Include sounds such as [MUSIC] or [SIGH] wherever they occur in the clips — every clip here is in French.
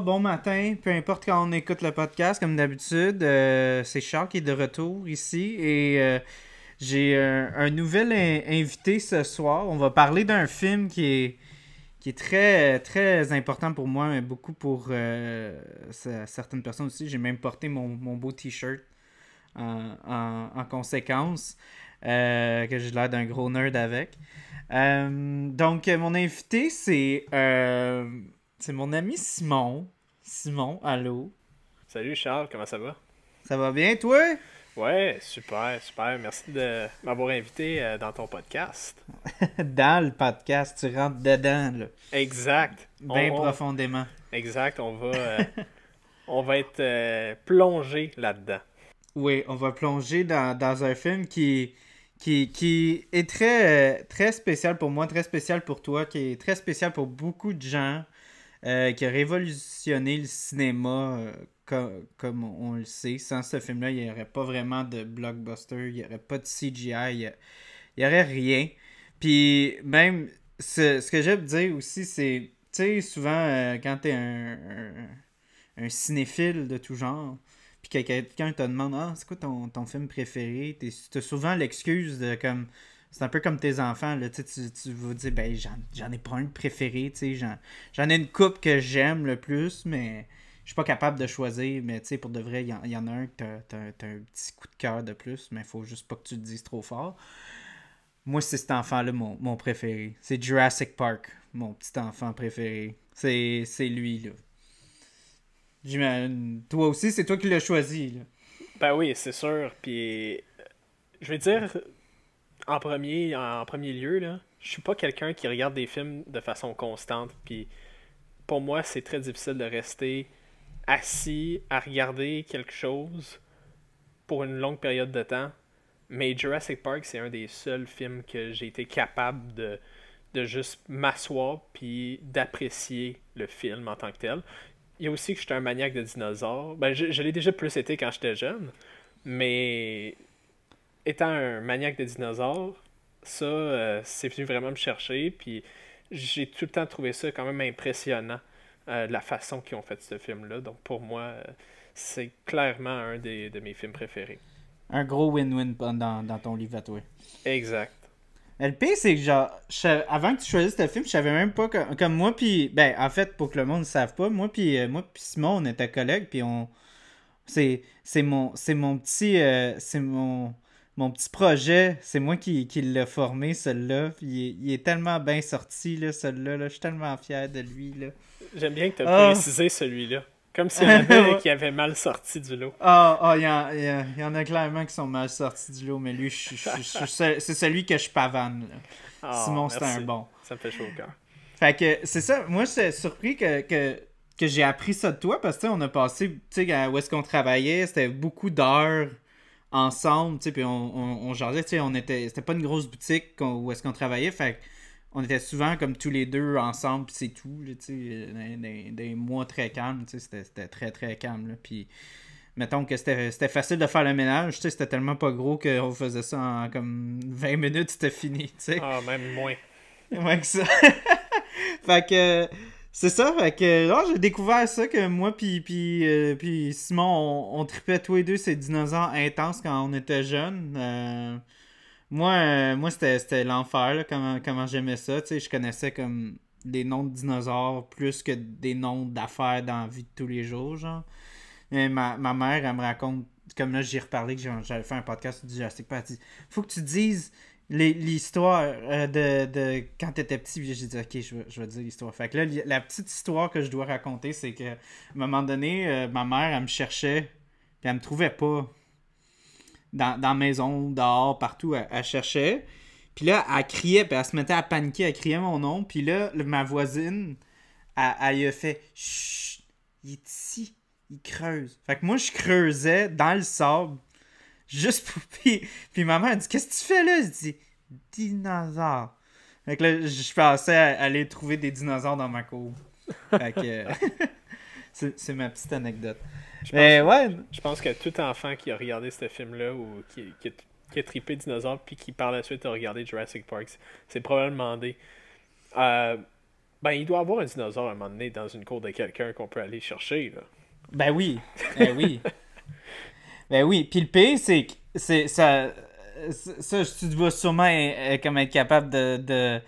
bon matin, peu importe quand on écoute le podcast, comme d'habitude. Euh, c'est Charles qui est de retour ici et euh, j'ai euh, un, nouvel invité ce soir. On va parler d'un film qui est, qui est très, très important pour moi, mais beaucoup pour certaines personnes aussi. J'ai même porté mon, beau t-shirt en, conséquence, que j'ai l'air d'un gros nerd avec. donc, mon invité, c'est c'est mon ami Simon. Simon, allô. Salut Charles, comment ça va? Ça va bien, toi? Ouais, super, super. Merci de m'avoir invité euh, dans ton podcast. [LAUGHS] dans le podcast, tu rentres dedans, Exact. Bien profondément. Exact, on va, euh, [LAUGHS] on va être euh, plongé là-dedans. Oui, on va plonger dans, un film qui, qui, qui est très, très spécial pour moi, très spécial pour toi, qui est très spécial pour beaucoup de gens. Euh, qui a révolutionné le cinéma euh, comme on le sait. Sans ce film-là, il n'y aurait pas vraiment de blockbuster, il n'y aurait pas de CGI, il n'y aurait rien. Puis même, ce, que j'aime dire aussi, c'est, tu sais, souvent, euh, quand tu es un, un, cinéphile de tout genre, puis que quelqu'un te demande, ah, c'est quoi ton, ton film préféré, tu as souvent l'excuse de comme c'est un peu comme tes enfants, là, tu, tu dis dire, ben, j'en ai pas une préférée, j'en ai une coupe que j'aime le plus, mais je suis pas capable de choisir, mais tu pour de vrai, il y, en a un que t'as as, un petit coup de cœur de plus, mais faut juste pas que tu le dises trop fort. Moi, c'est cet enfant-là, mon, mon, préféré. C'est Jurassic Park, mon petit enfant préféré. C'est lui, là. J'imagine. Toi aussi, c'est toi qui l'as choisi, là. Ben oui, c'est sûr. Puis, euh, je vais dire, en premier, en premier lieu, là, je suis pas quelqu'un qui regarde des films de façon constante. Puis pour moi, c'est très difficile de rester assis à regarder quelque chose pour une longue période de temps. Mais Jurassic Park, c'est un des seuls films que j'ai été capable de, de juste m'asseoir puis d'apprécier le film en tant que tel. Il y a aussi que j'étais un maniaque de dinosaures. Ben, je l'ai déjà plus été quand j'étais jeune, mais étant un maniaque de dinosaures, ça, euh, c'est venu vraiment me chercher. Puis j'ai tout le temps trouvé ça quand même impressionnant, euh, la façon qu'ils ont fait ce film-là. Donc pour moi, euh, c'est clairement un de mes films préférés. Un gros win-win dans, dans ton livre à toi. Exact. le pire, c'est que genre, avant que tu choisisses ce film, je savais même pas comme moi puis ben en fait pour que le monde ne sache pas, moi puis moi puis Simon, on était collègues puis on c'est c'est mon c'est mon petit c'est mon mon petit projet, c'est moi qui, l'ai formé, celui-là. Il, est tellement bien sorti, là, celui-là. Je suis tellement fier de lui. J'aime bien que tu aies ah. précisé celui-là. Comme il y en [LAUGHS] avait qui avait mal sorti du lot. Ah, oh, il y, en a clairement qui sont mal sortis du lot, mais lui, c'est celui que je pavane. Ah, Simon, c'est un bon. Ça me fait chaud au cœur. Fait c'est ça, moi c'est surpris que, j'ai appris ça de toi parce que on a passé, tu sais, où est-ce qu'on travaillait, c'était beaucoup d'heures ensemble, tu puis on, on, on tu sais, on était, c'était pas une grosse boutique où est-ce qu'on travaillait, fait on était souvent comme tous les deux ensemble, puis c'est tout, tu sais, des, mois très calmes, tu sais, c'était très très calme, puis mettons que c'était facile de faire le ménage, tu sais, c'était tellement pas gros qu'on faisait ça en comme 20 minutes, c'était fini, tu sais. Ah, même moins. [LAUGHS] Moins que ça. [LAUGHS] fait que c'est ça, fait que oh, j'ai découvert ça que moi puis euh, puis, Simon on, on, tripait tous les deux ces dinosaures intenses quand on était jeunes. Euh, moi euh, moi c'était l'enfer comment comment j'aimais ça, tu je connaissais comme des noms de dinosaures plus que des noms d'affaires dans la vie de tous les jours genre. Et ma, mère elle me raconte comme là j'ai reparlé que j'avais fait un podcast sur Jurassic Park, faut que tu dises L'histoire euh, de, de, quand t'étais petit, j'ai dit ok, je vais, je dire l'histoire. Fait que là, la petite histoire que je dois raconter, c'est que à un moment donné, euh, ma mère, elle me cherchait, puis elle me trouvait pas. Dans, dans la maison, dehors, partout, elle, cherchait. Puis là, elle criait, puis elle se mettait à paniquer, elle criait mon nom. Puis là, ma voisine, elle, a fait Chut, il est ici, il creuse. Fait que moi, je creusais dans le sable Juste pour. [LAUGHS] Puis, maman maman dit Qu'est-ce que tu fais là Je dis Dinosaure. Fait que là, je pensais aller trouver des dinosaures dans ma cour. Fait que. [LAUGHS] c'est ma petite anecdote. Je Mais ouais. Je pense que tout enfant qui a regardé ce film-là ou qui, qui, a trippé dinosaure puis qui par la suite a regardé Jurassic Park, c'est probablement demandé. Euh, ben, il doit y avoir un dinosaure à un moment donné dans une cour de quelqu'un qu'on peut aller chercher. Là. Ben oui, [LAUGHS] ben oui. Ben oui, puis le pire, c'est que c'est ça, ça, tu vas sûrement être, euh, euh, comme être capable de, de,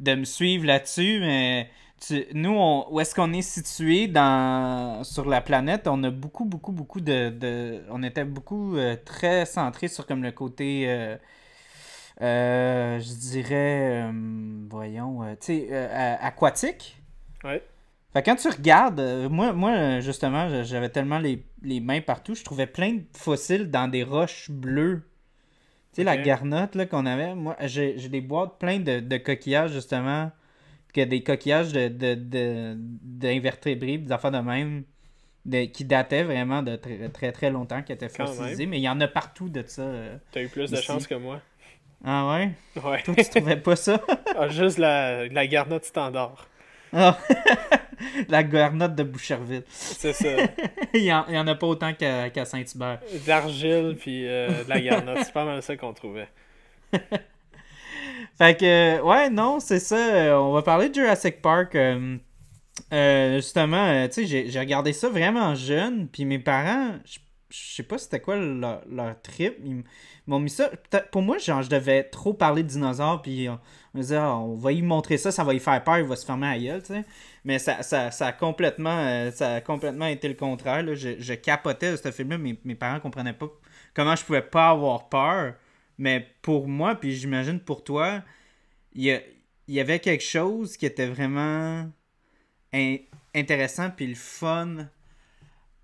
de me suivre là-dessus, mais tu, nous, on, où est-ce qu'on est situé dans, sur la planète, on a beaucoup, beaucoup, beaucoup de... de on était beaucoup euh, très centré sur comme le côté... je dirais, voyons, tu sais, aquatique. Ouais quand tu regardes, euh, moi, moi justement, j'avais tellement les, mains partout, je trouvais plein de fossiles dans des roches bleues. Tu sais, la garnotte qu'on avait, moi, j'ai des boîtes plein de, de, coquillages, justement, que des coquillages d'invertébrés, de, de, d'invertébrés des affaires de même, qui dataient vraiment de très très, longtemps, qui étaient fossilisés, mais il y en a partout de ça. Euh, T'as eu plus de chance que moi. Ah ouais? Ouais. Toi, tu trouvais pas ça? [LAUGHS] Ah, juste la, la garnotte standard. Ah. [LAUGHS] la garnotte de Boucherville. C'est ça. [LAUGHS] il n'y en, a pas autant qu'à Saint-Hubert. d'argile l'argile puis euh, de la garnotte. c'est pas mal ça qu'on trouvait. [LAUGHS] fait que, ouais, non, c'est ça. Euh, on va parler de Jurassic Park. Euh, justement, tu sais, j'ai regardé ça vraiment jeune. Puis mes parents, je je sais pas c'était quoi leur, trip. Ils, m'ont mis ça. Pour moi, genre, je devais trop parler de dinosaures, puis on, euh, me disait, ah, on va lui montrer ça, ça va lui faire peur, il va se fermer à gueule, tu sais. Mais ça, ça, a complètement, euh, ça été le contraire. Là. Je, je, capotais ce film-là, mes, mes parents comprenaient pas comment je pouvais pas avoir peur. Mais pour moi, puis j'imagine pour toi, il y, avait quelque chose qui était vraiment intéressant puis le fun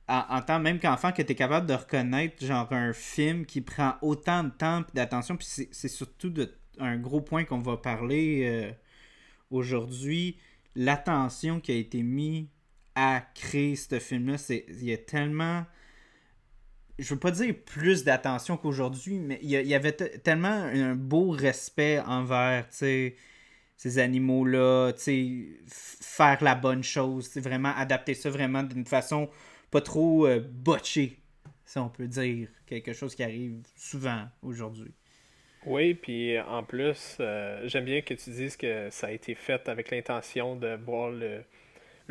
en, tant même qu'enfant que tu es capable de reconnaître genre un film qui prend autant de temps et d'attention. Puis c'est surtout de, un gros point qu'on va parler euh, aujourd'hui. L'attention qui a été mise à créer ce film-là, il y a tellement je veux pas dire plus d'attention qu'aujourd'hui, mais il y, avait tellement un beau respect envers ces animaux-là, faire la bonne chose, vraiment adapter ça vraiment d'une façon pas trop euh, botché, si on peut dire. Quelque chose qui arrive souvent aujourd'hui. Oui, puis euh, en plus, euh, j'aime bien que tu dises que ça a été fait avec l'intention de voir le,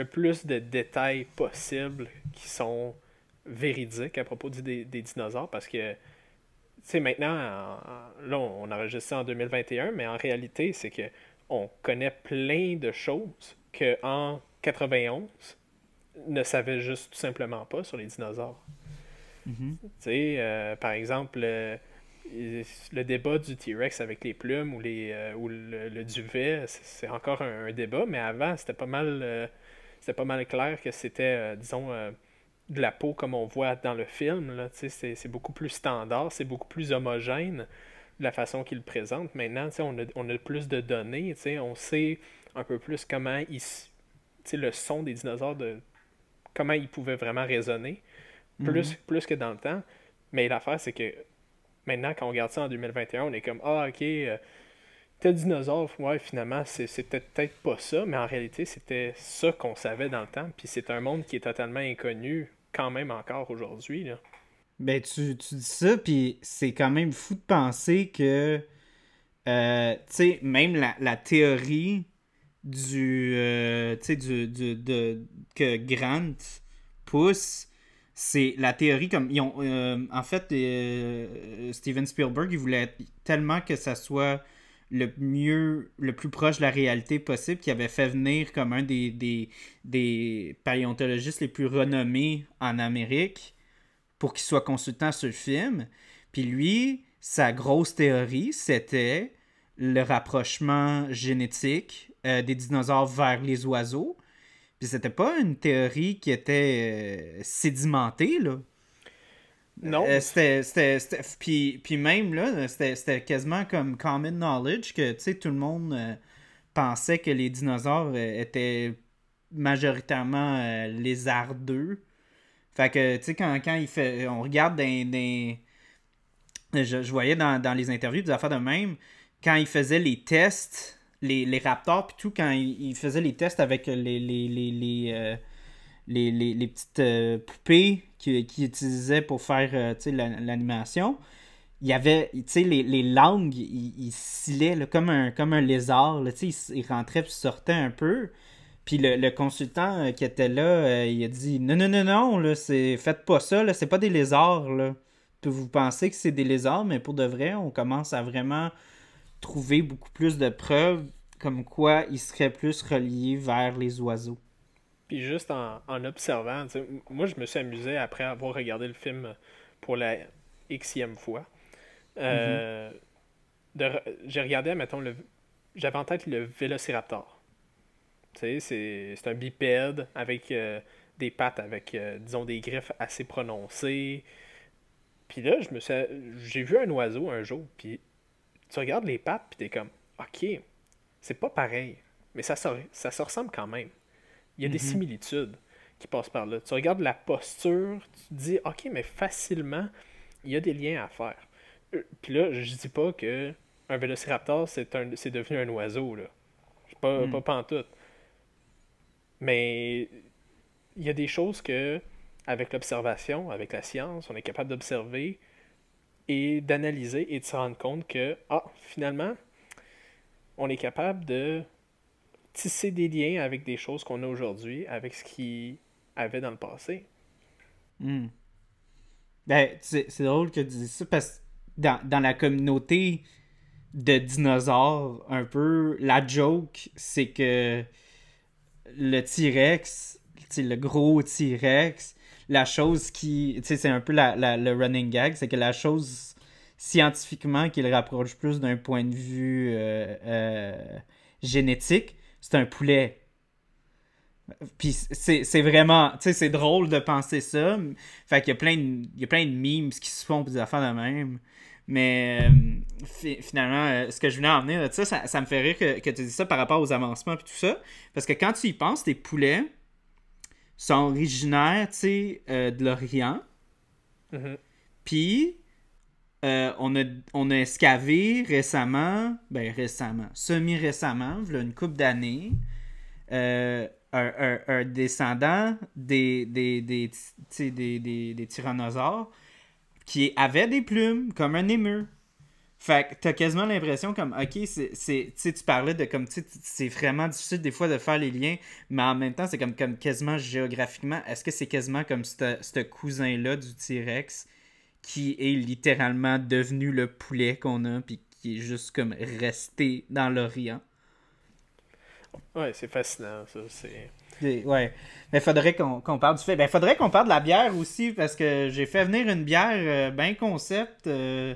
plus de détails possibles qui sont véridiques à propos des, dinosaures parce que, tu sais, maintenant, là, on enregistre ça en 2021, mais en réalité, c'est que on connaît plein de choses qu'en en 91, ne savaient juste tout simplement pas sur les dinosaures. Mhm. Euh, par exemple, euh, le débat du T-Rex avec les plumes ou, les, euh, ou le, duvet, c'est encore un, débat, mais avant, c'était pas mal pas mal clair que c'était, disons, de la peau comme on voit dans le film. C'est beaucoup plus standard, c'est beaucoup plus homogène la façon qu'il présente. Maintenant, on a, on a plus de données, on sait un peu plus comment ils, le son des dinosaures de comment il pouvait vraiment raisonner, mhm. plus, plus que dans le temps. Mais l'affaire, c'est que maintenant, quand on regarde ça en 2021, on est comme Ah, ok, euh, tel dinosaure, ouais, finalement, c'était peut-être pas ça, mais en réalité, c'était ça qu'on savait dans le temps. Puis c'est un monde qui est totalement inconnu, quand même encore aujourd'hui. Ben, tu, dis ça, puis c'est quand même fou de penser que, euh, tu sais, même la théorie euh, du, du que Grant pousse, c'est la théorie comme euh, en fait euh, Steven Spielberg il voulait tellement que ça soit le mieux le plus proche de la réalité possible qu'il avait fait venir comme un des, des, paléontologistes les plus renommés en Amérique pour qu'il soit consultant sur le film puis lui sa grosse théorie c'était le rapprochement génétique euh, des dinosaures vers les oiseaux. Puis c'était pas une théorie qui était euh, sédimentée, là. Non. Euh, c'était, puis, même, là, c'était, quasiment comme common knowledge que, tu sais, tout le monde pensait que les dinosaures étaient majoritairement lézardeux. Fait que, tu sais, quand, quand il fait, on regarde des je, voyais dans, dans, les interviews des affaires de même, quand ils faisaient les tests les, les Raptors, puis tout, quand ils, faisaient les tests avec les, les, euh, petites euh, poupées qu'ils qui utilisaient pour faire euh, l'animation, il y avait, tu les, langues, ils, s'y comme, un, comme un lézard, tu sais, ils, rentraient sortaient un peu. Puis le, consultant qui était là, il a dit Non, non, non, non, là, faites pas ça, là, c'est pas des lézards, là. vous pensez que c'est des lézards, mais pour de vrai, on commence à vraiment trouver beaucoup plus de preuves comme quoi il serait plus relié vers les oiseaux. Puis juste en, en observant, moi je me suis amusé après avoir regardé le film pour la xième fois. Euh, mm-hmm. J'ai regardé, mettons, le, j'avais en tête le vélociraptor. C'est un bipède avec euh, des pattes, avec, euh, disons, des griffes assez prononcées. Puis là, je me j'ai vu un oiseau un jour, puis tu regardes les pattes, puis es comme, OK, c'est pas pareil, mais ça, ça, se ressemble quand même. Il y a des mhm. similitudes qui passent par là. Tu regardes la posture, tu te dis, OK, mais facilement, il y a des liens à faire. Euh, puis là, je dis pas que un vélociraptor, c'est devenu un oiseau, là. Pas, suis mhm. pas pantoute. Mais il y a des choses que, avec l'observation, avec la science, on est capable d'observer et d'analyser et de se rendre compte que, ah, finalement, on est capable de tisser des liens avec des choses qu'on a aujourd'hui, avec ce qui avait dans le passé. Hmm. Ben, c'est drôle que tu dises ça parce que dans, dans, la communauté de dinosaures, un peu, la joke, c'est que le T-Rex, le gros T-Rex, la chose qui. Tu sais, c'est un peu la, le running gag, c'est que la chose scientifiquement qui le rapproche plus d'un point de vue euh, euh, génétique, c'est un poulet. Puis c'est vraiment, tu sais, c'est drôle de penser ça. Fait qu'il y a plein il y a plein de memes qui se font pour des affaires de même. Mais euh, finalement, ce que je voulais en venir, ça, ça, ça me fait rire que, tu dis ça par rapport aux avancements et tout ça. Parce que quand tu y penses, tes poulets, sont originaires, tu sais, euh, de l'Orient. Mhm. Puis, euh, on, a, on escavé récemment, ben récemment, semi-récemment, une couple d'années, euh, un, descendant des, des, des, des tyrannosaures qui avait des plumes comme un émeu. Fait que t'as quasiment l'impression comme, ok, c'est, tu parlais de comme, c'est vraiment difficile des fois de faire les liens, mais en même temps, c'est comme, comme quasiment géographiquement, est-ce que c'est quasiment comme ce cousin-là du T-Rex qui est littéralement devenu le poulet qu'on a, puis qui est juste comme resté dans l'Orient? Ouais, c'est fascinant, ça. C'est... Ouais. Mais ben, faudrait qu'on, parle du fait. Ben, faudrait qu'on parle de la bière aussi, parce que j'ai fait venir une bière, ben concept. Euh,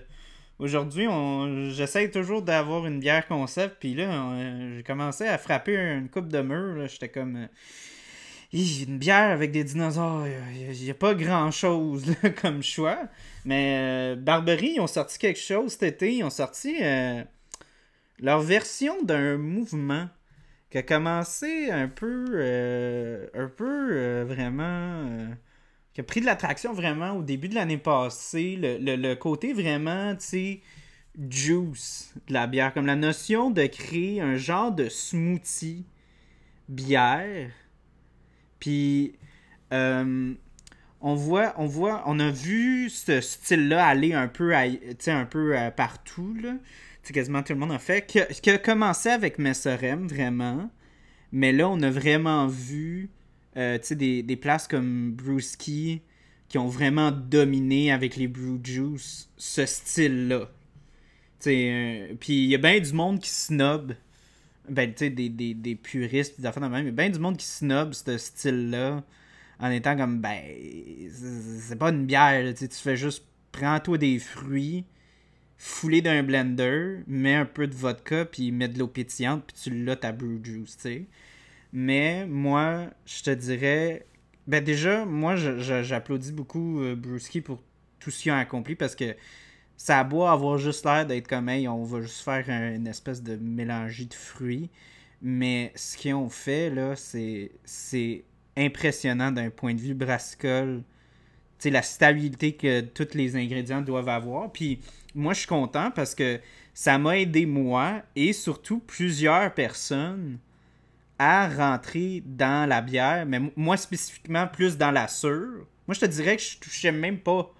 Aujourd'hui, on... j'essaie toujours d'avoir une bière concept. Puis là, j'ai commencé à frapper une coupe de mur. J'étais comme. Euh, une bière avec des dinosaures, il n'y a, pas grand chose [LAUGHS] comme choix. Mais euh, Barberie, ils ont sorti quelque chose cet été. Ils ont sorti euh, leur version d'un mouvement qui a commencé un peu, un peu vraiment qui a pris de l'attraction vraiment au début de l'année passée. Le, côté vraiment, tu sais, juice de la bière. Comme la notion de créer un genre de smoothie bière. Puis, euh, on voit, on voit, on a vu ce style-là aller un peu, un peu euh, partout. Là. c'est quasiment tout le monde a fait. Ce qui a commencé avec Messerem, vraiment. Mais là, on a vraiment vu euh, des, des, places comme Brewski qui ont vraiment dominé avec les Brew Juice ce style-là. Euh, Puis il y a bien du monde qui snob, ben, des, des, des, puristes, des affaires de même, il bien du monde qui snob ce style-là en étant comme, ben, c'est pas une bière, tu fais juste, prends-toi des fruits, foulé d'un blender, mets un peu de vodka, puis mets de l'eau pétillante, puis tu l'as ta brew juice, tu sais. Mais moi, je te dirais. Ben déjà, moi, j'applaudis beaucoup euh, Bruski pour tout ce qu'il a accompli parce que ça a beau avoir juste l'air d'être comme, hey, on va juste faire une espèce de mélange de fruits. Mais ce qu'ils ont fait, là, c'est impressionnant d'un point de vue brassicole. Tu la stabilité que tous les ingrédients doivent avoir. Puis moi, je suis content parce que ça m'a aidé, moi, et surtout plusieurs personnes à rentrer dans la bière, mais moi spécifiquement plus dans la sûre. Moi, je te dirais que je touchais même pas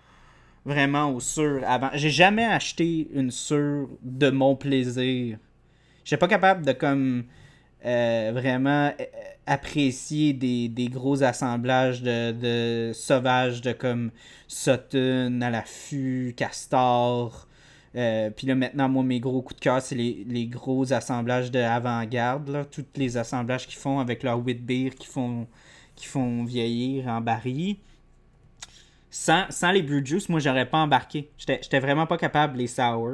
vraiment au sur avant. J'ai jamais acheté une sur de mon plaisir. J'étais pas capable de comme euh, vraiment euh, apprécier des, gros assemblages de, de sauvages de comme Sutton, à l'affût, castor, Pis euh, puis là, maintenant, moi, mes gros coups de cœur, c'est les, gros assemblages de avant-garde, tous les assemblages qu'ils font avec leur wheat beer qui font, qui font vieillir en baril. Sans, les Blue juice, moi, j'aurais pas embarqué. J'étais vraiment pas capable, les sour.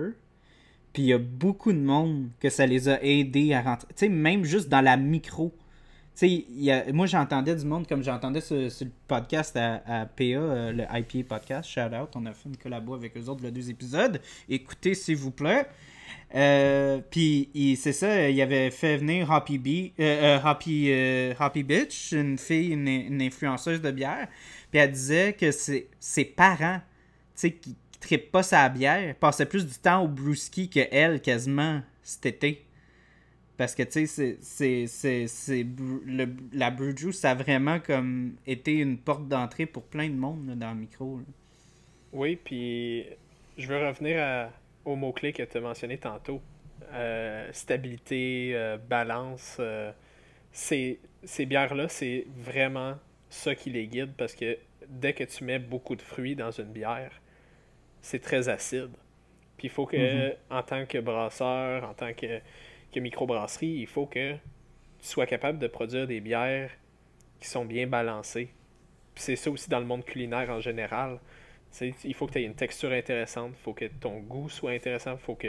Puis il y a beaucoup de monde que ça les a aidés à rentrer. Tu sais, même juste dans la micro moi, j'entendais du monde, comme j'entendais sur, le podcast à, PA, euh, le IPA podcast, shout out, on a fait une collabo avec eux autres, le deux épisodes. Écoutez, s'il vous plaît. Euh, puis, c'est ça, il avait fait venir Happy, Bee, euh, Happy, Happy Bitch, une fille, une, influenceuse de bière. Puis, elle disait que ses, parents, tu sais, qui ne pas sa bière, passaient plus du temps au brewski que elle, quasiment, cet été. Parce que, tu sais, c'est, la Brew ça a vraiment comme été une porte d'entrée pour plein de monde dans le micro. Oui, puis je veux revenir à, au mot-clé que tu as mentionné tantôt. Euh, stabilité, euh, balance. Euh, ces, bières-là, c'est vraiment ça qui les guide parce que dès que tu mets beaucoup de fruits dans une bière, c'est très acide. Puis il faut que, mm-hmm. en tant que brasseur, en tant que que microbrasserie, il faut que tu sois capable de produire des bières qui sont bien balancées. c'est ça aussi dans le monde culinaire en général. il faut que tu aies une texture intéressante, il faut que ton goût soit intéressant, il faut que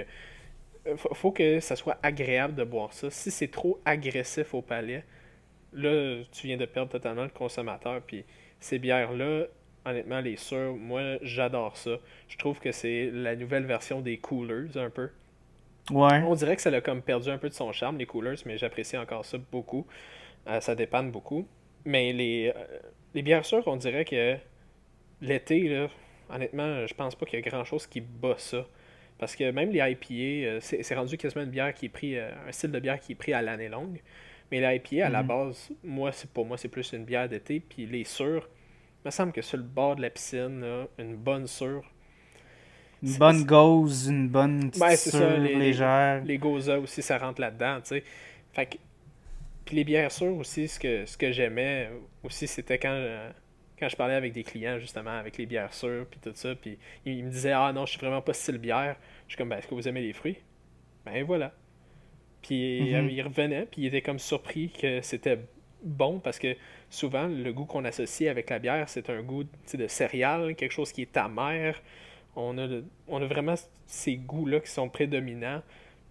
faut que ça soit agréable de boire ça. Si c'est trop agressif au palais, là, tu viens de perdre totalement le consommateur. Puis ces bières-là, honnêtement, les sûres, moi, j'adore ça. Je trouve que c'est la nouvelle version des coolers, un peu. On dirait que ça a comme perdu un peu de son charme, les couleurs, mais j'apprécie encore ça beaucoup. Euh, ça dépanne beaucoup. Mais les, euh, les bières sûres, on dirait que l'été, honnêtement, je pense pas qu'il y a grand chose qui bat ça. Parce que même les IPA, euh, c'est rendu quasiment une bière qui est pris, un style de bière qui est pris à l'année longue. Mais les IPA, à la mhm. base, moi, pour moi, c'est plus une bière d'été. Puis les sûres, il me semble que sur le bord de la piscine, une bonne sûre, une bonne gauze, une bonne petite légère. Les gauzas aussi, ça rentre là-dedans, tu sais. Fait que... Puis les bières sûres aussi, ce que, ce que j'aimais aussi, c'était quand... Euh, quand je parlais avec des clients, justement, avec les bières sûres, puis tout ça, puis ils, me disaient Ah non, je suis vraiment pas style bière. Je suis comme, «Ben, est-ce que vous aimez les fruits Ben voilà. Puis mhm. ils revenaient, puis ils étaient comme surpris que c'était bon, parce que souvent, le goût qu'on associe avec la bière, c'est un goût de céréales, quelque chose qui est amer, on a, on a vraiment ces goûts-là qui sont prédominants.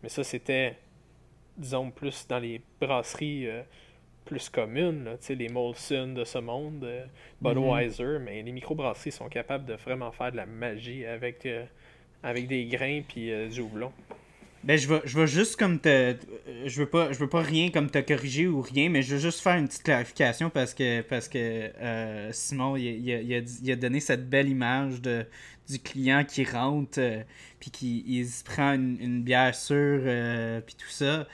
Mais ça, c'était, disons, plus dans les brasseries euh, plus communes, les Molson de ce monde, euh, Budweiser. Mm-hmm. Mais les microbrasseries sont capables de vraiment faire de la magie avec, euh, avec des grains puis du houblon. Ben, je vais, je juste comme te. Je veux pas, je veux pas rien comme te corriger ou rien, mais je veux juste faire une petite clarification parce que, parce que Simon, il, il, a, donné cette belle image de, du client qui rentre, euh, puis qui se prend une, bière sûre, euh, puis tout ça.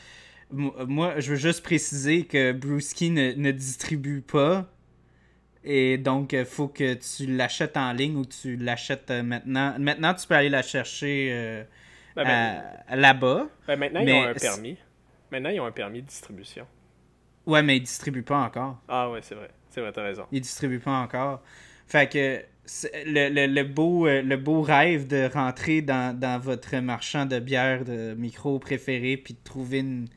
Moi, je veux juste préciser que Brewski ne, ne distribue pas. Et donc, euh, faut que tu l'achètes en ligne ou tu l'achètes maintenant. Maintenant, tu peux aller la chercher ben, ben, là-bas. Ben, maintenant, ils ont un permis. Maintenant, ils ont un permis de distribution. Ouais, mais ils distribuent pas encore. Ah ouais, c'est vrai. C'est vrai, t'as raison. Ils distribuent pas encore. Fait que le, beau, euh, le beau rêve de rentrer dans, votre marchand de bière de micro préféré puis de trouver une,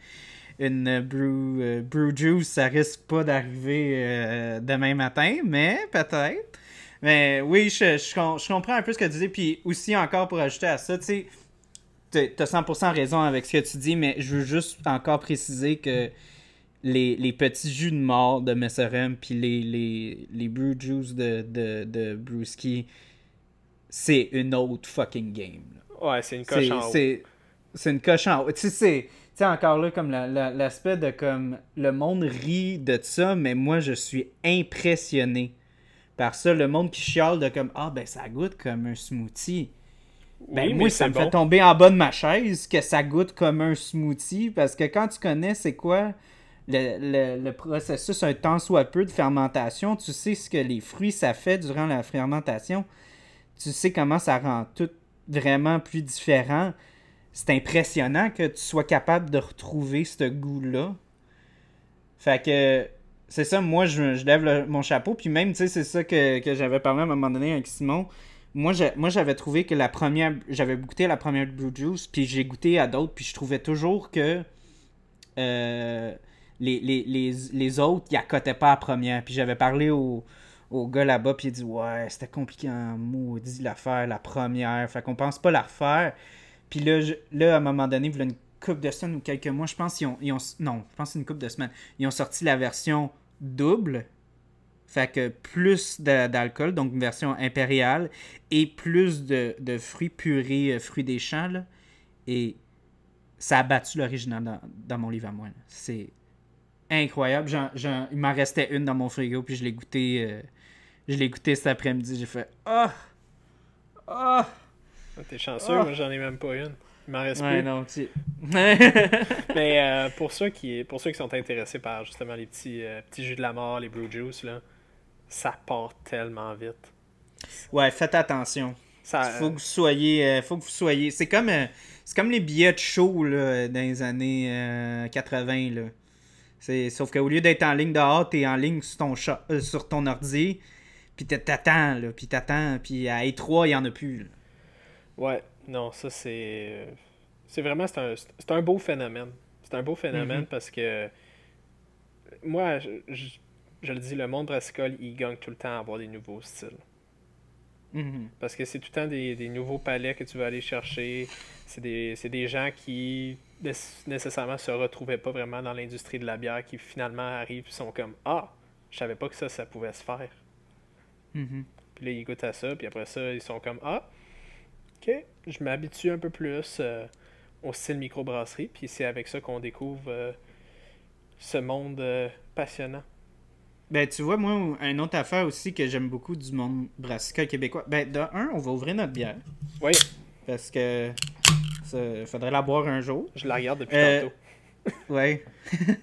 une brew, euh, juice, ça risque pas d'arriver euh, demain matin, mais peut-être. Mais oui, je, comprends un peu ce que tu dis. Puis aussi, encore pour ajouter à ça, tu sais, t'as 100% raison avec ce que tu dis, mais je veux juste encore préciser que les, les, petits jus de mort de Messerem puis les, les, les brew juice de, de, de Brewski, c'est une autre fucking game. Ouais, c'est une coche en haut. C'est une coche en haut. Tu sais, encore là, comme l'aspect de comme le monde rit de ça, mais moi je suis impressionné par ça. Le monde qui chiale de comme Ah, ben ça goûte comme un smoothie. Ben oui, moi, ça me fait tomber en bas de ma chaise que ça goûte comme un smoothie parce que quand tu connais c'est quoi le, processus un temps soit peu de fermentation. Tu sais ce que les fruits, ça fait durant la fermentation. Tu sais comment ça rend tout vraiment plus différent. C'est impressionnant que tu sois capable de retrouver ce goût-là. Fait que c'est ça, moi, je, je lève mon chapeau. Puis même, tu sais, c'est ça que, j'avais parlé à un moment donné avec Simon. Moi, moi j'avais trouvé que la première. J'avais goûté la première Blue Juice, puis j'ai goûté à d'autres, puis je trouvais toujours que. Euh, les, les, les, autres, ils accotaient pas la première. Puis j'avais parlé au, au gars là-bas, puis il dit Ouais, c'était compliqué en maudit l'affaire, la première. Fait qu'on pense pas la refaire. Puis là, à un moment donné, vous une coupe de semaine ou quelques mois, je pense qu'ils ont, ils Non, je pense une coupe de semaines. Ils ont sorti la version double. Fait que plus d'alcool, donc une version impériale, et plus de, fruits purés, euh, fruits des champs. Là. Et ça a battu l'original dans, dans, mon livre à moi. C'est incroyable. il m'en restait une dans mon frigo, puis je l'ai goûté, euh, je l'ai goûté cet après-midi. J'ai fait Ah! Ah! ah! T'es chanceux, ah! moi j'en ai même pas une. Il m'en reste ouais, plus. [LAUGHS] [LAUGHS] Mais euh, pour, ceux qui, pour ceux qui sont intéressés par justement les petits, euh, petits jus de la mort, les brew juice, ça part tellement vite. Ouais, faites attention. Ça, faut que vous soyez. faut que vous soyez. C'est comme, c'est comme les billets de show dans les années 80. Là Sauf qu'au lieu d'être en ligne dehors, t'es en ligne sur ton, euh, sur ton ordi, puis t'attends, là, puis t'attends, puis à étroit, e 3 il y en a plus. Ouais, non, ça c'est... Euh, c'est vraiment, c'est un, beau phénomène. C'est un beau phénomène mm-hmm. parce que moi, je, je, le dis, le monde brassicole, il gagne tout le temps à avoir des nouveaux styles. Mm-hmm. Parce que c'est tout le temps des, nouveaux palais que tu vas aller chercher. C'est des, des gens qui nécessairement se retrouvaient pas vraiment dans l'industrie de la bière qui finalement arrivent et sont comme Ah, je savais pas que ça, ça pouvait se faire. Mm-hmm. Puis là, ils goûtent à ça, puis après ça, ils sont comme Ah, ok, je m'habitue un peu plus euh, au style microbrasserie, puis c'est avec ça qu'on découvre euh, ce monde euh, passionnant. Ben, tu vois, moi, une autre affaire aussi que j'aime beaucoup du monde brassica québécois. Ben, de un, on va ouvrir notre bière. Oui parce que faudrait la boire un jour. Je la regarde depuis euh, tantôt. [LAUGHS] oui. [LAUGHS]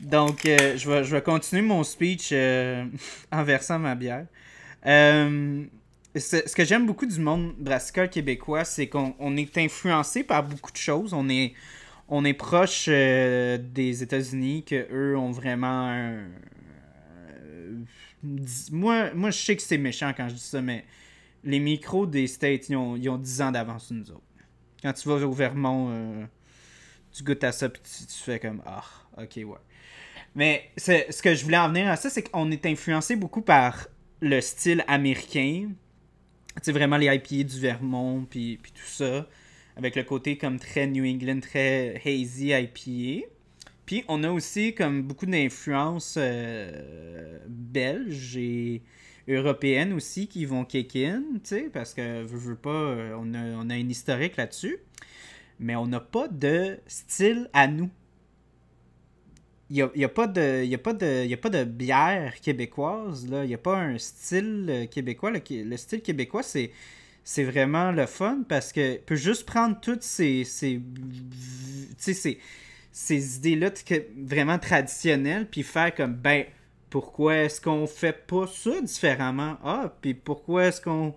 Donc, euh, je, vais, je vais continuer mon speech euh, [LAUGHS] en versant ma bière. ce, que j'aime beaucoup du monde brassica québécois, c'est qu'on est influencé par beaucoup de choses. On est, on est proche des États-Unis, qu'eux ont vraiment Moi, moi, je sais que c'est méchant quand je dis ça, mais les micros des States, ils ont, 10 ans d'avance nous autres. Quand tu vas au Vermont, euh, tu goûtes à ça, puis tu, fais comme Ah, ok, ouais. Mais ce que je voulais en venir à ça, c'est qu'on est influencé beaucoup par le style américain. Tu sais, vraiment les IPA e du Vermont, puis, puis tout ça. Avec le côté comme très New England, très hazy IPA. E. Puis on a aussi comme beaucoup d'influence euh, belge et européennes aussi qui vont kick in, parce que je veux pas, euh, on a, une historique là-dessus. Mais on n'a pas de style à nous. Il n'y a, pas de, pas de, pas de bière québécoise, là. Il n'y a pas un style euh, québécois. Le, style québécois, c'est c'est vraiment le fun parce que peut juste prendre toutes ces ces, idées là vraiment traditionnelles puis faire comme ben pourquoi est-ce qu'on fait pas ça différemment? Ah, puis pourquoi est-ce qu'on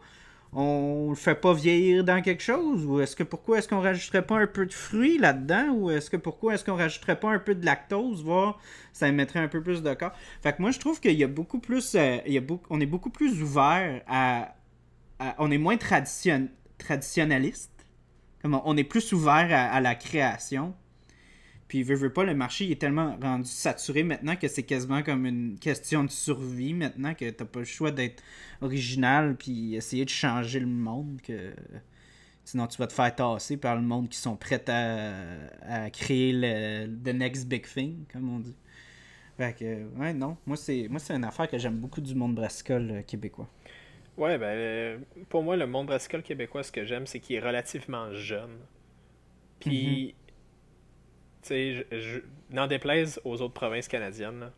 on le fait pas vieillir dans quelque chose? Ou est-ce que pourquoi est-ce qu'on rajouterait pas un peu de fruits là-dedans? Ou est-ce que pourquoi est-ce qu'on rajouterait pas un peu de lactose, voir ça mettrait un peu plus de corps? Fait que moi je trouve qu'il y a beaucoup plus. Euh, on est beaucoup plus ouvert à, On est moins traditionnaliste. on, est plus ouvert à la création puis, veut, veut pas, le marché est tellement rendu saturé maintenant que c'est quasiment comme une question de survie maintenant que t'as pas le choix d'être original puis essayer de changer le monde. que Sinon, tu vas te faire tasser par le monde qui sont prêts à, créer le the next big thing, comme on dit. Fait que, ouais, non. Moi, c'est moi c'est une affaire que j'aime beaucoup du monde brassicole euh, québécois. Ouais, ben, euh, pour moi, le monde brassicole québécois, ce que j'aime, c'est qu'il est relativement jeune. Puis. Mhm sais, je, n'en déplaise aux autres provinces canadiennes,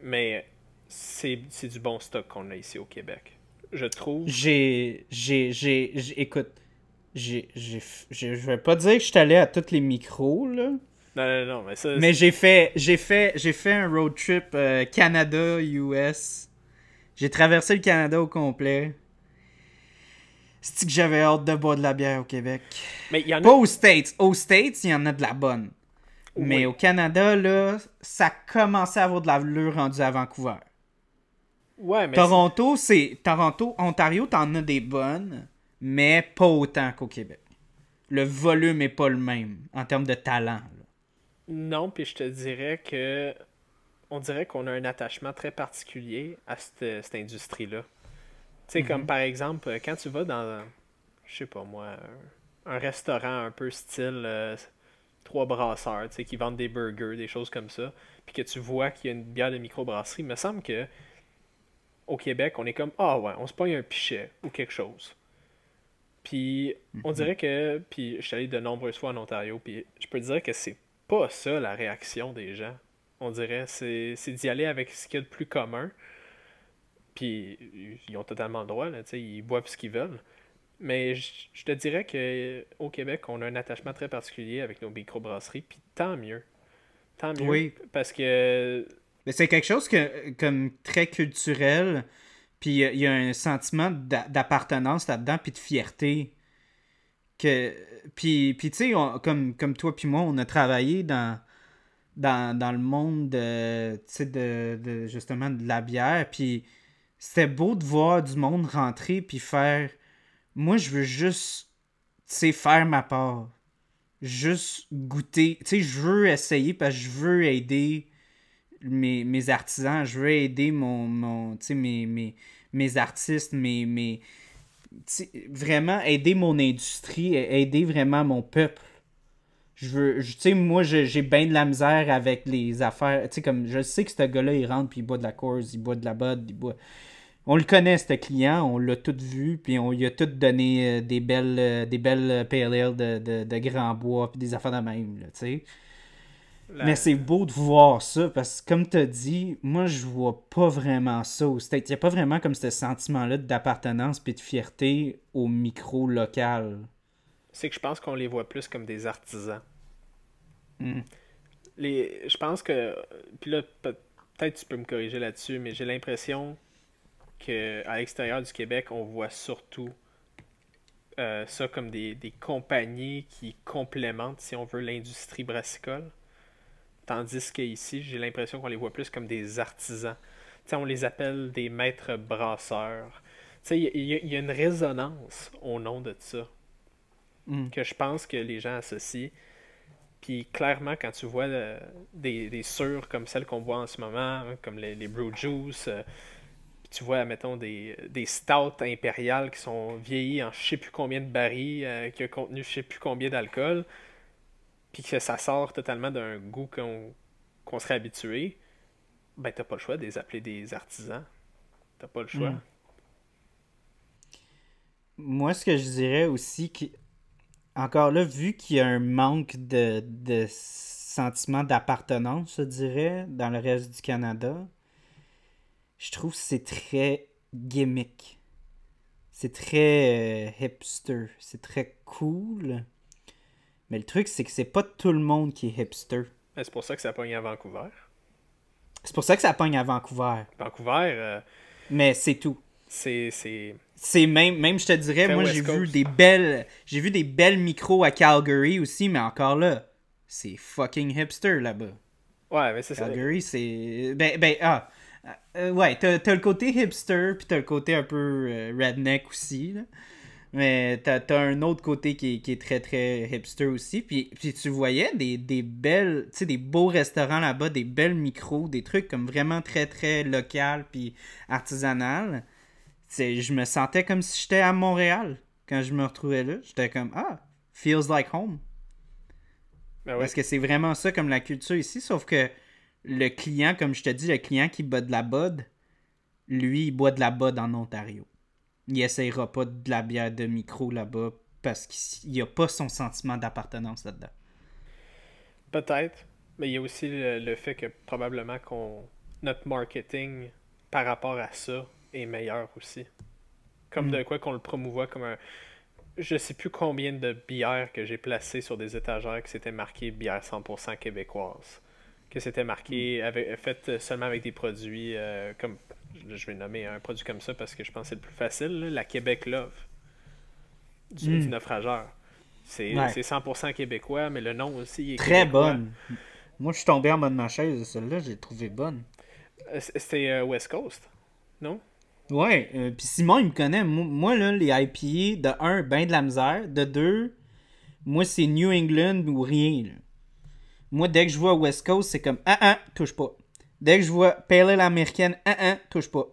mais c'est, du bon stock qu'on a ici au Québec. Je trouve. J'ai. j'ai, j'ai, écoute, j'ai, j'ai, je vais pas dire que je suis allé à tous les micros, là. Non, non, non, mais ça. Mais j'ai fait, j'ai fait, j'ai fait un road trip euh, Canada-US. J'ai traversé le Canada au complet. C'est que j'avais hâte de boire de la bière au Québec. Mais il y en a... Pas aux States. Aux States, il y en a de la bonne. Mais au Canada, là, ça commençait à avoir de la valeur rendue à Vancouver. Ouais, mais Toronto, c'est Toronto, Ontario, t'en as des bonnes, mais pas autant qu'au Québec. Le volume est pas le même en termes de talent. Non, puis je te dirais que on dirait qu'on a un attachement très particulier à cette, industrie-là. Tu sais, comme mhm. par exemple, quand tu vas dans, je sais pas moi, un, restaurant un peu style euh, trois brasseurs qui vendent des burgers, des choses comme ça, puis que tu vois qu'il y a une bière de microbrasserie, il me semble que au Québec, on est comme Ah ouais, on se paye un pichet ou quelque chose. Puis on mhm. dirait que. Puis je suis allé de nombreuses fois en Ontario, puis je peux te dire que c'est pas ça la réaction des gens. On dirait c'est d'y aller avec ce qu'il y a de plus commun. Puis ils ont totalement le droit, là, ils boivent ce qu'ils veulent. Mais je, te dirais qu'au euh, Québec, on a un attachement très particulier avec nos microbrasseries, puis tant mieux. Tant mieux. Oui. Parce que. Mais c'est quelque chose que, comme très culturel, puis il y a un sentiment d'appartenance là-dedans, puis de fierté. Que... Puis, puis tu sais, comme, comme toi puis moi, on a travaillé dans, dans, le monde de, de, de, justement de la bière, puis c'était beau de voir du monde rentrer puis faire moi, je veux juste, faire ma part. Juste goûter. Tu sais, je veux essayer parce que je veux aider mes, mes artisans. Je veux aider mon, mon mes, mes, mes, artistes, mes... mes vraiment aider mon industrie, aider vraiment mon peuple. Je veux, tu sais, moi, j'ai bien de la misère avec les affaires. Tu comme, je sais que ce gars-là, il rentre, puis il boit de la course, il boit de la botte, il boit on le connaît, ce client, on l'a tout vu, puis on lui a tout donné euh, des belles, euh, des belles euh, PLL de, de, grand bois, puis des affaires de même, tu sais. Mais c'est beau de voir ça parce que, comme tu as dit, moi, je vois pas vraiment ça Il n'y a pas vraiment comme ce sentiment-là d'appartenance puis de fierté au micro local. C'est que je pense qu'on les voit plus comme des artisans. Hmm. Les... Je pense que. Puis là, peut-être tu peux me corriger là-dessus, mais j'ai l'impression qu'à l'extérieur du Québec, on voit surtout euh, ça comme des, compagnies qui complémentent, si on veut, l'industrie brassicole. Tandis qu'ici, j'ai l'impression qu'on les voit plus comme des artisans. on les appelle des maîtres brasseurs. Il y, a une résonance au nom de ça hmm. que je pense que les gens associent. Puis clairement, quand tu vois euh, des, des comme celles qu'on voit en ce moment, hein, comme les, les Brew Juice, euh, tu vois, mettons, des, des stouts impériales qui sont vieillis en je sais plus combien de barils, euh, qui ont contenu je sais plus combien d'alcool, puis que ça sort totalement d'un goût qu'on serait habitué, ben t'as pas le choix de les appeler des artisans. T'as pas le choix. Hmm. Moi, ce que je dirais aussi, que encore là, vu qu'il y a un manque de, de sentiment d'appartenance, je dirais, dans le reste du Canada, je trouve que c'est très gimmick. C'est très euh, hipster. C'est très cool. Mais le truc, c'est que c'est pas tout le monde qui est hipster. C'est pour ça que ça pogne à Vancouver. C'est pour ça que ça pogne à Vancouver. Vancouver. Euh, mais c'est tout. C'est. C'est même, même, je te dirais, moi j'ai vu des belles. J'ai vu des belles micros à Calgary aussi, mais encore là, c'est fucking hipster là-bas. Ouais, mais c'est ça. Calgary, c'est. Ben, ben, ah, euh, euh, ouais, t'as, le côté hipster, puis t'as le côté un peu euh, redneck aussi. Mais t'as, un autre côté qui, est très très hipster aussi. Puis, tu voyais des, des belles, tu sais, des beaux restaurants là-bas, des belles micros, des trucs comme vraiment très très local puis artisanal. T'sais, je me sentais comme si j'étais à Montréal quand je me retrouvais là. J'étais comme Ah, feels like home. est-ce ben Parce que c'est vraiment ça comme la culture ici, sauf que le client, comme je te dis, le client qui boit de la bode, lui, il boit de la bode en Ontario. Il essayera pas de la bière de micro là-bas parce qu'il n'y a pas son sentiment d'appartenance là-dedans. Peut-être, mais il y a aussi le, fait que probablement qu'on notre marketing par rapport à ça est meilleur aussi. Comme mm. de quoi qu'on le promouvoit comme un. Je sais plus combien de bières que j'ai placées sur des étagères qui s'étaient marquées bière 100% québécoise que c'était marqué, fait seulement avec des produits euh, comme. Je vais nommer un produit comme ça parce que je pense que c'est le plus facile, la Québec Love du, hmm. naufrageur. C'est 100% québécois, mais le nom aussi est Très bonne. Moi, je suis tombé en mode de ma chaise, celle-là, j'ai trouvé bonne. Euh, c'était euh, West Coast, non? Ouais, puis Simon, il me connaît. Moi, là, les IPA, e, de un, ben de la misère. De deux, moi, c'est New England ou rien. Là. Moi, dès que je vois West Coast, c'est comme ah ah, touche pas. Dès que je vois Pale Ale américaine, ah ah, touche pas.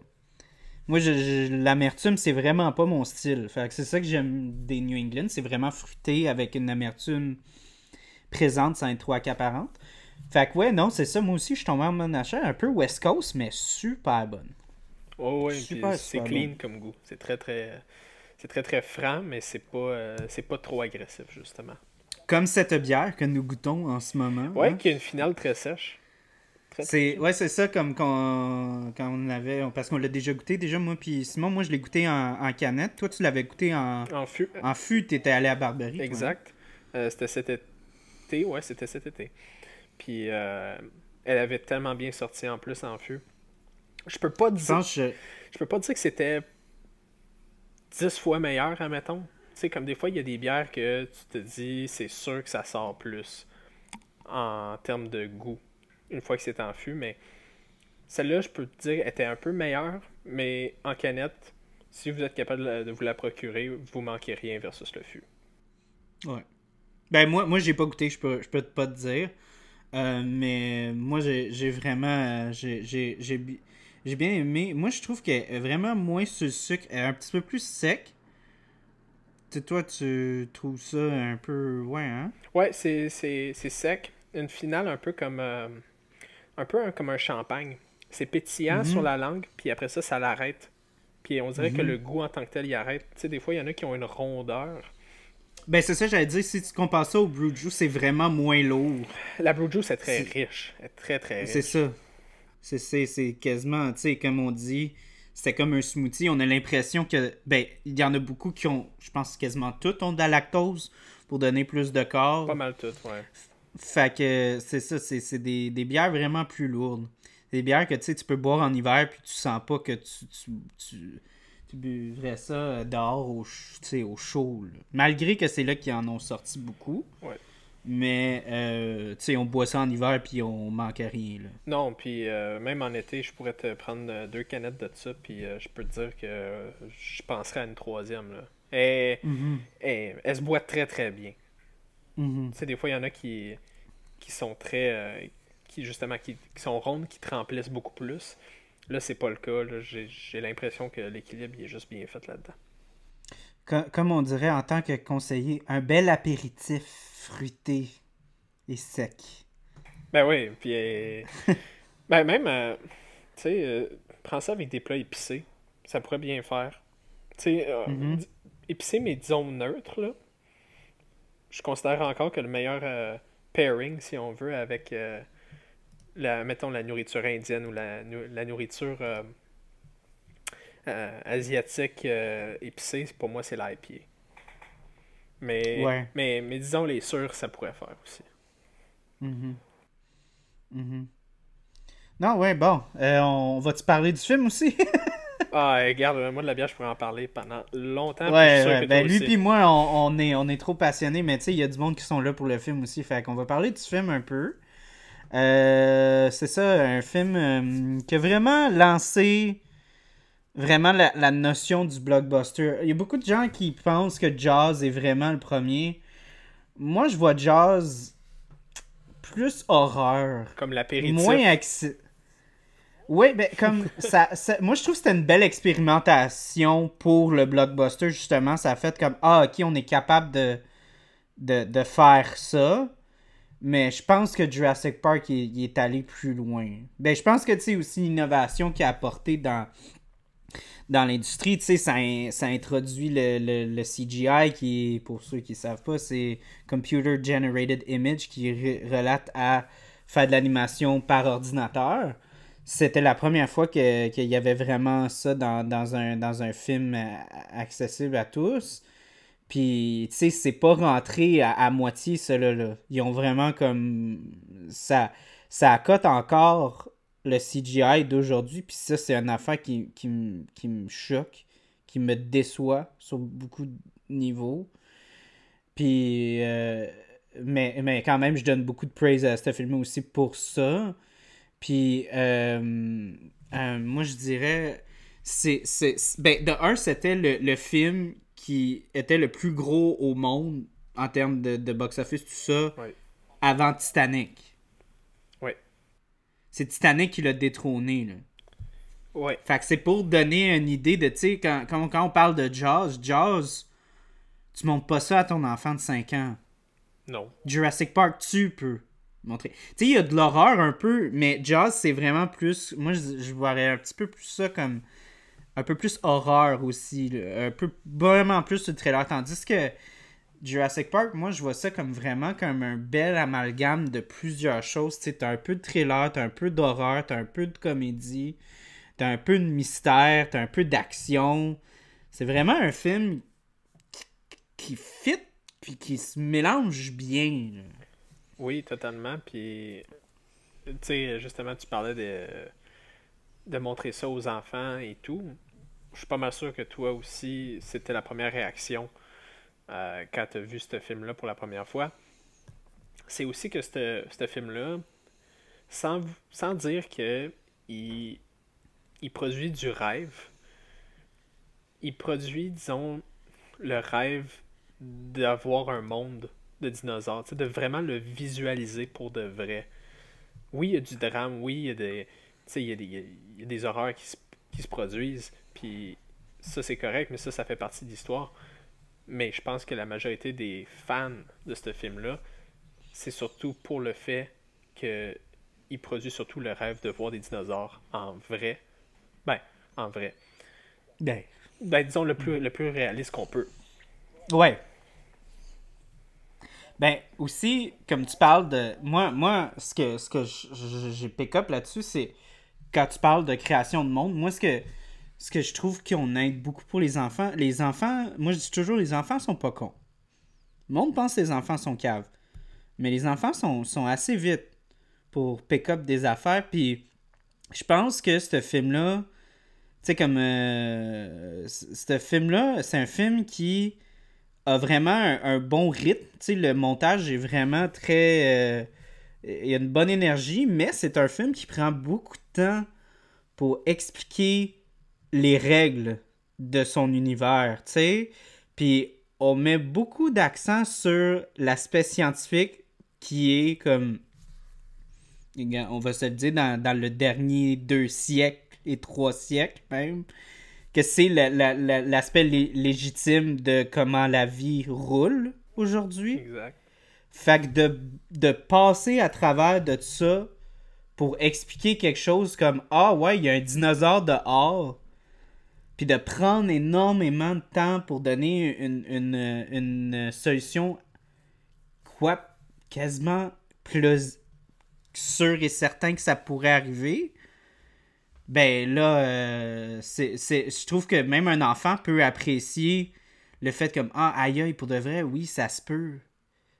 Moi, je, l'amertume, c'est vraiment pas mon style. c'est ça que j'aime des New England. C'est vraiment fruité avec une amertume présente sans être trop accaparante. Fait que ouais, non, c'est ça. Moi aussi, je suis tombé en achat Un peu West Coast, mais super bonne. Oh ouais, c'est clean comme goût. C'est très, très... C'est très, très franc, mais c'est pas, euh, c'est pas trop agressif, justement. Comme cette bière que nous goûtons en ce moment. Oui, hein. qui a une finale très sèche. C'est ouais, c'est ça comme quand, quand on avait parce qu'on l'a déjà goûté déjà moi puis Simon moi je l'ai goûté en, canette, toi tu l'avais goûté en en fût. En fût, t'étais allé à Barberie. Hein. Exact. Euh, c'était cet été, ouais, c'était cet été. Puis euh, elle avait tellement bien sorti en plus en fût. Je peux pas dire je... peux pas dire que c'était dix fois meilleur, admettons, tu sais, comme des fois, il y a des bières que tu te dis, c'est sûr que ça sort plus en termes de goût, une fois que c'est en fût, mais celle-là, je peux te dire, était un peu meilleure, mais en canette, si vous êtes capable de vous la procurer, vous manquez rien versus le fût. Ouais. Ben moi, moi j'ai pas goûté, je peux, je peux pas te dire. Euh, mais moi, j'ai vraiment. J'ai bien aimé. Moi, je trouve que est vraiment moins sur sucre. est un petit peu plus sec toi, tu trouves ça un peu. Ouais, hein? Ouais, c'est, c'est, c'est sec. Une finale un peu comme. Euh, un peu hein, comme un champagne. C'est pétillant mm-hmm. sur la langue, puis après ça, ça l'arrête. Puis on dirait que mm-hmm. le goût en tant que tel, il arrête. Tu sais, des fois, il y en a qui ont une rondeur. Ben, c'est ça, j'allais dire. Si tu compares ça au Juice, c'est vraiment moins lourd. La Juice, c'est très riche. est très, très riche. C'est ça. C'est, quasiment, tu sais, comme on dit c'est comme un smoothie. On a l'impression que, ben, il y en a beaucoup qui ont, je pense quasiment toutes ont de la lactose pour donner plus de corps. Pas mal toutes, ouais. Fait que c'est ça, c'est des, des, bières vraiment plus lourdes. Des bières que tu sais, tu peux boire en hiver puis tu sens pas que tu, tu, tu, buvrais ça dehors au, au chaud. Malgré que c'est là qu'ils en ont sorti beaucoup. Ouais. Mais, euh, tu sais, on boit ça en hiver puis on manque à rien. Là. Non, puis euh, même en été, je pourrais te prendre euh, deux canettes de ça, puis je peux te dire que je penserais à une troisième. Là. Et, mm-hmm. elle se boit très très bien. Mm-hmm. Tu sais, des fois, il y en a qui, sont très. qui justement, qui, sont rondes, qui te remplissent beaucoup plus. Là, c'est pas le cas. J'ai l'impression que l'équilibre est juste bien fait là-dedans. comme on dirait en tant que conseiller, un bel apéritif fruité et sec. Ben oui, puis. Euh, [LAUGHS] ben même, euh, tu sais, euh, prends ça avec des plats épicés. Ça pourrait bien faire. Tu sais, mhm. épicé, mais disons neutre, là. Je considère encore que le meilleur pairing, si on veut, avec. la, mettons la nourriture indienne ou la, nourriture asiatique épicée, pour moi, c'est l'IPA. Mais, mais, disons, les sûrs, ça pourrait faire aussi. Mm-hmm. Mm-hmm. Non, ouais, bon. Euh, on va te parler du film aussi? [LAUGHS] ah, euh, regarde, moi de la bière, je pourrais en parler pendant longtemps. Ouais, ben, lui puis moi, on, est, on est trop passionnés, mais tu sais, il y a du monde qui sont là pour le film aussi. Fait qu'on va parler du film un peu. Euh, c'est ça, un film qui a vraiment lancé vraiment la, notion du blockbuster. Il y a beaucoup de gens qui pensent que Jazz est vraiment le premier. Moi, je vois Jazz plus horreur. Comme la Moins Oui, mais ben, comme [LAUGHS] ça, Moi, je trouve que c'était une belle expérimentation pour le blockbuster, justement. Ça a fait comme Ah, ok, on est capable de, de, faire ça. Mais je pense que Jurassic Park il, est allé plus loin. Ben, je pense que c'est aussi l'innovation qui a apporté dans dans l'industrie, tu sais, ça, introduit le, le, CGI qui, pour ceux qui ne savent pas, c'est Computer Generated Image qui relate à faire de l'animation par ordinateur. C'était la première fois qu'il y avait vraiment ça dans, un, dans un film accessible à tous. Puis, tu sais, c'est pas rentré à, moitié, cela. là Ils ont vraiment comme. Ça, ça cote encore le CGI d'aujourd'hui. Puis ça, c'est une affaire qui, me choque, qui me déçoit sur beaucoup de niveaux. Puis, euh, mais, mais quand même, je donne beaucoup de praise à ce film aussi pour ça. Puis, euh, euh, moi, je dirais, c'est, ben, de un, c'était le, film qui était le plus gros au monde en termes de, box-office, tout ça, avant Titanic c'est Titanic qui l'a détrôné. Là. Ouais. Fait que c'est pour donner une idée de, tu sais, quand, on parle de Jaws, Jaws, tu montres pas ça à ton enfant de 5 ans. Non. Jurassic Park, tu peux montrer. Tu sais, il y a de l'horreur un peu, mais Jaws, c'est vraiment plus. Moi, je, je voirais un petit peu plus ça comme. Un peu plus horreur aussi. Un peu vraiment plus le trailer. Tandis que Jurassic Park, moi, je vois ça comme vraiment comme un bel amalgame de plusieurs choses. Tu t'as un peu de thriller, t'as un peu d'horreur, t'as un peu de comédie, t'as un peu de mystère, t'as un peu d'action. C'est vraiment un film qui, fit puis qui se mélange bien. Oui, totalement. Puis, tu sais, justement, tu parlais de, de montrer ça aux enfants et tout. Je suis pas mal sûr que toi aussi, c'était la première réaction euh, quand tu as vu ce film-là pour la première fois, c'est aussi que ce film-là, sans, sans dire que il, produit du rêve, il produit, disons, le rêve d'avoir un monde de dinosaures, de vraiment le visualiser pour de vrai. Oui, il y a du drame, oui, il y a des, il y a des horreurs qui se, qui se produisent, puis ça c'est correct, mais ça, ça fait partie de l'histoire mais je pense que la majorité des fans de ce film-là, c'est surtout pour le fait que il produit surtout le rêve de voir des dinosaures en vrai. Ben, en vrai. Ben, ben disons le plus, le plus réaliste qu'on peut. Ouais. Ben, aussi, comme tu parles de. Moi, moi ce que, ce que j'ai pick up là-dessus, c'est quand tu parles de création de monde, moi, ce que ce que je trouve qu'on aide beaucoup pour les enfants. Les enfants, moi je dis toujours, les enfants sont pas cons. Le monde pense que les enfants sont caves. Mais les enfants sont, assez vite pour pick-up des affaires. Puis je pense que ce film-là, tu sais, comme. Euh, ce film-là, c'est un film qui a vraiment un, bon rythme. Tu sais, le montage est vraiment très. Euh, il y a une bonne énergie, mais c'est un film qui prend beaucoup de temps pour expliquer les règles de son univers, tu sais. Puis on met beaucoup d'accent sur l'aspect scientifique qui est comme, on va se le dire, dans, dans le dernier deux siècles et trois siècles même, que c'est l'aspect légitime de comment la vie roule aujourd'hui. Exact. Fait que de, de, passer à travers de ça pour expliquer quelque chose comme Ah ouais, il y a un dinosaure dehors puis de prendre énormément de temps pour donner une, solution quoi quasiment plus sûr et certain que ça pourrait arriver, ben là, euh, c'est, je trouve que même un enfant peut apprécier le fait comme Ah, aïe, pour de vrai, oui, ça se peut.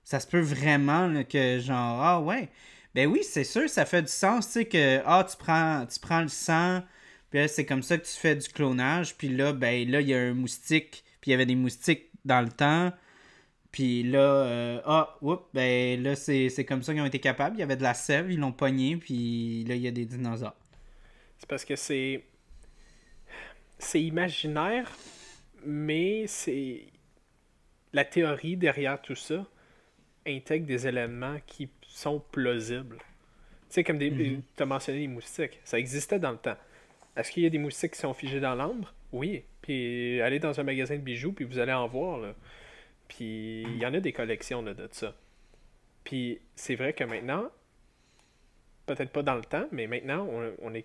Ça se peut vraiment que genre Ah, ouais. Ben oui, c'est sûr, ça fait du sens, tu sais, que Ah, tu prends, tu prends le sang c'est comme ça que tu fais du clonage. Puis là, ben là, il y a un moustique. Puis il y avait des moustiques dans le temps. Puis là, euh, ah, oups, ben là, c'est comme ça qu'ils ont été capables. Il y avait de la sève, ils l'ont pogné, puis là, il y a des dinosaures. C'est parce que c'est. C'est imaginaire, mais c'est. La théorie derrière tout ça intègre des éléments qui sont plausibles. Tu sais, comme des. Mm-hmm. Tu as mentionné les moustiques, ça existait dans le temps. Est-ce qu'il y a des moustiques qui sont figés dans l'ambre? Oui. Puis allez dans un magasin de bijoux, puis vous allez en voir. Là. Puis il y en a des collections de ça. Puis c'est vrai que maintenant, peut-être pas dans le temps, mais maintenant, on, est,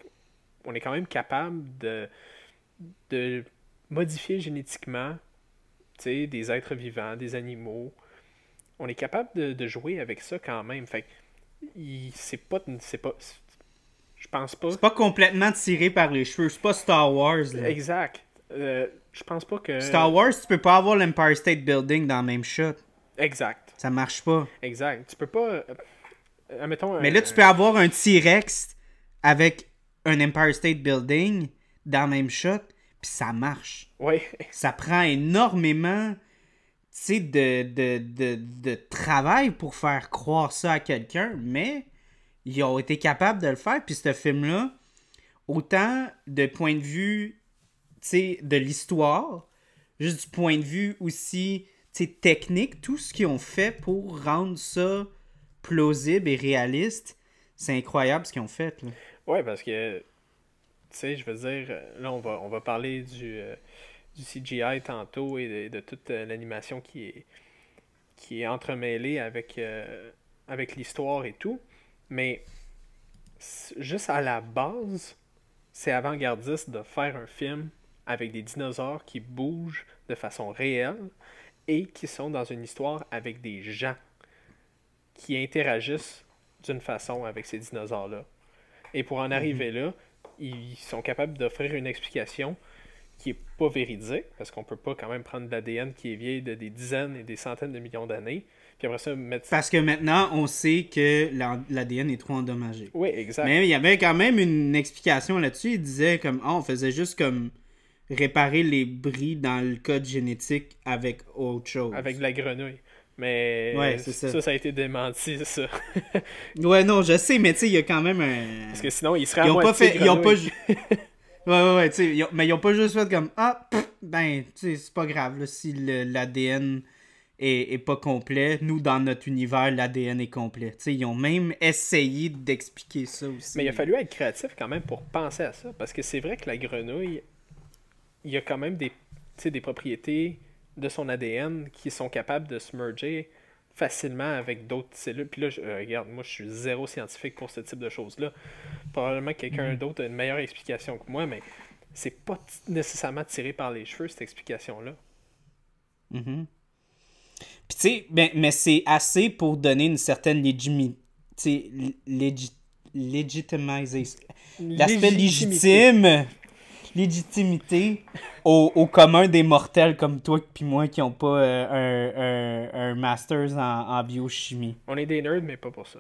on est quand même capable de, de modifier génétiquement des êtres vivants, des animaux. On est capable de, jouer avec ça quand même. Fait c'est pas, c'est pas, je pense pas. C'est pas complètement tiré par les cheveux. C'est pas Star Wars. Exact. Euh, je pense pas que. Star Wars, tu peux pas avoir l'Empire State Building dans le même shot. Exact. Ça marche pas. Exact. Tu peux pas. Euh, mais là, tu peux avoir un T-Rex avec un Empire State Building dans le même shot, puis ça marche. Oui. Ça prend énormément de, de, de, travail pour faire croire ça à quelqu'un, mais ils ont été capables de le faire. Puis ce film-là, autant de point de vue de l'histoire, juste du point de vue aussi technique, tout ce qu'ils ont fait pour rendre ça plausible et réaliste, c'est incroyable ce qu'ils ont fait. Là. Ouais, parce que, tu sais, je veux dire, là, on va, on va parler du, euh, du CGI tantôt et de, toute euh, l'animation qui est, qui est entremêlée avec, euh, avec l'histoire et tout. Mais juste à la base, c'est avant-gardiste de faire un film avec des dinosaures qui bougent de façon réelle et qui sont dans une histoire avec des gens qui interagissent d'une façon avec ces dinosaures-là. Et pour en mhm. arriver là, ils sont capables d'offrir une explication qui n'est pas véridique, parce qu'on ne peut pas quand même prendre de l'ADN qui est vieille de des dizaines et des centaines de millions d'années, parce que maintenant, on sait que l'ADN est trop endommagé. Oui, exact. Mais il y avait quand même une explication là-dessus. Il disait comme, ah, on faisait juste comme réparer les bris dans le code génétique avec autre chose. Avec de la grenouille. Mais ça. ça. a été démenti, ça. [LAUGHS] ouais, non, je sais, mais tu sais, il y a quand même un... Parce que sinon, ils seraient ils ont pas Ils ont pas... ouais, ouais, ouais, tu sais, mais ils n'ont pas juste fait comme, ah, ben, tu sais, c'est pas grave, si l'ADN est, pas complet. Nous, dans notre univers, l'ADN est complet. ils ont même essayé d'expliquer ça aussi. Mais il a fallu être créatif quand même pour penser à ça. Parce que c'est vrai que la grenouille, il y a quand même des, des propriétés de son ADN qui sont capables de se merger facilement avec d'autres cellules. Puis là, je, euh, regarde, moi, je suis zéro scientifique pour ce type de choses-là. Probablement quelqu'un mm-hmm. d'autre a une meilleure explication que moi, mais c'est pas nécessairement tiré par les cheveux, cette explication-là. Mm-hmm. Puis tu sais, ben, mais c'est assez pour donner une certaine légitimité L'aspect légitime, légitimité au, au, commun des mortels comme toi puis moi qui n'ont pas euh, un, un, master's en, biochimie. On est des nerds, mais pas pour ça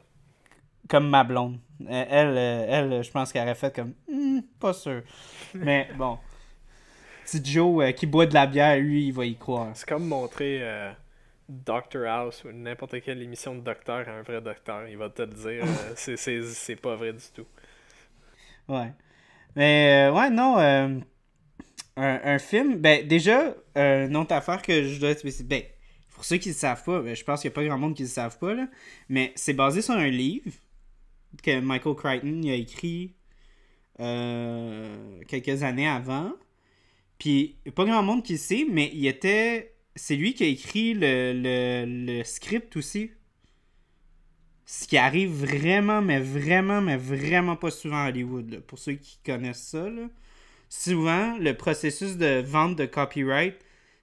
comme ma blonde. Euh, elle, euh, elle, je pense qu'elle aurait fait comme hmm, pas sûr. [LAUGHS] Mais bon. Petit Joe qui boit de la bière, lui, il va y croire. C'est comme montrer Doctor House ou n'importe quelle émission de docteur à un vrai docteur. Il va te dire, [LAUGHS] euh, c'est pas vrai du tout. Ouais. Mais euh, ouais, non. Euh, un, film, ben déjà, une autre affaire que je dois ben, pour ceux qui ne savent pas, ben, je pense qu'il n'y a pas grand monde qui ne le savent pas, là, mais c'est basé sur un livre que Michael Crichton a écrit quelques années avant. Puis, pas grand monde qui le sait, mais il était c'est lui qui a écrit le, le, script aussi. Ce qui arrive vraiment, mais vraiment, mais vraiment pas souvent à Hollywood. Pour ceux qui connaissent ça, là. souvent, le processus de vente de copyright,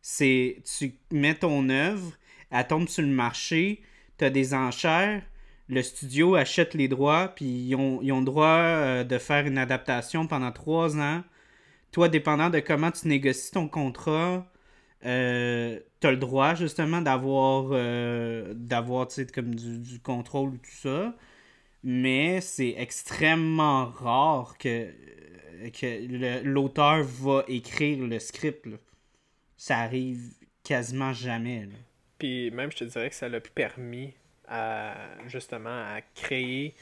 c'est tu mets ton œuvre, elle tombe sur le marché, tu as des enchères, le studio achète les droits, puis ils ont, ils ont droit euh, de faire une adaptation pendant trois ans. Toi, dépendant de comment tu négocies ton contrat, euh, t'as le droit justement d'avoir euh, d'avoir comme du, contrôle ou tout ça mais c'est extrêmement rare que euh, que l'auteur va écrire le script ça arrive quasiment jamais puis même je te dirais que ça l'a permis à justement à créer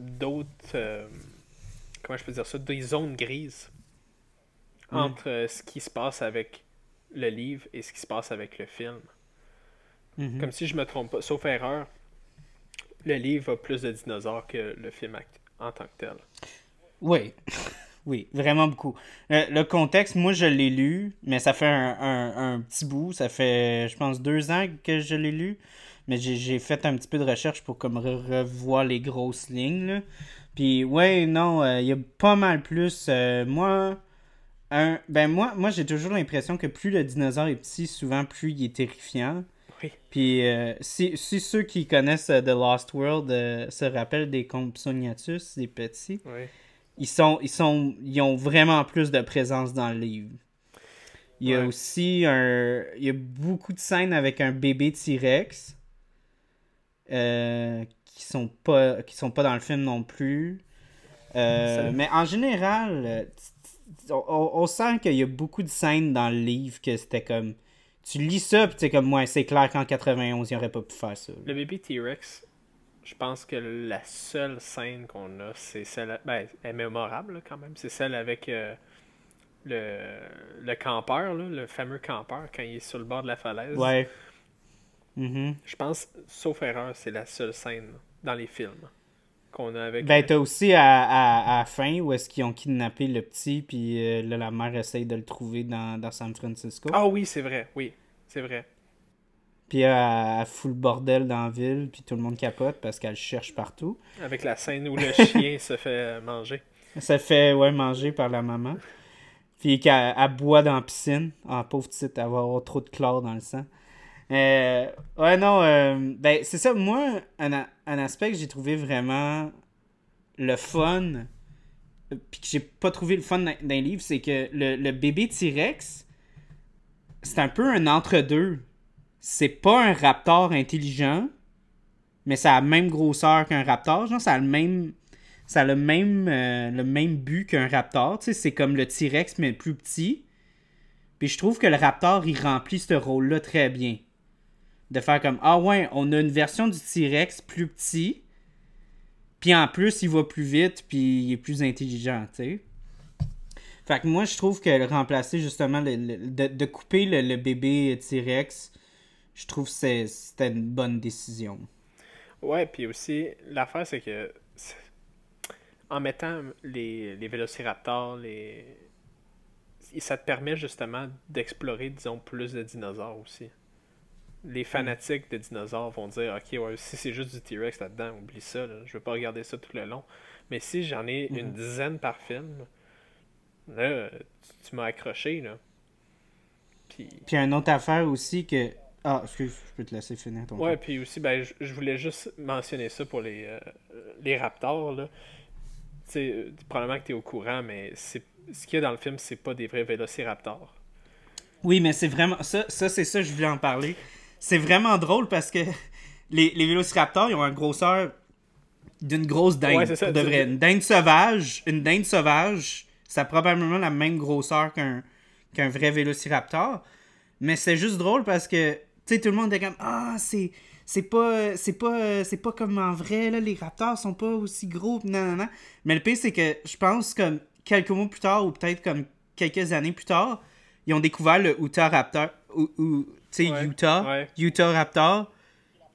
d'autres comment je peux dire ça des zones grises entre ce qui se passe avec le livre et ce qui se passe avec le film. Mhm. Comme si je me trompe pas, sauf erreur, le livre a plus de dinosaures que le film en tant que tel. Oui, [LAUGHS] oui, vraiment beaucoup. Euh, le contexte, moi je l'ai lu, mais ça fait un, petit bout, ça fait je pense deux ans que je l'ai lu, mais j'ai fait un petit peu de recherche pour comme revoir les grosses lignes. Puis ouais, non, euh, il y a pas mal plus. Euh, moi, ben moi, moi j'ai toujours l'impression que plus le dinosaure est petit, souvent plus il est terrifiant. Puis euh, si, ceux qui connaissent euh, The Lost World euh, se rappellent des Compsognathus, des petits, ils, sont, ils, sont, ils ont vraiment plus de présence dans le livre. Il y a aussi un, il y a beaucoup de scènes avec un bébé T-Rex qui sont pas qui sont pas dans le film non plus. mais en général, on, sent qu'il y a beaucoup de scènes dans le livre que c'était comme. Tu lis ça, puis tu comme, moi c'est clair qu'en 91, il aurait pas pu faire ça. Le bébé T-Rex, je pense que la seule scène qu'on a, c'est celle. Ben, elle est mémorable, quand même. C'est celle avec euh, le, le campeur, le fameux campeur, quand il est sur le bord de la falaise. Ouais. Mm-hmm. Je pense, sauf erreur, c'est la seule scène dans les films qu'on a avec. Ben, t'as aussi à, à, fin où est-ce qu'ils ont kidnappé le petit, puis euh, là, la mère essaye de le trouver dans, San Francisco. Ah oui, c'est vrai, oui, c'est vrai. Puis elle, fout le bordel dans la ville, puis tout le monde capote parce qu'elle cherche partout. Avec la scène où le chien [LAUGHS] se fait manger. Se fait, ouais, manger par la maman. Puis qu'elle boit dans la piscine. ah pauvre petite, elle avoir trop de chlore dans le sang. Euh, ouais, non, euh, ben, c'est ça. Moi, un, aspect que j'ai trouvé vraiment le fun, puis que j'ai pas trouvé le fun d'un livre, c'est que le, bébé T-Rex, c'est un peu un entre-deux. C'est pas un raptor intelligent, mais ça a la même grosseur qu'un raptor. ça a le même. Ça a le même, euh, le même but qu'un raptor. Tu sais, c'est comme le T-Rex, mais plus petit. Puis je trouve que le Raptor, il remplit ce rôle-là très bien de faire comme Ah ouais, on a une version du T-Rex plus petit, puis en plus, il va plus vite, puis il est plus intelligent, tu sais. Fait que moi, je trouve que remplacer justement, le, de, couper le, bébé T-Rex, je trouve que c'était une bonne décision. Ouais, puis aussi, l'affaire, c'est que en mettant les, les les... ça te permet justement d'explorer, disons, plus de dinosaures aussi les hmm. fanatiques des dinosaures vont dire Ok, ouais, si c'est juste du T-Rex là-dedans, oublie ça, là, je veux pas regarder ça tout le long. Mais si j'en ai hmm. une dizaine par film, là, tu, m'as accroché. là. Puis... puis une autre affaire aussi que. Ah, excuse, je peux te laisser finir ton Ouais, puis aussi, ben, je, voulais juste mentionner ça pour les, euh, les Raptors. Là. sais, euh, probablement que tu es au courant, mais c'est ce qu'il y a dans le film, c'est pas des vrais Vélociraptors. Oui, mais c'est vraiment. Ça, ça c'est ça, je voulais en parler c'est vraiment drôle parce que [LAUGHS] les, vélociraptors, ils ont une grosseur d'une grosse dinde. Une dinde sauvage, une dinde sauvage, ça probablement la même grosseur qu'un qu'un vrai vélociraptor. Mais c'est juste drôle parce que, tu sais, tout le monde est comme Ah, c'est. C'est pas, c'est pas, c'est pas comme en vrai, les raptors sont pas aussi gros, non, non, non. Mais le pire, c'est que je pense que quelques mois plus tard, ou peut-être comme quelques années plus tard, ils ont découvert le Utah Raptor, ou, tu sais, Utah, Utah Raptor,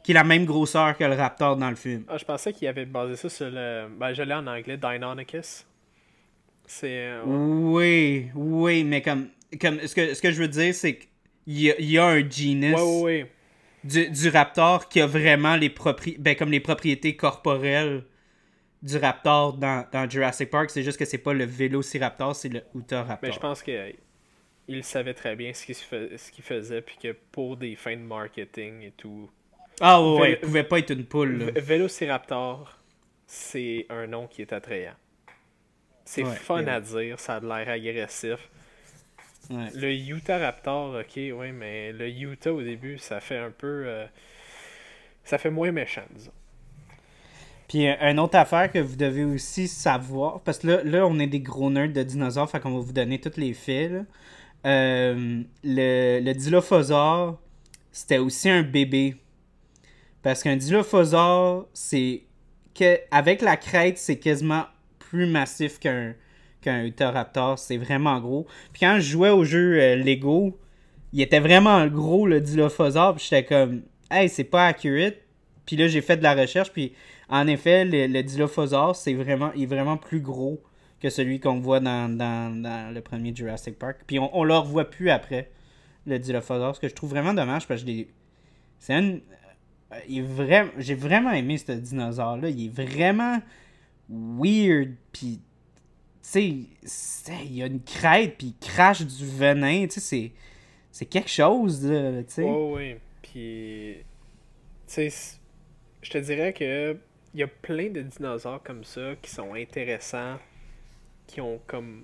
qui est la même grosseur que le Raptor dans le film. Ah, je pensais qu'il avait basé ça sur le. Ben, je l'ai en anglais, Deinonychus. C'est. Euh, oui, oui, mais comme. comme ce, que, ce que je veux dire, c'est qu'il y, a un genus. Du, du, raptor qui a vraiment les propri ben, comme les propriétés corporelles du raptor dans, dans Jurassic Park. C'est juste que c'est pas le Velociraptor c'est le Utah Mais ben, je pense que il savait très bien ce qu'il faisait, puis que pour des fins de marketing et tout. Ah ouais, il pouvait pas être une poule. Vélociraptor, c'est un nom qui est attrayant. C'est fun à dire, ça a l'air agressif. Le Utah Raptor, ok, oui, mais le Utah au début, ça fait un peu. Euh, ça fait moins méchant, disons. Puis euh, une autre affaire que vous devez aussi savoir, parce que là, là on est des gros nerds de dinosaures, fait qu'on va vous donner toutes les faits. Là. Euh, le, le dilophosaure, c'était aussi un bébé. Parce qu'un dilophosaure, c'est. avec la crête, c'est quasiment plus massif qu'un qu'un C'est vraiment gros. Puis quand je jouais au jeu euh, Lego, il était vraiment gros le dilophosaure. Puis j'étais comme, hey, c'est pas accurate. Puis là, j'ai fait de la recherche. Puis en effet, le, le dilophosaure, c'est vraiment, il est vraiment plus gros que celui qu'on voit dans, le premier Jurassic Park. Puis on, on le revoit plus après, le Dilophosaurus, ce que je trouve vraiment dommage parce que C'est un. Euh, j'ai vraiment aimé ce dinosaure-là. Il est vraiment weird. Puis, tu sais, il y a une crête, puis il crache du venin. Tu sais, c'est quelque chose, oui. Puis, tu sais, je te dirais que il y a plein de dinosaures comme ça qui sont intéressants qui ont comme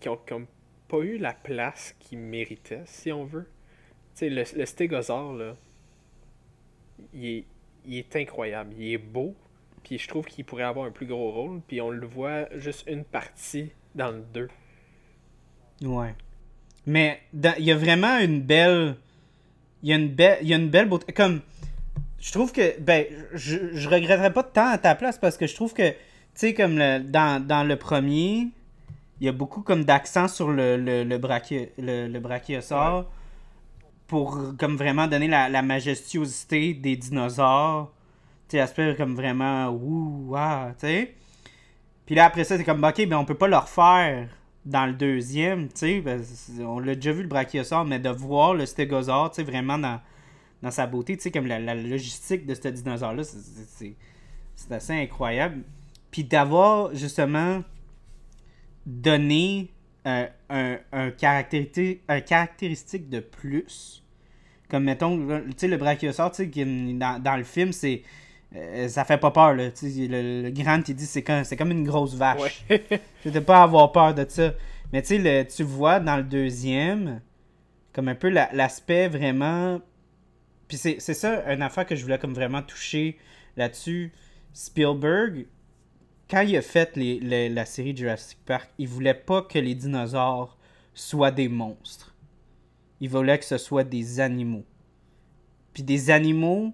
qui ont comme pas eu la place qu'ils méritaient, si on veut. Tu sais, le, le là, il est, incroyable. Il est beau, puis je trouve qu'il pourrait avoir un plus gros rôle, puis on le voit juste une partie dans le 2. Ouais. Mais il y a vraiment une belle... Il y a une belle, il y a une belle beauté. Comme, je trouve que... Ben, je, je regretterais pas de temps à ta place, parce que je trouve que tu sais, comme dans, le premier, il y a beaucoup comme d'accent sur le, le, le, le, pour comme vraiment donner la, majestuosité des dinosaures. Tu sais, comme vraiment ouh, ah, tu sais. Puis là, après ça, c'est comme, ok, mais ben, on peut pas le refaire dans le deuxième, tu sais. Ben, on l'a déjà vu le Brachiosaur, mais de voir le stégosaure, tu vraiment dans, sa beauté, tu sais, comme la, la logistique de ce dinosaure-là, c'est assez incroyable. Puis d'avoir justement donné une euh, un, un, caractéristique, un caractéristique de plus. Comme mettons, tu sais, le Brachiosaur, tu sais, dans, dans le film, c'est. Euh, ça fait pas peur, là. Le, le grand, il dit c'est comme, c'est comme une grosse vache. ne [LAUGHS] de pas avoir peur de ça. Mais tu tu vois dans le deuxième, comme un peu l'aspect vraiment. Puis c'est, c'est ça, une affaire que je voulais comme vraiment toucher là-dessus. Spielberg, quand il a fait la série Jurassic Park, il voulait pas que les dinosaures soient des monstres. Il voulait que ce soit des animaux. Puis des animaux,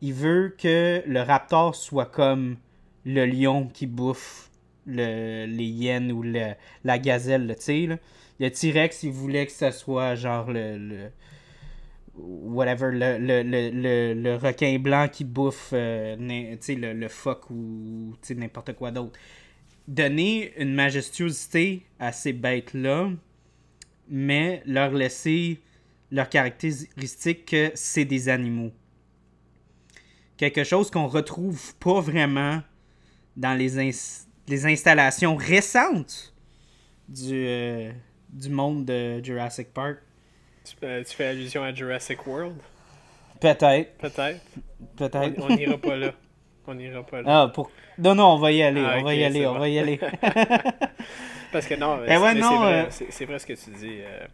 il veut que le raptor soit comme le lion qui bouffe les hyènes ou la gazelle, tu sais. Le T-Rex, il voulait que ce soit genre le, whatever, le, le, le, le, requin blanc qui bouffe euh, le, le phoque ou n'importe quoi d'autre. Donner une majestuosité à ces bêtes-là, mais leur laisser leur caractéristique que c'est des animaux. Quelque chose qu'on retrouve pas vraiment dans les, les installations récentes du, euh, du monde de Jurassic Park. Tu, fais allusion à Jurassic World? Peut-être. Peut-être. Peut-être. On n'ira pas là. On n'ira pas là. Ah, pour... Non, non, on va y aller. Ah, on, va y aller on va y aller. Parce que non, eh euh, c'est vrai, ce que tu dis. Euh.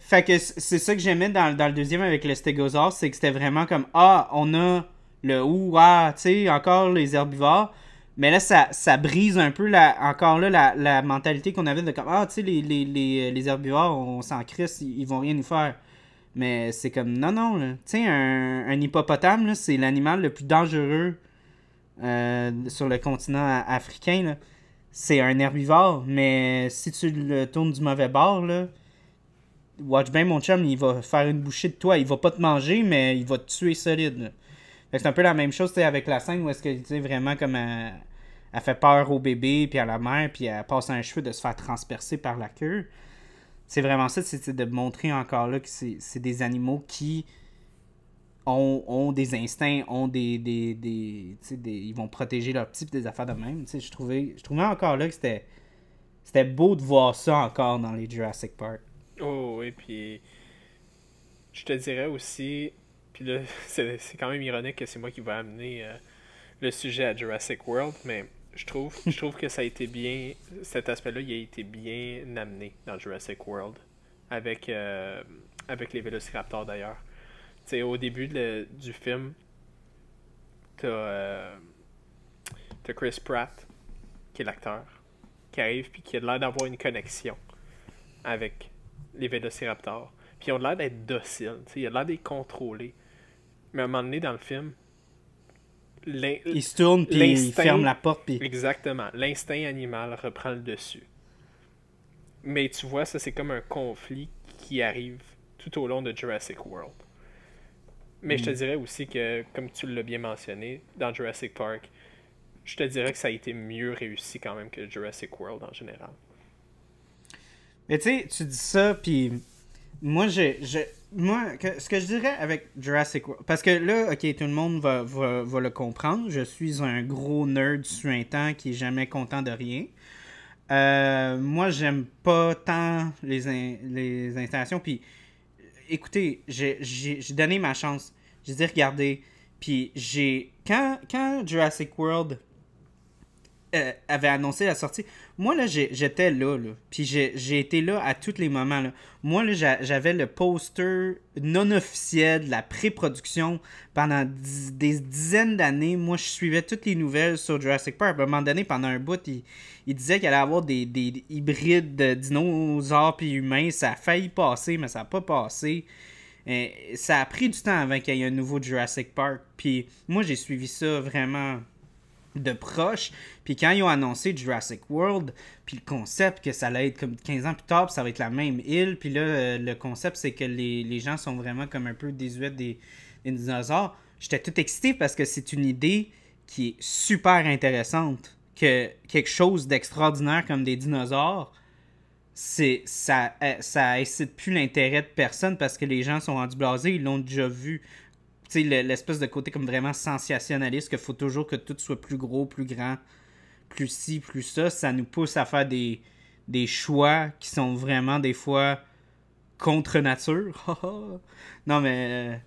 Fait que c'est ça que j'aimais dans, dans, le deuxième avec le stégosaure, c'est que c'était vraiment comme Ah, on a le ouah, tu sais, encore les herbivores. Mais là, ça, ça brise un peu la, encore là la, mentalité qu'on avait de comme Ah, tu sais, les, herbivores, on s'en crisse, ils, vont rien nous faire. Mais c'est comme non, non. Tu sais, un, hippopotame, c'est l'animal le plus dangereux euh, sur le continent africain. C'est un herbivore, mais si tu le tournes du mauvais bord, là, watch bien mon chum, il va faire une bouchée de toi. Il va pas te manger, mais il va te tuer solide c'est un peu la même chose avec la scène où est-ce que vraiment comme elle, fait peur au bébé puis à la mère puis elle passe un cheveu de se faire transpercer par la queue. C'est vraiment ça, c'est de montrer encore là que c'est des animaux qui ont, des instincts, ont des, des, des, Ils vont protéger leur petits des affaires de même. Je trouvais, je trouvais encore là que c'était. C'était beau de voir ça encore dans les Jurassic Park. Oh, et puis. Je te dirais aussi, puis là, [LAUGHS] c'est quand même ironique que c'est moi qui vais amener euh, le sujet à Jurassic World, mais je trouve, je trouve que ça a été bien. Cet aspect-là, il a été bien amené dans Jurassic World. Avec, euh, avec les Velociraptors d'ailleurs. Tu au début du film, euh, t'as Chris Pratt, qui est l'acteur, qui arrive puis qui a l'air d'avoir une connexion avec les Velociraptors Puis ils ont l'air d'être dociles, sais il a l'air d'être contrôlés mais à un moment donné, dans le film, il se tourne puis il ferme la porte. Puis... Exactement. L'instinct animal reprend le dessus. Mais tu vois, ça, c'est comme un conflit qui arrive tout au long de Jurassic World. Mais je te mm. dirais aussi que, comme tu l'as bien mentionné, dans Jurassic Park, je te dirais que ça a été mieux réussi quand même que Jurassic World en général. Mais tu sais, tu dis ça, puis moi, j'ai... je, moi, ce que je dirais avec Jurassic World, parce que là, ok, tout le monde va, le comprendre, je suis un gros nerd suintant qui est jamais content de rien. Euh, moi, j'aime pas tant les, les installations. Puis, écoutez, j'ai donné ma chance. J'ai dit, regardez. Puis, j'ai. Quand, quand Jurassic World euh, avait annoncé la sortie, moi, là, j'étais là, Puis j'ai été là à tous les moments, Moi, là, j'avais le poster non officiel de la pré-production pendant des dizaines d'années. Moi, je suivais toutes les nouvelles sur Jurassic Park. À un moment donné, pendant un bout, il, disait qu'il allait avoir des, hybrides de dinosaures puis humains. Ça a failli passer, mais ça n'a pas passé. Et ça a pris du temps avant qu'il y ait un nouveau Jurassic Park. Puis moi, j'ai suivi ça vraiment de proches, Puis quand ils ont annoncé Jurassic World, puis le concept que ça allait être comme 15 ans plus tard, ça va être la même île, puis là, euh, le concept, c'est que les, gens sont vraiment comme un peu désuets des, des dinosaures. J'étais tout excité parce que c'est une idée qui est super intéressante. Que quelque chose d'extraordinaire comme des dinosaures, c'est ça euh, ça excite plus l'intérêt de personne parce que les gens sont rendus blasés, ils l'ont déjà vu l'espèce de côté comme vraiment sensationnaliste, que faut toujours que tout soit plus gros, plus grand, plus ci, plus ça, ça nous pousse à faire des, des choix qui sont vraiment des fois contre nature. [LAUGHS] non, mais. Euh,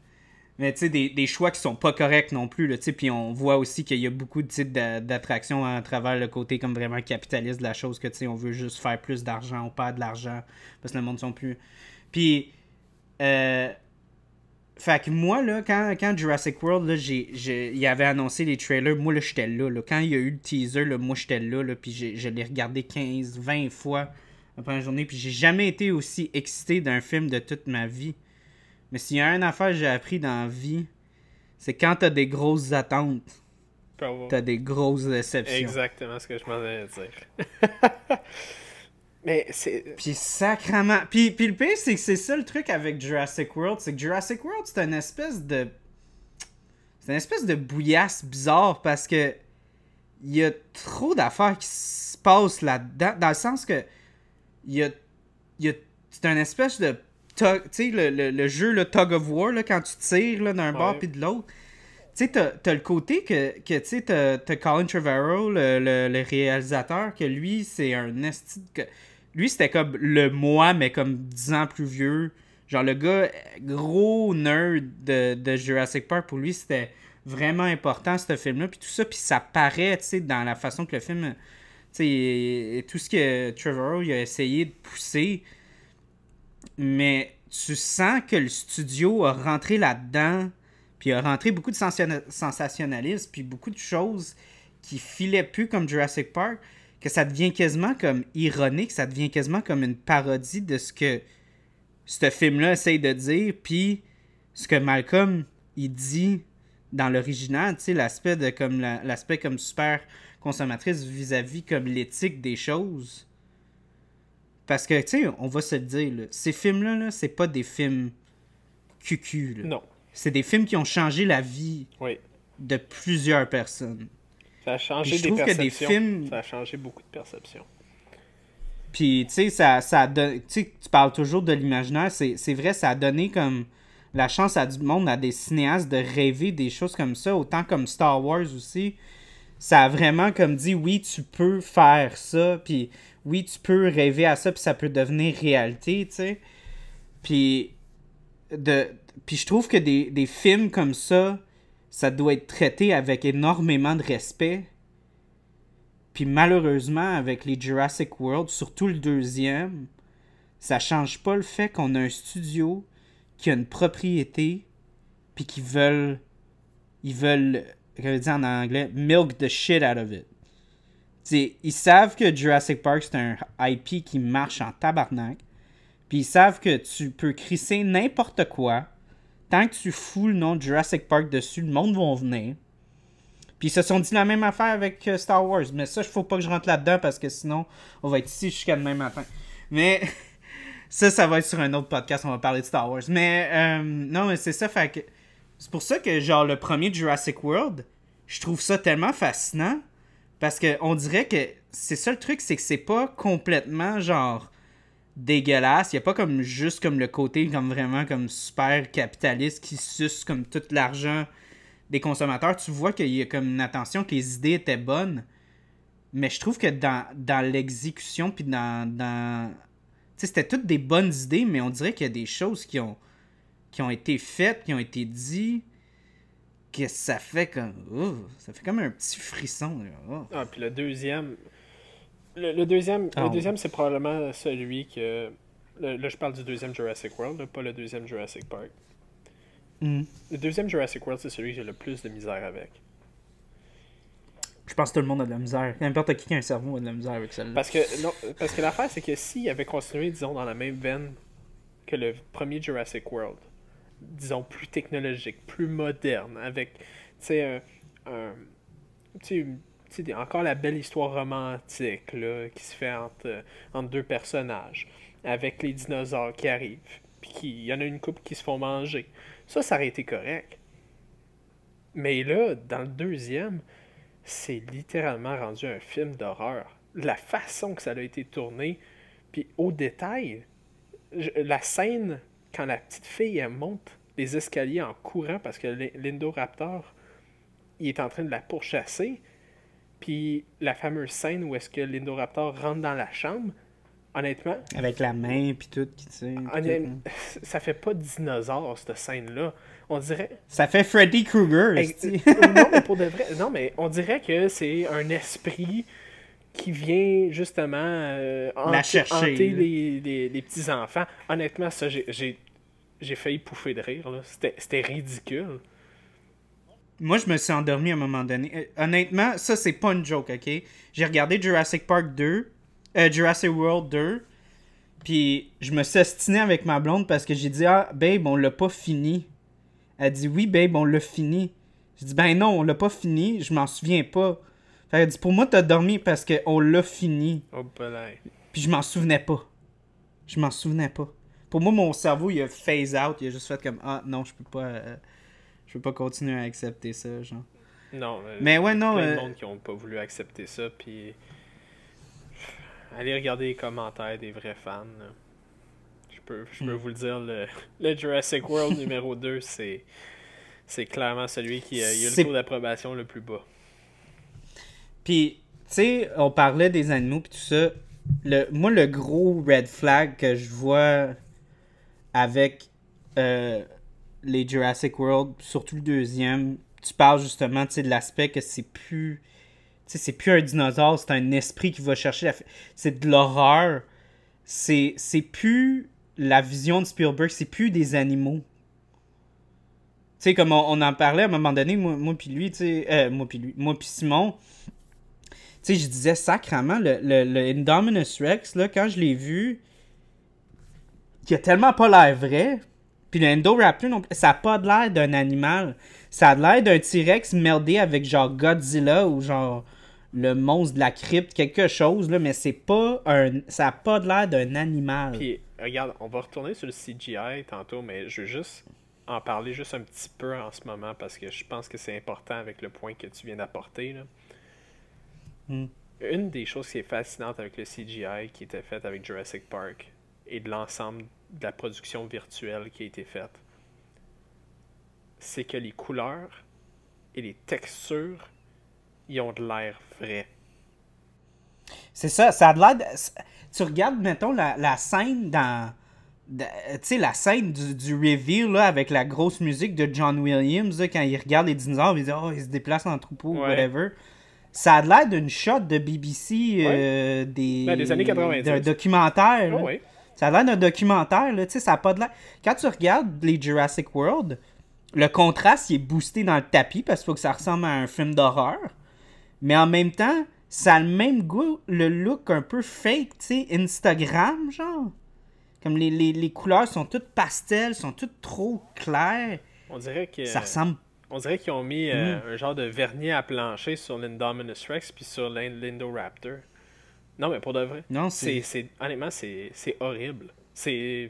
mais tu des, choix qui sont pas corrects non plus. puis on voit aussi qu'il y a beaucoup de types d'attractions à travers le côté comme vraiment capitaliste de la chose que tu on veut juste faire plus d'argent, on perd de l'argent parce que le monde sont plus. Puis. Euh, fait que moi, là, quand, Jurassic World, là, il avait annoncé les trailers, moi, là, j'étais là, Quand il y a eu le teaser, moi, j'étais là, là puis je l'ai regardé 15, 20 fois après la journée, puis j'ai jamais été aussi excité d'un film de toute ma vie. Mais s'il y a une affaire que j'ai appris dans la vie, c'est quand t'as des grosses attentes, t'as des grosses déceptions. Exactement ce que je m'en à dire. [LAUGHS] Mais c'est. Puis sacrement. Puis, puis le pire, c'est que c'est ça le truc avec Jurassic World. C'est que Jurassic World, c'est une espèce de. C'est une espèce de bouillasse bizarre parce que. Il y a trop d'affaires qui se passent là-dedans. Dans le sens que. Il y a. c'est un espèce de. Tu sais, le, jeu, le tug of war, là, quand tu tires d'un bord puis de l'autre. Tu sais, t'as, le côté que, que tu sais, t'as, Colin Trevorrow, le, réalisateur, que lui, c'est un esti. Que lui, c'était comme le moi, mais comme 10 ans plus vieux. Genre, le gars, gros nerd de, Jurassic Park, pour lui, c'était vraiment important, ce film-là. Puis tout ça, puis ça paraît, tu sais, dans la façon que le film. Tu sais, tout ce que Trevor il a essayé de pousser. Mais tu sens que le studio a rentré là-dedans, puis a rentré beaucoup de sensationnalisme, puis beaucoup de choses qui filaient plus comme Jurassic Park que ça devient quasiment comme ironique, ça devient quasiment comme une parodie de ce que ce film-là essaye de dire, puis ce que Malcolm, il dit dans l'original, tu sais, l'aspect de comme l'aspect comme super consommatrice vis-à-vis comme l'éthique des choses. Parce que, tu sais, on va se le dire, ces films-là, c'est pas des films cucul. Non. C'est des films qui ont changé la vie de plusieurs personnes. Ça a changé Ça a changé beaucoup de perceptions. Puis, tu sais, ça, ça tu parles toujours de l'imaginaire. C'est vrai, ça a donné comme la chance à du monde, à des cinéastes de rêver des choses comme ça, autant comme Star Wars aussi. Ça a vraiment comme dit, oui, tu peux faire ça, puis oui, tu peux rêver à ça, puis ça peut devenir réalité, tu sais. Puis, de... puis je trouve que des, des films comme ça, ça doit être traité avec énormément de respect. Puis malheureusement, avec les Jurassic World, surtout le deuxième, ça change pas le fait qu'on a un studio qui a une propriété, puis qui veulent, ils veulent, dire en anglais, milk the shit out of it. ils savent que Jurassic Park c'est un IP qui marche en tabarnak, puis ils savent que tu peux crisser n'importe quoi, tant que tu fous le nom de Jurassic Park dessus, le monde va venir. Puis ils se sont dit la même affaire avec euh, Star Wars. Mais ça, il faut pas que je rentre là-dedans parce que sinon, on va être ici jusqu'à demain matin. Mais [LAUGHS] ça, ça va être sur un autre podcast. On va parler de Star Wars. Mais euh, non, mais c'est ça. Fait c'est pour ça que, genre, le premier Jurassic World, je trouve ça tellement fascinant. Parce que on dirait que c'est ça le truc, c'est que c'est pas complètement genre dégueulasse. Il n'y a pas comme juste comme le côté comme vraiment comme super capitaliste qui suce comme tout l'argent des consommateurs. Tu vois qu'il y a comme une attention, que les idées étaient bonnes. Mais je trouve que dans, dans l'exécution, puis dans... dans... Tu sais, c'était toutes des bonnes idées, mais on dirait qu'il y a des choses qui ont, qui ont été faites, qui ont été dites que ça fait comme. ça fait comme un petit frisson. Oh. Ah, puis le deuxième, le, deuxième, ah, deuxième c'est probablement celui que. là, je parle du deuxième Jurassic World, pas le deuxième Jurassic Park. Hmm. Le deuxième Jurassic World, c'est celui que j'ai le plus de misère avec. Je pense que tout le monde a de la misère. N'importe qui qui a un cerveau a de la misère avec celle-là. Parce que, l'affaire, c'est que s'il avait continué, disons, dans la même veine que le premier Jurassic World, disons, plus technologique, plus moderne, avec, tu sais, un, un, encore la belle histoire romantique qui se fait euh, entre, deux personnages, avec les dinosaures qui arrivent, puis il y en a une couple qui se font manger. Ça, ça aurait été correct. Mais là, dans le deuxième, c'est littéralement rendu un film d'horreur. La façon que ça a été tourné, puis au détail, la scène quand la petite fille monte les escaliers en courant parce que l'Indoraptor il est en train de la pourchasser, puis la fameuse scène où est-ce que l'Indoraptor rentre dans la chambre, honnêtement. Avec la main, puis tout, qui honnêtement, hein. [LAUGHS] Ça fait pas de dinosaure, cette scène-là. On dirait. Ça fait Freddy Krueger, euh, euh, Non, mais pour de vrai. Non, mais on dirait que c'est un esprit qui vient justement euh, hanter, chercher, les, petits-enfants. Honnêtement, ça, j'ai failli pouffer de rire. C'était ridicule. Moi, je me suis endormi à un moment donné. Euh, honnêtement, ça, c'est pas une joke, ok? J'ai regardé Jurassic Park 2, euh, Jurassic World 2, puis je me suis sestinais avec ma blonde parce que j'ai dit, ah, babe, on l'a pas fini. Elle dit, oui, babe, on l'a fini. J'ai dit, ben non, on l'a pas fini, je m'en souviens pas. Fait elle dit, pour moi, t'as dormi parce qu'on l'a fini. Oh, puis je m'en souvenais pas. Je m'en souvenais pas. Pour moi, mon cerveau, il a phase out, il a juste fait comme, ah, non, je peux pas. Euh, je veux pas continuer à accepter ça, genre. Non, euh, mais ouais, non. Il y a plein de euh, monde qui ont pas voulu accepter ça, puis. Allez regarder les commentaires des vrais fans. Je peux, je hmm. vous le dire, le, Jurassic World [LAUGHS] numéro 2, c'est. C'est clairement celui qui euh, a, eu le taux d'approbation le plus bas. Puis, tu sais, on parlait des animaux puis tout ça. Le, moi, le gros red flag que je vois avec les Jurassic World, surtout le deuxième, tu parles justement de l'aspect que c'est plus. c'est plus un dinosaure, c'est un esprit qui va chercher. C'est de l'horreur. C'est plus la vision de Spielberg, c'est plus des animaux. Tu sais, comme on, en parlait à un moment donné, moi, euh, moi puis lui, moi puis Simon, tu sais, je disais sacrément, le, le, Indominus Rex, là, quand je l'ai vu, qui a tellement pas l'air vrai, puis le Endoraptor, ça n'a pas de l'air d'un animal. Ça a l'air d'un T-Rex merdé avec genre Godzilla ou genre le monstre de la crypte, quelque chose, là, mais c'est pas un. Ça n'a pas de l'air d'un animal. Puis regarde, on va retourner sur le CGI tantôt, mais je veux juste en parler juste un petit peu en ce moment parce que je pense que c'est important avec le point que tu viens d'apporter. là. Hmm. Une des choses qui est fascinante avec le CGI qui était fait avec Jurassic Park et de l'ensemble de la production virtuelle qui a été faite, c'est que les couleurs et les textures, ils ont de l'air vrai. C'est ça, ça a de l'air. Tu regardes, mettons, la, scène dans. Tu sais, la scène du, reveal là, avec la grosse musique de John Williams, quand il regarde les dinosaures, il dit Oh, ils se déplacent en troupeau whatever. Ça a de l'air d'une shot de BBC euh, ben, des... années 90. D'un documentaire. Ça a l'air d'un documentaire, là, tu sais, ça a pas de l'air. Quand tu regardes les Jurassic World, le contraste il est boosté dans le tapis parce qu'il faut que ça ressemble à un film d'horreur. Mais en même temps, ça a le même goût, le look un peu fake, tu sais, Instagram, genre. Comme les, couleurs sont toutes pastelles, sont toutes trop claires. On dirait que. Ça ressemble. On dirait qu'ils ont mis euh, mm. un genre de vernis à plancher sur l'Indominus Rex puis sur l'Indoraptor. Non, mais pour de vrai. Non, c'est. honnêtement, c'est horrible. C'est.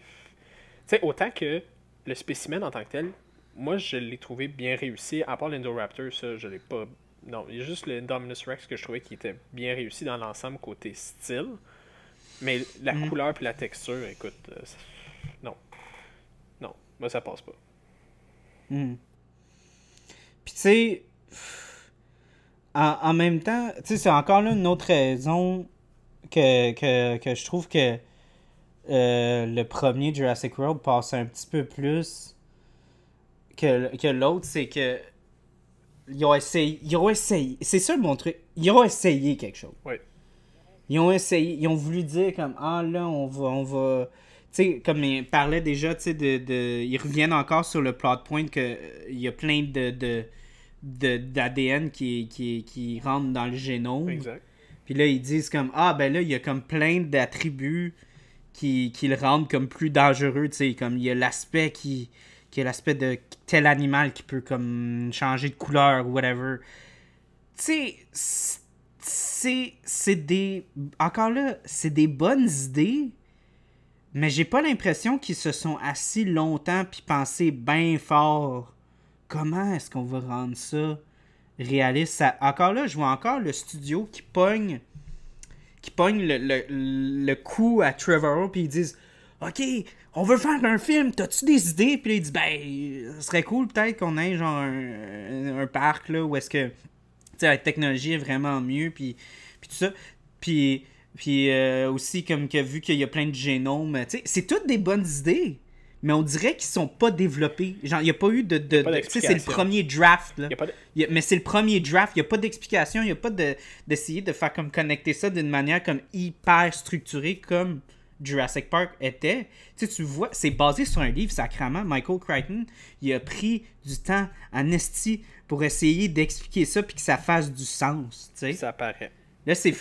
Tu autant que le spécimen en tant que tel, moi, je l'ai trouvé bien réussi. À part l'Indoraptor, ça, je l'ai pas. Non, il y a juste le Dominus Rex que je trouvais qui était bien réussi dans l'ensemble côté style. Mais la mm. couleur puis la texture, écoute, euh, non. Non, moi, ça passe pas. Mm. Puis, tu sais. En, en, même temps, tu sais, c'est encore là une autre raison que, que, je trouve que euh, le premier Jurassic World passe un petit peu plus que, l'autre, c'est que ils ont essayé. Ils ont essayé. C'est ça bon truc. Ils ont essayé quelque chose. Oui. Ils ont essayé. Ils ont voulu dire comme Ah là, on va. On va... Tu sais, comme ils parlaient déjà, tu sais, de, Ils reviennent encore sur le plot point que euh, il y a plein de. de d'ADN qui, qui, qui rentre dans le génome. Exact. Puis là, ils disent comme Ah, ben là, il y a comme plein d'attributs qui, le rendent comme plus dangereux, tu sais. Comme il y a l'aspect qui, qui est l'aspect de tel animal qui peut comme changer de couleur ou whatever. Tu sais, c'est, des. Encore là, c'est des bonnes idées, mais j'ai pas l'impression qu'ils se sont assis longtemps puis pensé bien fort. Comment est-ce qu'on va rendre ça réaliste. Ça, encore là, je vois encore le studio qui pogne, qui pogne le, coup à Trevor, puis ils disent OK, on veut faire un film, t'as-tu des idées? Puis là, il dit Ben, ce serait cool peut-être qu'on ait genre un, parc là, où est-ce que la technologie est vraiment mieux, puis, puis tout ça. Puis. Euh, aussi, comme que vu qu'il y a plein de génomes, c'est toutes des bonnes idées mais on dirait qu'ils sont pas développés. Genre, il n'y a pas eu de. c'est le premier draft. mais c'est le premier draft, il n'y a pas d'explication, il n'y a pas d'essayer de, faire comme connecter ça d'une manière comme hyper structurée comme Jurassic Park était. Tu tu vois, c'est basé sur un livre, sacrément Michael Crichton, il a pris du temps à esti pour essayer d'expliquer ça puis que ça fasse du sens. Ça paraît. Là, c'est.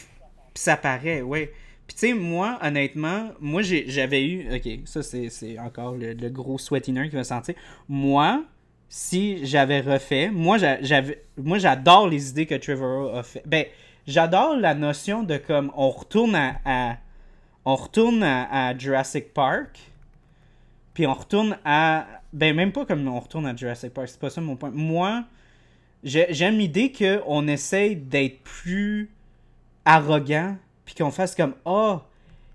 ça paraît, ouais. Puis tu sais, moi, honnêtement, moi j'avais eu... Ok, ça c'est encore le, gros sweatiner qui va sentir. Moi, si j'avais refait. Moi, j'avais, moi, j'adore les idées que Trevor a fait. Ben, j'adore la notion de comme on retourne à, on retourne à, Jurassic Park, puis on retourne à, ben même pas comme on retourne à Jurassic Park. C'est pas ça mon point. Moi, j'aime l'idée que on essaye d'être plus arrogant puis qu'on fasse comme Ah,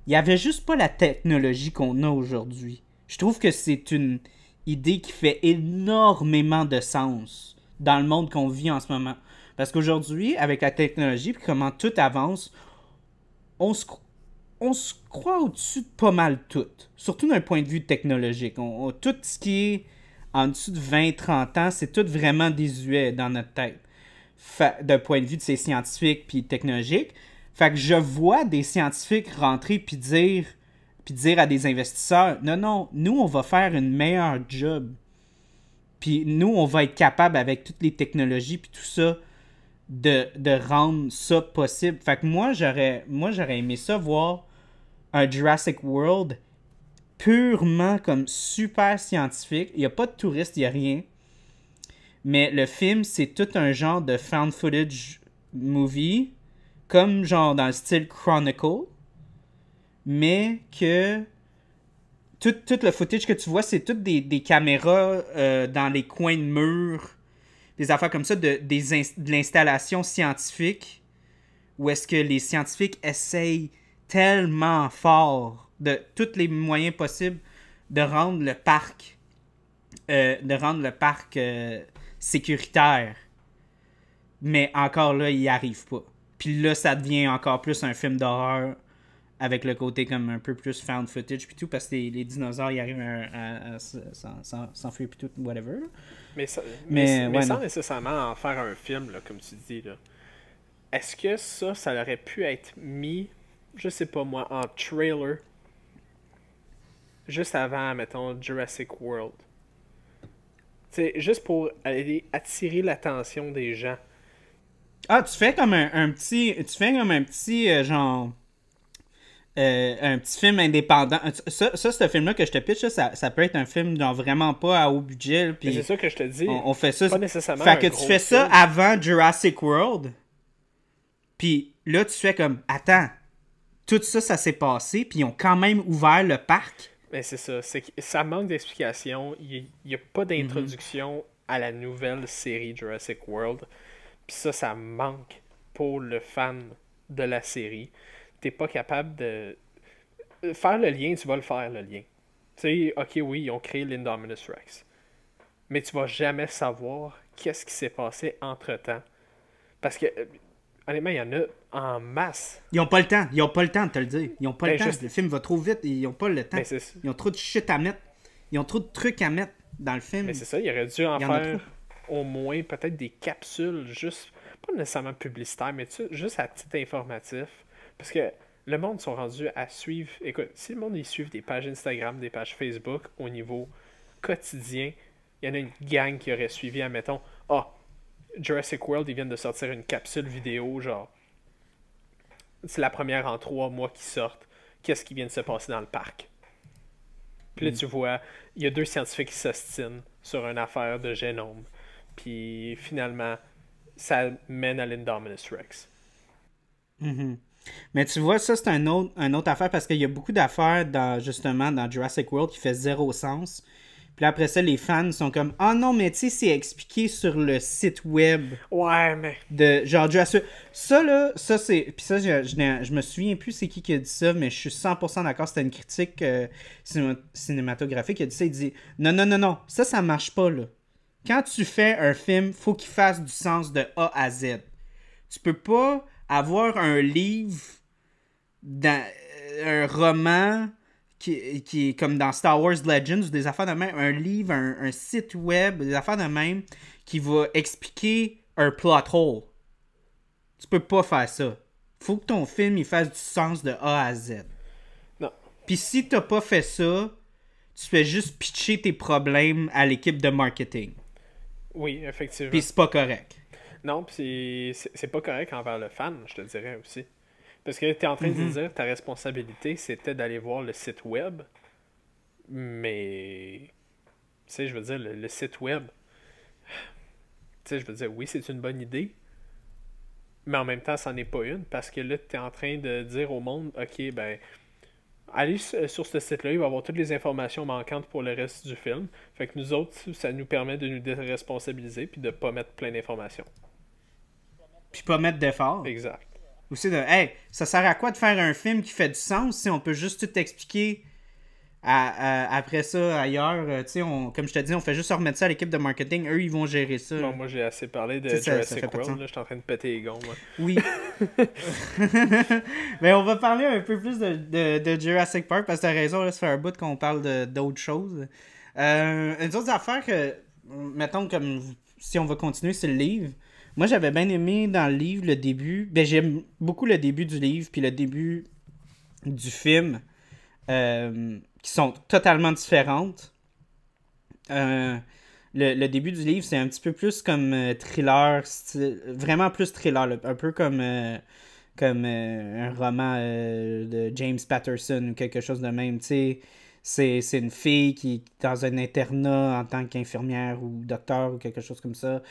il n'y avait juste pas la technologie qu'on a aujourd'hui. Je trouve que c'est une idée qui fait énormément de sens dans le monde qu'on vit en ce moment. Parce qu'aujourd'hui, avec la technologie, puis comment tout avance, on se, croit au-dessus de pas mal tout. Surtout d'un point de vue technologique. tout ce qui est en dessous de 20-30 ans, c'est tout vraiment désuet dans notre tête. D'un point de vue de ces scientifiques puis technologiques. Fait que je vois des scientifiques rentrer puis dire, puis dire à des investisseurs, non, non, nous, on va faire une meilleure job. Puis nous, on va être capable, avec toutes les technologies puis tout ça, de, rendre ça possible. Fait que moi, j'aurais, moi, j'aurais aimé ça voir un Jurassic World purement comme super scientifique. Il n'y a pas de touristes, il n'y a rien. Mais le film, c'est tout un genre de found footage movie comme genre dans le style Chronicle, mais que tout, le footage que tu vois, c'est toutes des, caméras euh, dans les coins de murs, des affaires comme ça, de, des de l'installation scientifique, où est-ce que les scientifiques essayent tellement fort de tous les moyens possibles de rendre le parc euh, de rendre le parc euh, sécuritaire. Mais encore là, ils n'y arrivent pas. Puis là, ça devient encore plus un film d'horreur avec le côté comme un peu plus found footage puis tout parce que les, dinosaures ils arrivent à, s'enfuir puis tout whatever mais, mais, sans nécessairement en faire un film comme tu dis est-ce que ça ça aurait pu être mis je sais pas moi en trailer juste avant mettons Jurassic World c'est juste pour aller attirer l'attention des gens ah, tu fais comme un, petit. Tu fais comme un petit euh, genre. Euh, un petit film indépendant. Euh, ça, ça ce film-là que je te pitch, ça, peut être un film genre vraiment pas à haut budget. C'est ça que je te dis. On, fait ça. Fait que tu fais ça avant Jurassic World. Puis là, tu fais comme Attends, tout ça, ça s'est passé. Puis ils ont quand même ouvert le parc. Mais c'est ça. Ça manque d'explication. Il n'y a pas mhm. d'introduction à la nouvelle série Jurassic World ça, ça manque pour le fan de la série. T'es pas capable de faire le lien, tu vas le faire le lien. Tu sais, ok, oui, ils ont créé l'Indominus Rex. Mais tu vas jamais savoir qu'est-ce qui s'est passé entre temps. Parce que, euh, honnêtement, il y en a en masse. Ils ont pas le temps. Ils ont pas le temps de te le dire. Ils ont pas ben, le temps. Le film va trop vite. Ils ont pas le temps. Ben, ils ont trop de shit à mettre. Ils ont trop de trucs à mettre dans le film. Mais ben, c'est ça, il aurait dû en, faire au moins peut-être des capsules, juste, pas nécessairement publicitaires, mais juste à titre informatif. Parce que le monde sont rendus à suivre. Écoute, si le monde y suit des pages Instagram, des pages Facebook au niveau quotidien, il y en a une gang qui aurait suivi, admettons, ah, oh, Jurassic World, ils viennent de sortir une capsule vidéo, genre, c'est la première en trois mois qui sortent. Qu'est-ce qui vient de se passer dans le parc? Puis là, mm. tu vois, il y a deux scientifiques qui s'ostinent sur une affaire de génome qui, finalement, ça mène à l'Indominus Rex. Mhm. Mais tu vois, ça, c'est un autre, un autre affaire parce qu'il y a beaucoup d'affaires dans, justement dans Jurassic World qui fait zéro sens. Puis après ça, les fans sont comme Ah oh non, mais tu sais, c'est expliqué sur le site web. Ouais, mais. De genre Jurassic. Ça, là, ça, c'est. Puis ça, je, je, me souviens plus c'est qui qui a dit ça, mais je suis 100% d'accord. C'était une critique euh, cinématographique qui a dit ça. Il dit Non, non, non, non, ça, ça marche pas, là quand tu fais un film, faut qu'il fasse du sens de A à Z. Tu peux pas avoir un livre, dans, euh, un roman qui, est comme dans Star Wars Legends, ou des affaires de même, un livre, un, site web, des affaires de même, qui va expliquer un plot hole. Tu peux pas faire ça. Faut que ton film il fasse du sens de A à Z. Non. Puis si t'as pas fait ça, tu fais juste pitcher tes problèmes à l'équipe de marketing. Oui, effectivement. Puis c'est pas correct. Non, puis c'est pas correct envers le fan, je te dirais aussi. Parce que tu es en train de mhm. dire ta responsabilité, c'était d'aller voir le site web. Mais. Tu sais, je veux dire, le, site web. Tu sais, je veux dire, oui, c'est une bonne idée. Mais en même temps, ça n'est est pas une. Parce que là, tu en train de dire au monde, OK, ben, allez euh, sur ce site-là, il va avoir toutes les informations manquantes pour le reste du film. Fait que nous autres, ça nous permet de nous déresponsabiliser puis de pas mettre plein d'informations. Puis pas mettre d'efforts. Exact. Aussi de, hey, ça sert à quoi de faire un film qui fait du sens si on peut juste tout expliquer après ça, ailleurs, euh, on, comme je te dis, on fait juste remettre ça à l'équipe de marketing. Eux, ils vont gérer ça. Non, moi, j'ai assez parlé de Jurassic World. Là, je suis en train de péter les gonds. Oui. [LAUGHS] Mais on va parler un peu plus de, de, Jurassic Park parce que t'as raison, là, ça fait un bout qu'on parle d'autres choses. Euh, une autre affaire que, mettons, comme si on va continuer, c'est le livre. Moi, j'avais bien aimé dans le livre le début. Ben, j'aime beaucoup le début du livre puis le début du film. Euh, qui sont totalement différentes. Euh, le, début du livre, c'est un petit peu plus comme euh, thriller, vraiment plus thriller, un peu comme, euh, comme un roman de James Patterson ou quelque chose de même. C'est, c'est une fille qui est dans un internat en tant qu'infirmière ou docteur ou quelque chose comme ça.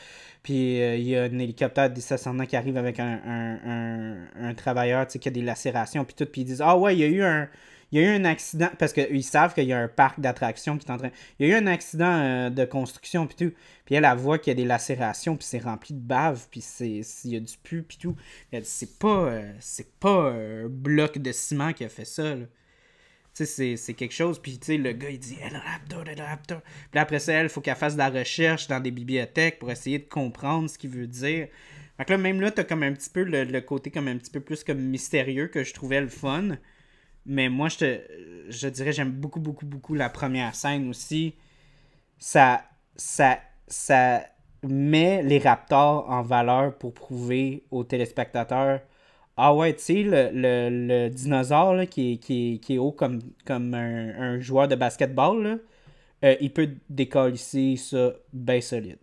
Puis il y a un hélicoptère d'assassinat qui arrive avec un, un, un, un travailleur qui a des lacérations. Puis tout, puis ils disent Ah ouais, il y a eu un il y a eu un accident, parce qu'ils savent qu'il y a un parc d'attractions qui est en train. Il y a eu un accident euh, de construction, puis tout. Puis elle, elle voit qu'il y a des lacérations, puis c'est rempli de bave, puis il y a du pu, puis tout. Elle dit, c'est pas, euh, c'est pas euh, un bloc de ciment qui a fait ça, sais c'est quelque chose. Puis, tu sais, le gars, il dit El elle Raptor. Puis après ça, elle, faut qu'elle fasse de la recherche dans des bibliothèques pour essayer de comprendre ce qu'il veut dire. Fait que là, même là, t'as comme un petit peu le, le, côté comme un petit peu plus comme mystérieux que je trouvais le fun. Mais moi, je te, je dirais, j'aime beaucoup, beaucoup, beaucoup la première scène aussi. Ça, ça, ça met les Raptors en valeur pour prouver aux téléspectateurs Ah ouais, tu sais, le, dinosaure qui, est, qui, haut comme, comme un, joueur de basketball, euh, il peut décoller ici ça bien solide.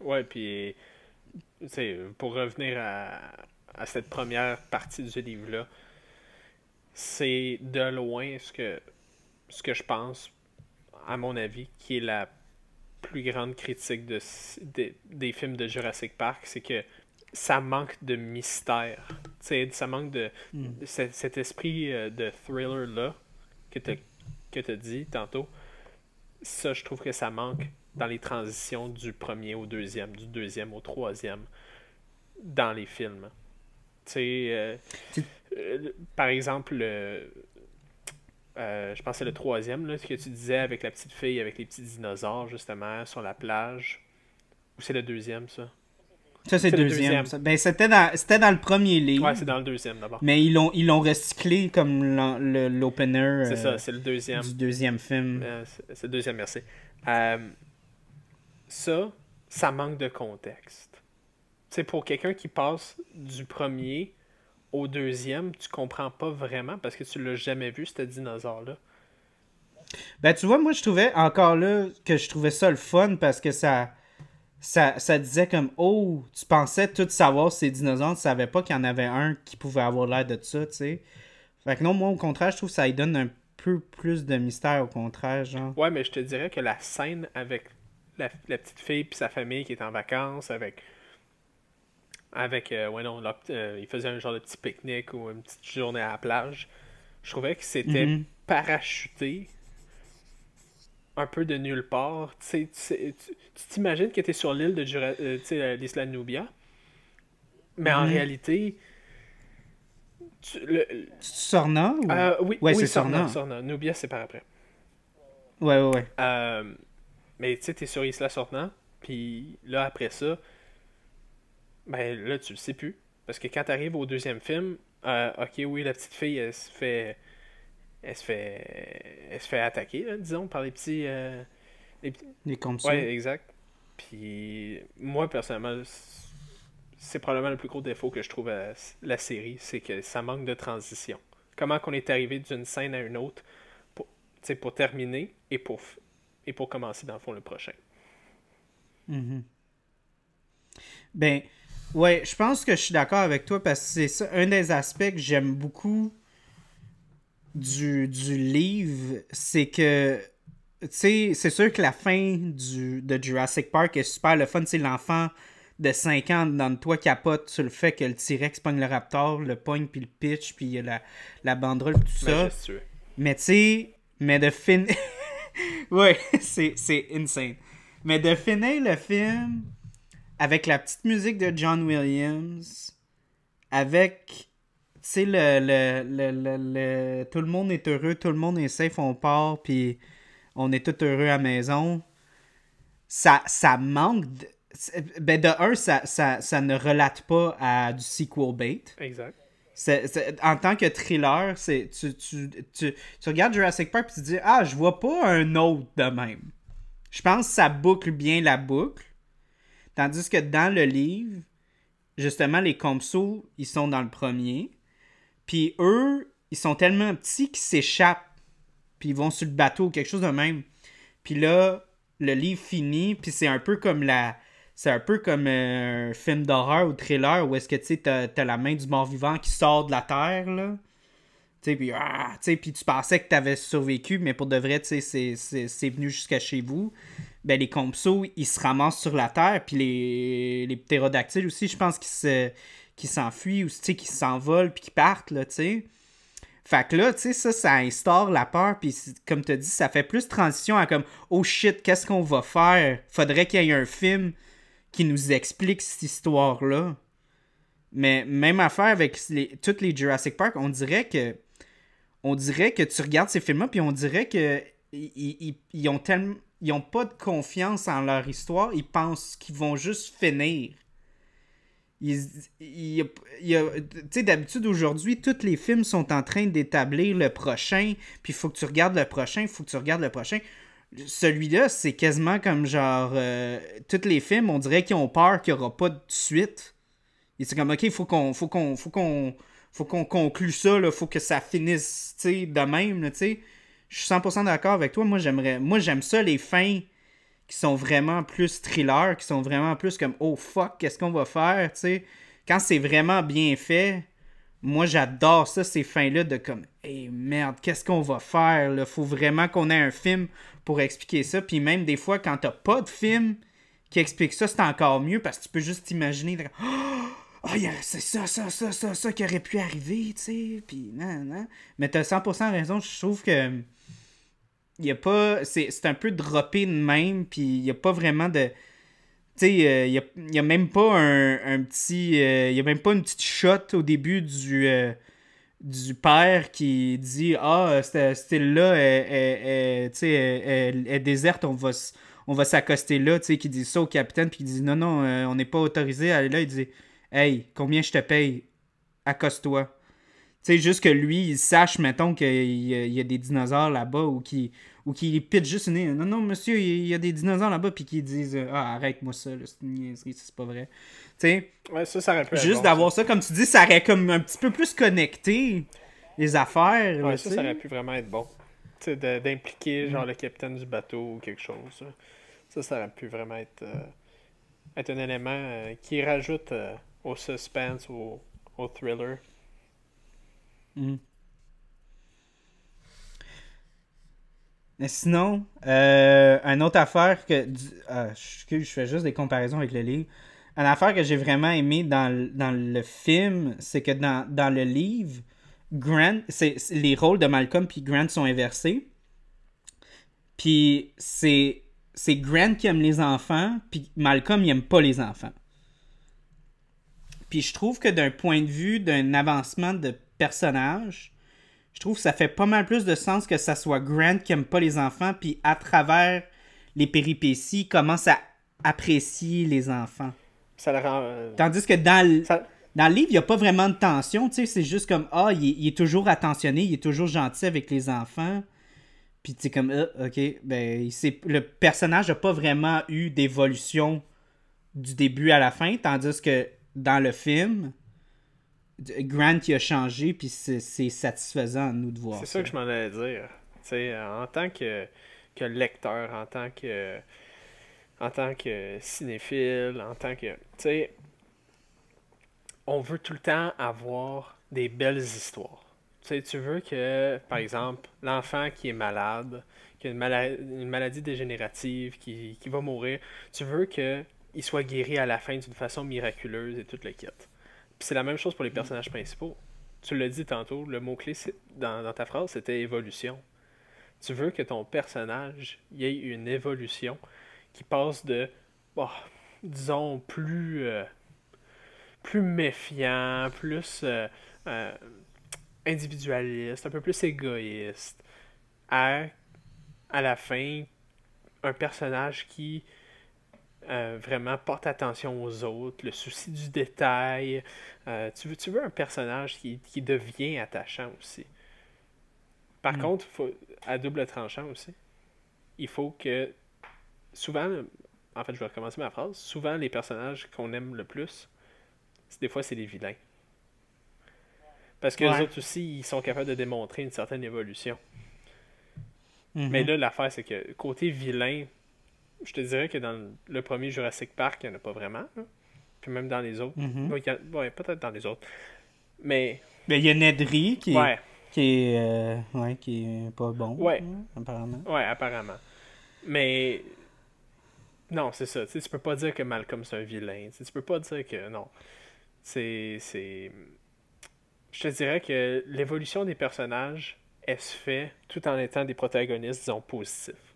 Ouais, puis pour revenir à, à cette première partie du livre-là, c'est de loin ce que, ce que je pense, à mon avis, qui est la plus grande critique de, des films de Jurassic Park, c'est que ça manque de mystère. ça manque de, hmm. cet, esprit euh, de thriller-là que tu as dit tantôt. Ça, je trouve que ça manque dans les transitions du premier au deuxième, du deuxième au troisième, dans les films. Euh, euh, par exemple, euh, je pense que c'est le troisième, là, ce que tu disais avec la petite fille, avec les petits dinosaures, justement, sur la plage. Ou c'est le deuxième, ça? Ça, c'est deuxième. deuxième. Ben, c'était dans, c'était dans le premier livre. Ouais, c'est dans le deuxième d'abord. Mais ils l'ont, ils l'ont recyclé comme l'opener. c'est ça, c'est le deuxième. Du deuxième film. c'est, le deuxième, merci. ça, ça manque de contexte sais, pour quelqu'un qui passe du premier au deuxième, tu comprends pas vraiment parce que tu l'as jamais vu, ce dinosaure-là. Ben, tu vois, moi, je trouvais encore là que je trouvais ça le fun parce que ça. Ça, ça disait comme Oh, tu pensais tout savoir ces dinosaures, tu savais pas qu'il y en avait un qui pouvait avoir l'air de ça, tu sais. Fait que non, moi, au contraire, je trouve que ça lui donne un peu plus de mystère, au contraire, genre. Ouais, mais je te dirais que la scène avec la, la petite fille puis sa famille qui est en vacances, avec avec, euh, ouais, non, euh, il faisait un genre de petit pique-nique ou une petite journée à la plage. Je trouvais que c'était mhm. parachuté un peu de nulle part. tu t'imagines que tu es sur l'île de euh, euh, l'Isla Nubia, mais en mhm. réalité. Tu, le, Sorna Oui, ouais, c'est Sorna. Nubia, c'est par après. Ouais, ouais, ouais. mais tu sais, t'es sur Isla Sorna, puis là, après ça, ben là, tu le sais plus. Parce que quand tu arrives au deuxième film, euh, ok, oui, la petite fille, elle se fait. Elle se fait. Elle se fait attaquer, disons, par les petits. Euh, les, les Ouais, exact. Puis moi, personnellement, c'est probablement le plus gros défaut que je trouve à la série, c'est que ça manque de transition. Comment qu'on est arrivé d'une scène à une autre pour, pour terminer et pour, et pour commencer, dans le fond, le prochain. -hmm. Ben Ouais, je pense que je suis d'accord avec toi parce que c'est ça, un des aspects que j'aime beaucoup du, livre, c'est que, tu sais, c'est sûr que la fin du, de Jurassic Park est super le fun, c'est l'enfant de 5 ans dans le toit capote sur le fait que le T-Rex pogne le raptor, le pogne, puis le pitch, puis la, la banderole, tout ça. Mais tu sais, mais de finir... [LAUGHS] ouais, [LAUGHS] c'est insane. Mais de finir le film avec la petite musique de John Williams, avec, tu sais, le, le, tout le monde est heureux, tout le monde est safe, on part, puis on est tout heureux à maison. Ça, ça manque. De, ben de un, ça, ne relate pas à du sequel bait. Exact. en tant que thriller, c'est, tu, tu, regardes Jurassic Park et tu te dis Ah, je vois pas un autre de même. Je pense que ça boucle bien la boucle. Tandis que dans le livre, justement, les Compsaux, ils sont dans le premier. Puis eux, ils sont tellement petits qu'ils s'échappent. Puis ils vont sur le bateau, quelque chose de même. Puis là, le livre finit, puis c'est un peu comme la... C'est un peu comme euh, un film d'horreur ou thriller où est-ce que, tu sais, la main du mort-vivant qui sort de la terre, là. Tu ah, puis, tu pensais que tu avais survécu, mais pour de vrai, c'est, c'est venu jusqu'à chez vous ben, les compsos, ils se ramassent sur la terre, puis les, les ptérodactyles aussi, je pense qu'ils se qui s'enfuient ou qui s'envolent puis qu'ils partent, là, tu sais. Fait que là, tu sais, ça, ça instaure la peur, puis comme tu dis, ça fait plus transition à comme « Oh shit, qu'est-ce qu'on va faire? Faudrait qu'il y ait un film qui nous explique cette histoire-là. » Mais même affaire avec les, toutes les Jurassic Park, on dirait que on dirait que tu regardes ces films-là, puis on dirait que ils ont tellement ils n'ont pas de confiance en leur histoire, ils pensent qu'ils vont juste finir. tu d'habitude, aujourd'hui, tous les films sont en train d'établir le prochain, puis il faut que tu regardes le prochain, il faut que tu regardes le prochain. Celui-là, c'est quasiment comme genre. Euh, tous les films, on dirait qu'ils ont peur qu'il n'y aura pas de suite. Et c'est comme, ok, faut qu'on. Faut qu'on. Faut qu'on. conclue ça, il faut que ça finisse, tu sais, de même, tu sais je suis 100% d'accord avec toi. Moi, j'aimerais, moi, j'aime ça, les fins qui sont vraiment plus thriller, qui sont vraiment plus comme oh fuck, qu'est-ce qu'on va faire, tu sais. Quand c'est vraiment bien fait, moi, j'adore ça, ces fins-là de comme hey merde, qu'est-ce qu'on va faire, là. Faut vraiment qu'on ait un film pour expliquer ça. Puis même des fois, quand t'as pas de film qui explique ça, c'est encore mieux parce que tu peux juste t'imaginer. [GASPS] Ah, oh, c'est ça, ça, ça, ça, ça qui aurait pu arriver, tu sais, puis non, non. Mais t'as 100% raison, je trouve que pas. C'est un peu droppé de même, puis il a pas vraiment de. Tu sais, il euh, n'y a, même pas un, un petit. Il euh, a même pas une petite shot au début du. Euh, du père qui dit Ah, ce style-là, est déserte, on va, on va s'accoster là, tu sais, qui dit ça au capitaine, puis qui dit Non, non, on n'est pas autorisé à aller là. Il dit Hey, combien je te paye Accoste-toi. Tu sais, juste que lui, il sache, mettons, qu'il y, a des dinosaures là-bas ou qu'il ou juste une. Non, non, monsieur, il y a des dinosaures là-bas, puis qu'ils disent Ah, arrête-moi ça, c'est une niaiserie, c'est pas vrai. Tu sais, juste d'avoir ça. comme tu dis, ça aurait comme un petit peu plus connecté les affaires. Ouais, ça, ça, aurait pu vraiment être bon. Tu sais, d'impliquer, mm. genre, le capitaine du bateau ou quelque chose. Ça, ça aurait pu vraiment être, euh, un élément euh, qui rajoute euh, au suspense, ou au thriller. Mhm. sinon, euh, une autre affaire que. Ah, je, fais juste des comparaisons avec le livre. Une affaire que j'ai vraiment aimé dans, le, film, c'est que dans, le livre, c'est, les rôles de Malcolm et Grant sont inversés. Puis c'est, Grant qui aime les enfants, puis Malcolm, il aime pas les enfants. Puis je trouve que d'un point de vue d'un avancement de personnage, je trouve que ça fait pas mal plus de sens que ça soit Grant qui aime pas les enfants, puis à travers les péripéties, commence à apprécier les enfants. Euh, tandis que dans le, dans livre, il n'y a pas vraiment de tension, tu c'est juste comme, ah, il, est toujours attentionné, il est toujours gentil avec les enfants. Puis tu comme, euh, ok, ben, le personnage n'a pas vraiment eu d'évolution du début à la fin, tandis que dans le film, Grant qui a changé, puis c'est satisfaisant à nous de voir. C'est ça que je m'en allais dire. en tant que, lecteur, en tant que en tant que cinéphile, en tant que. on veut tout le temps avoir des belles histoires. Tu tu veux que, par exemple, l'enfant qui est malade, qui a une, maladie dégénérative, qui, qui, va mourir, tu veux qu'il soit guéri à la fin d'une façon miraculeuse et tout le kit c'est la même chose pour les personnages principaux. Tu l'as dit tantôt, le mot-clé dans, ta phrase, c'était évolution. Tu veux que ton personnage y ait une évolution qui passe de, bah, disons, plus, euh, plus méfiant, plus euh, euh, individualiste, un peu plus égoïste, à, à la fin, un personnage qui vraiment porte attention aux autres, le souci du détail, euh, tu, veux, tu veux un personnage qui, qui devient attachant aussi. Par hmm. contre, faut, à double tranchant aussi, il faut que souvent, en fait, je vais recommencer ma phrase, souvent les personnages qu'on aime le plus, des fois, c'est les vilains. Parce que les autres aussi, ils sont capables de démontrer une certaine évolution. Mm-hmm. Mais là, l'affaire, c'est que côté vilain, je te dirais que dans le premier Jurassic Park, il n'y en a pas vraiment puis même dans les autres. Mm-hmm. peut-être dans les autres. Mais. Mais il y a Nedry qui, qui est. Euh, ouais, qui est pas bon. Ouais. Hein, apparemment. Ouais, apparemment. Mais. Non, c'est ça. Tu peux pas dire que Malcolm c'est un vilain. tu peux pas dire que. Non. C'est. Je te dirais que l'évolution des personnages, est se fait tout en étant des protagonistes, disons, positifs.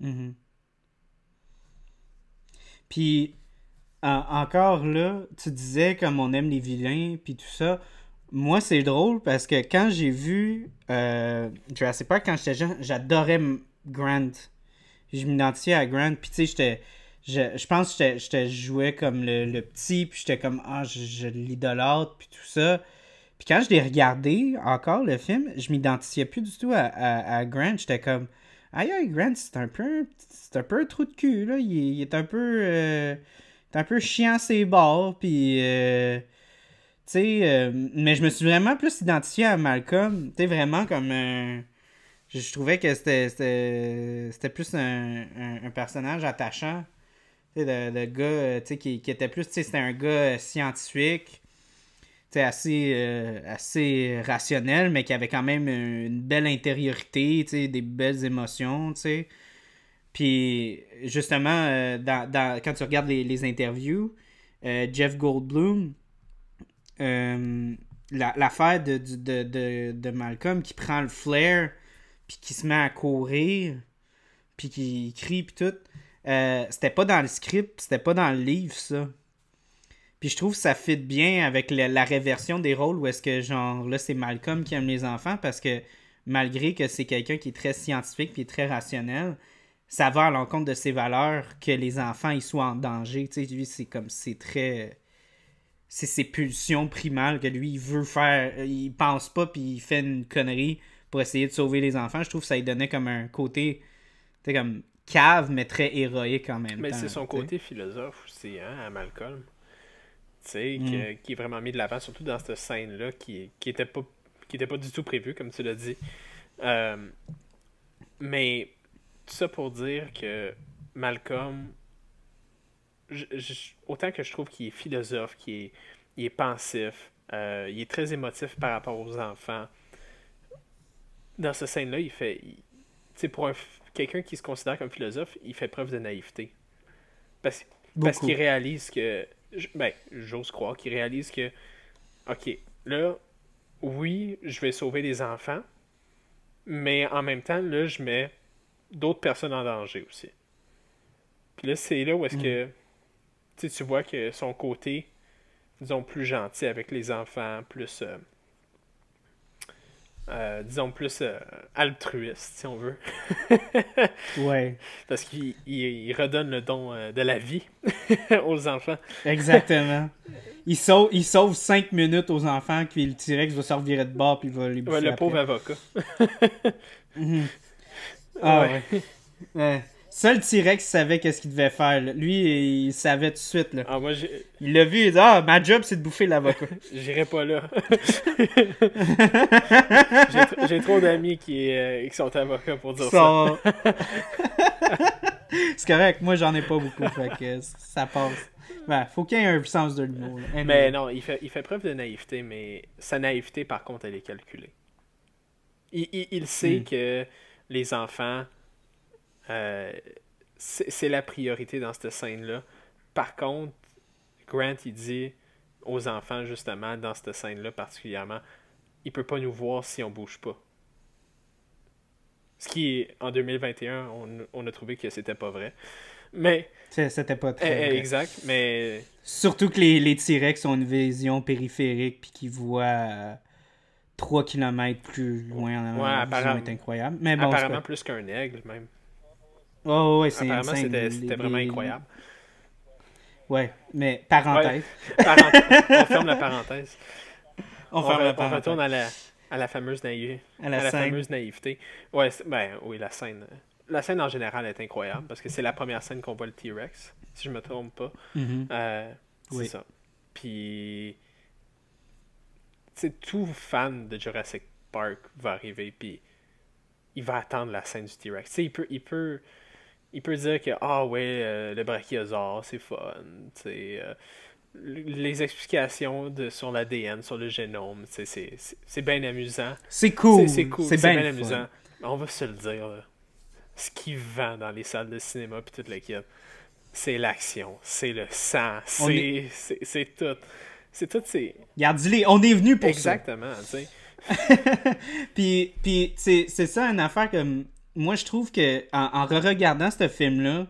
Mm -hmm. Puis, encore là, tu disais comme on aime les vilains, puis tout ça. Moi, c'est drôle parce que quand j'ai vu euh, sais pas quand j'étais jeune, j'adorais Grant. Je m'identifiais à Grant, puis tu sais, j'étais. Je, je, pense que je jouais comme le, petit, puis j'étais comme, ah, je, l'idolâtre, puis tout ça. Puis quand je l'ai regardé encore, le film, je m'identifiais plus du tout à, à, Grant. J'étais comme, aïe, aïe, Grant, c'est un peu c'est un peu un trou de cul, là. Il, est un peu. Euh, T'es un peu chiant ses bords, puis... Euh, euh, mais je me suis vraiment plus identifié à Malcolm. Tu sais, vraiment comme... je trouvais que c'était c'était plus un, personnage attachant. Tu le, gars, euh, qui, était plus... Tu c'était un gars scientifique assez, assez rationnel, mais qui avait quand même une belle intériorité, des belles émotions, tu puis justement, euh, quand tu regardes les, interviews, euh, Jeff Goldblum, euh, l'affaire de, Malcolm qui prend le flair, puis qui se met à courir, puis qui crie, puis tout, c'était pas dans le script, c'était pas dans le livre, ça. Puis je trouve que ça fit bien avec la, la réversion des rôles où est-ce que, genre, là, c'est Malcolm qui aime les enfants parce que malgré que c'est quelqu'un qui est très scientifique puis très rationnel, ça va à l'encontre de ses valeurs que les enfants ils soient en danger. lui, c'est comme c'est très. C'est ses pulsions primales que lui, il veut faire. Il pense pas, puis il fait une connerie pour essayer de sauver les enfants. Je trouve que ça lui donnait comme un côté. Tu comme cave, mais très héroïque quand même. Mais c'est son côté philosophe aussi, hein, à Malcolm. Tu sais, mm. qui, est vraiment mis de l'avant, surtout dans cette scène-là, qui, qui était pas qui était pas du tout prévu, comme tu l'as dit. Euh, mais tout ça pour dire que Malcolm, autant que je trouve qu'il est philosophe, qu'il est, pensif, euh, il est très émotif par rapport aux enfants, dans ce scène-là, il fait. Tu pour quelqu'un qui se considère comme philosophe, il fait preuve de naïveté. Parce, parce qu'il réalise que. Ben, j'ose croire qu'il réalise que. Ok, là, oui, je vais sauver des enfants, mais en même temps, là, je mets d'autres personnes en danger aussi. Puis là, c'est là où est-ce que mm. tu vois que son côté, disons, plus gentil avec les enfants, plus, euh, euh, disons, plus euh, altruiste, si on veut. [LAUGHS] ouais. Parce qu'il redonne le don de la vie [LAUGHS] aux enfants. Exactement. [LAUGHS] Il sauve, il sauve cinq minutes aux enfants, puis le T-Rex va sortir de bord, puis il va les le pauvre avocat. Mhm. Ah Seul T-Rex savait qu'est-ce qu'il devait faire. Lui, il savait tout de suite. Ah, il l'a vu, il dit Ah, ma job, c'est de bouffer l'avocat. [LAUGHS] J'irai pas là. [LAUGHS] J'ai trop d'amis euh, qui, sont avocats pour dire ça. [LAUGHS] c'est correct, moi, j'en ai pas beaucoup. fait que ça passe. Ben, faut qu'il y ait un sens de l'humour. Mais ben, non, il fait, preuve de naïveté, mais sa naïveté, par contre, elle est calculée. Il, il, sait hmm. que les enfants, euh, c'est la priorité dans cette scène-là. Par contre, Grant, il dit aux enfants, justement, dans cette scène-là particulièrement, il peut pas nous voir si on bouge pas. Ce qui en 2021, on, on a trouvé que c'était pas vrai. Mais. C'était pas très. Eh, eh, exact, mais. Surtout que les, les T-Rex ont une vision périphérique puis qu'ils voient euh, 3 km plus loin Ouais, apparemment. C'est incroyable. Mais apparemment plus qu'un aigle, même. ouais ouais, c'est Apparemment, c'était vraiment incroyable. Ouais, mais parenthèse. parenthèse. on ferme la parenthèse. [LAUGHS] On, retourne à la, à la fameuse naïveté. Ouais, ben, oui, la scène. Euh, la scène en général est incroyable parce que c'est la première scène qu'on voit le T-Rex, si je me trompe pas. Mhm. Euh, c'est ça. Puis tout fan de Jurassic Park va arriver, puis il va attendre la scène du T-Rex. Il peut, il, peut, il peut dire que, ah ouais, euh, le brachiosaure, c'est fun. Euh, les explications de, sur l'ADN, sur le génome, c'est bien amusant. C'est cool. C'est bien, amusant. On va se le dire, ce qui vend dans les salles de cinéma, puis toute l'équipe, c'est l'action, c'est le sang, c'est c'est tout. C'est tout, c'est. Garde-les, on est venu pour ça. Exactement, tu sais. [LAUGHS] puis, puis c'est, ça une affaire que Moi, je trouve que en, re-regardant ce film-là,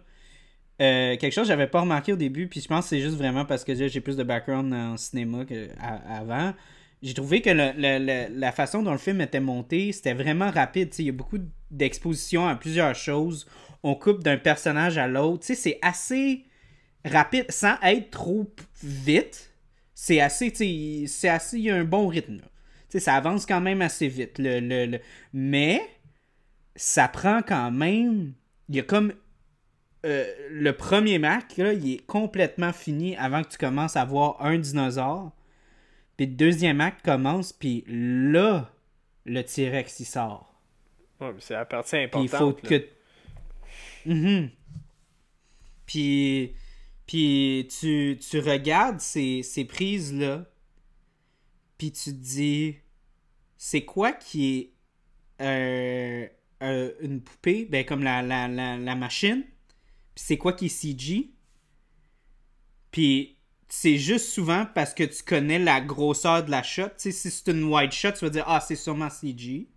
euh, quelque chose que j'avais pas remarqué au début, puis je pense que c'est juste vraiment parce que j'ai plus de background en cinéma qu'avant. J'ai trouvé que la façon dont le film était monté, c'était vraiment rapide. Il y a beaucoup d'exposition à plusieurs choses. On coupe d'un personnage à l'autre. Tu sais, C'est assez rapide sans être trop vite c'est assez, c'est assez, il y a un bon rythme. Ça avance quand même assez vite. Le, Mais ça prend quand même, il y a comme euh, le premier Mac, là, il est complètement fini avant que tu commences à voir un dinosaure. Puis le deuxième Mac commence, puis là, le T-Rex, il sort. Ouais, mais c'est la partie importante. il faut que... Mhm. Puis puis tu, regardes ces, prises-là, puis tu te dis, c'est quoi qui est euh, une poupée, ben, comme la, machine, puis c'est quoi qui est CG, puis c'est juste souvent parce que tu connais la grosseur de la shot. si c'est une wide shot, tu vas dire, ah, c'est sûrement CG.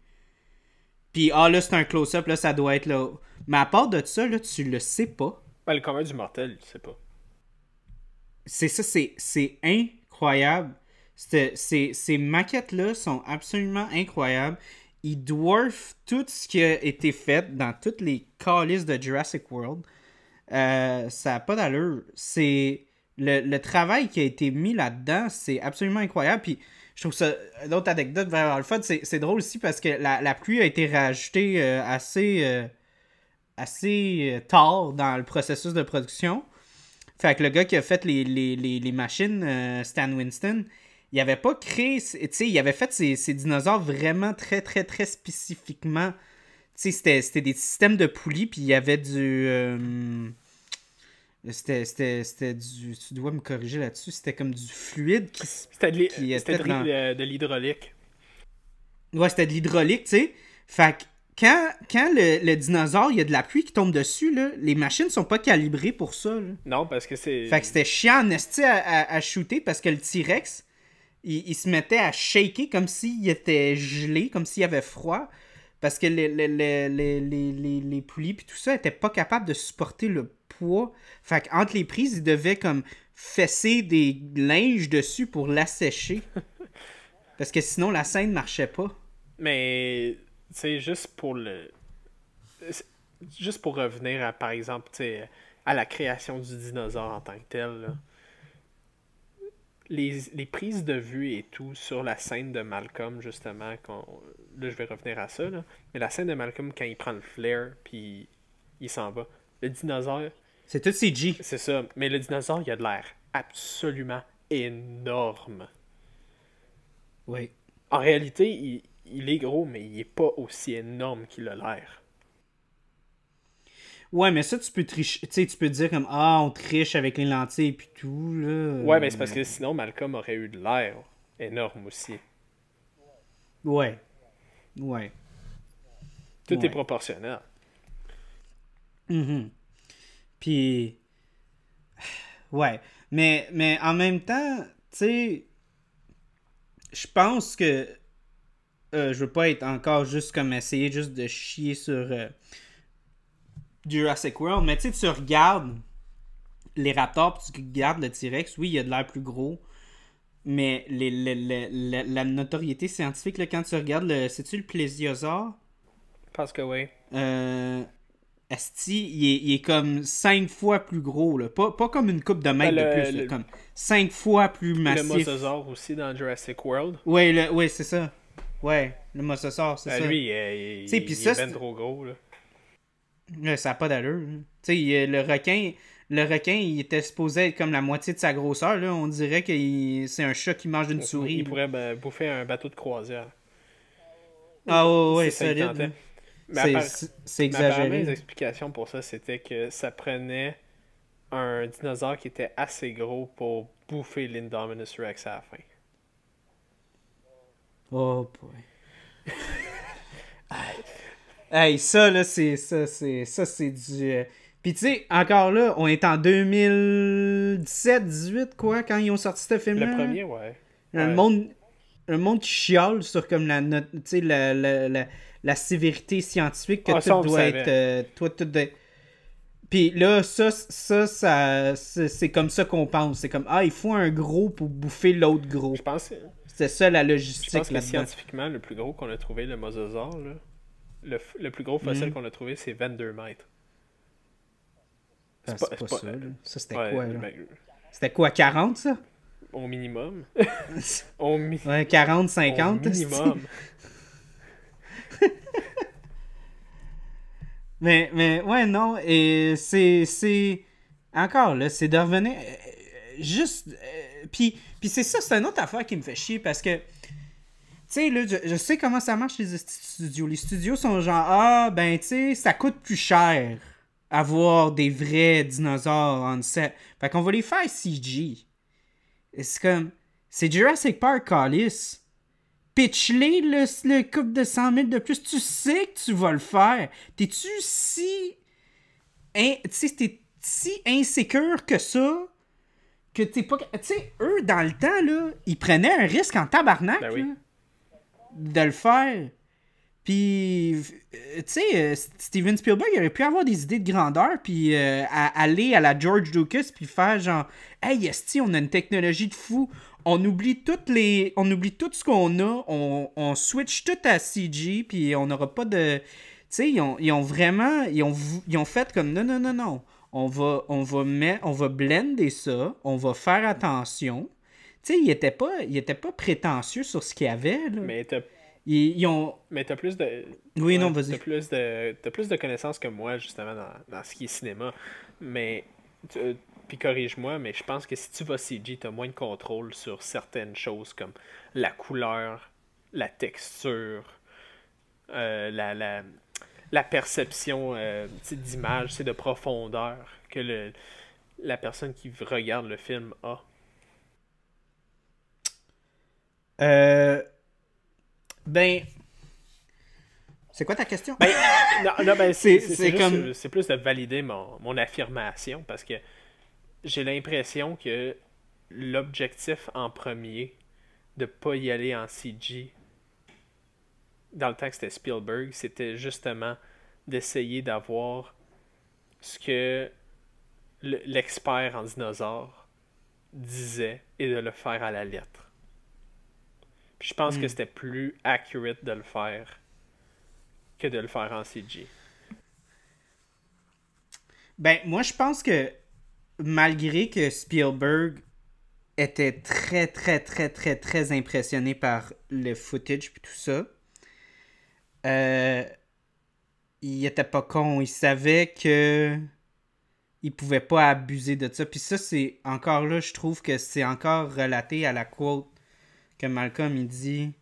Puis, ah, là, c'est un close-up, là, ça doit être là. Mais à part de ça, là, tu le sais pas. Ben, le commun du mortel, tu sais pas c'est ça, c'est incroyable. Ces, maquettes-là sont absolument incroyables. Ils dwarfent tout ce qui a été fait dans toutes les calices de Jurassic World. Euh, ça n'a pas d'allure. C'est le, travail qui a été mis là-dedans, c'est absolument incroyable. Puis je trouve ça, une autre anecdote c'est drôle aussi parce que la, pluie a été rajoutée euh, assez, euh, assez tard dans le processus de production. Fait que le gars qui a fait les, les, machines, euh, Stan Winston, il avait pas créé, tu sais, il avait fait ces dinosaures vraiment très, très, très spécifiquement. Tu sais, c'était des systèmes de poulies, puis il y avait du. Euh, c'était du. Tu dois me corriger là-dessus, c'était comme du fluide qui. C'était euh, de l'hydraulique. Ouais, c'était de l'hydraulique, tu sais. Fait que quand, le, le, dinosaure, il y a de la pluie qui tombe dessus, là, les machines sont pas calibrées pour ça. Non, parce que c'est. Fait que c'était chiant, à, à, à, shooter parce que le T-Rex, il, se mettait à shaker comme s'il était gelé, comme s'il y avait froid. Parce que les, les, les, les, poulies puis tout ça n'étaient pas capables de supporter le poids. Fait entre les prises, il devait comme fesser des linges dessus pour l'assécher. [LAUGHS] parce que sinon, la scène ne marchait pas. Mais c'est juste pour le. Juste pour revenir à, par exemple, à la création du dinosaure en tant que tel, Les, prises de vue et tout sur la scène de Malcolm, justement, quand, là je vais revenir à ça, là, mais la scène de Malcolm quand il prend le flair puis il s'en va, le dinosaure. C'est tout CG. C'est ça, mais le dinosaure, il a de l'air absolument énorme. Oui. En réalité, il, il est gros, mais il est pas aussi énorme qu'il a l'air. Ouais, mais ça, tu peux tricher. Tu sais, tu peux dire comme Ah, on triche avec les lentilles et puis tout. Là. Ouais, mais c'est parce que sinon, Malcolm aurait eu de l'air énorme aussi. Ouais. Ouais. Tout est proportionnel. Mm-hmm. Puis. Ouais. Mais, mais en même temps, tu sais. Je pense que euh, je veux pas être encore juste comme essayer juste de chier sur euh, Jurassic World, mais tu sais, tu regardes les raptors, tu regardes le T-Rex, oui, il a de l'air plus gros, mais les, la notoriété scientifique, quand tu regardes, le, c'est-tu le plésiosaure? Parce que oui. Euh, Asti, il est, comme 5 fois plus gros, Pas, comme une coupe de mètre de ben, plus, 5 fois plus massif. Le mosasaur aussi dans Jurassic World. Oui, ouais, c'est ça. Ouais, le Mosasaur, c'est ah, ça. Lui, il, est bien trop gros, là. ça n'a pas d'allure. tu sais, le requin, le requin, il était supposé être comme la moitié de sa grosseur. Là. On dirait que c'est un chat qui mange d'une souris. Il pourrait ben, bouffer un bateau de croisière. Ah ouais, ouais, solide. C'est exagéré. Les explication pour ça, c'était que ça prenait un dinosaure qui était assez gros pour bouffer l'Indominus Rex à la fin. Oh boy. [LAUGHS] hey, ça là, c'est ça, c'est ça, c'est du. Euh... Puis tu sais, encore là, on est en 2017-18 quoi, quand ils ont sorti ce film. -là. Le premier, ouais. Un monde, un monde qui chiale sur comme la, la, la, sévérité scientifique que ah, euh, tout doit être, tout Puis là, ça, ça, c'est comme ça qu'on pense. C'est comme, ah, il faut un gros pour bouffer l'autre gros. Je pense, hein. C'est ça la logistique. scientifiquement, le plus gros qu'on a trouvé, le Mosasaur, le, plus gros fossile mm. qu'on a trouvé, c'est 22 mètres. Ah, c'est pas, ça. c'était quoi, C'était quoi, 40, ça? Au minimum. [LAUGHS] Au 40, 50. Au minimum. [LAUGHS] mais, mais, ouais, non. Et c'est... Encore, là, c'est de revenir... Euh, juste... Euh, puis, c'est ça, c'est une autre affaire qui me fait chier parce que. Tu sais, là, je, sais comment ça marche les studios. Les studios sont genre, ah, ben, tu sais, ça coûte plus cher avoir des vrais dinosaures en set. Fait qu'on va les faire CG. C'est comme, c'est Jurassic Park, Callis. Pitch-les le, couple de 100 000 de plus. Tu sais que tu vas le faire. T'es-tu si. sais, t'es si insécure que ça tu sais, eux, dans le temps, là, ils prenaient un risque en tabarnak ben de le faire. Puis, euh, tu sais, euh, Steven Spielberg, il aurait pu avoir des idées de grandeur, puis euh, aller à la George Lucas, puis faire genre, hey, Esti, on a une technologie de fou. On oublie, toutes les, on oublie tout ce qu'on a, on, switch tout à CG, puis on n'aura pas de. Tu sais, ils ont, vraiment. Ils ont, ils ont fait comme non, non, non, non on va, on va, on va blender ça, on va faire attention. Tu sais, il était pas, il était pas prétentieux sur ce qu'il y avait. Mais t'as... Ils, Mais plus de... Oui, non, vas-y. T'as plus, de... plus de connaissances que moi, justement, dans, dans ce qui est cinéma. Mais... Puis corrige-moi, mais je pense que si tu vas CG, t'as moins de contrôle sur certaines choses comme la couleur, la texture, euh, la, la, la perception euh, d'image, c'est de profondeur que le, la personne qui regarde le film a. Euh, ben, c'est quoi ta question? Ben, non, ben, c'est, plus de valider mon, mon affirmation parce que j'ai l'impression que l'objectif en premier de pas y aller en CG dans le texte, que c'était Spielberg, c'était justement d'essayer d'avoir ce que l'expert en dinosaures disait et de le faire à la lettre. Puis je pense que hmm. c'était plus accurate de le faire que de le faire en CG. Ben, moi, je pense que malgré que Spielberg était très, très, très, très, très impressionné par le footage et tout ça, euh, il était pas con. Il savait que il pouvait pas abuser de ça. Puis ça, c'est encore là, je trouve que c'est encore relaté à la quote que Malcolm il dit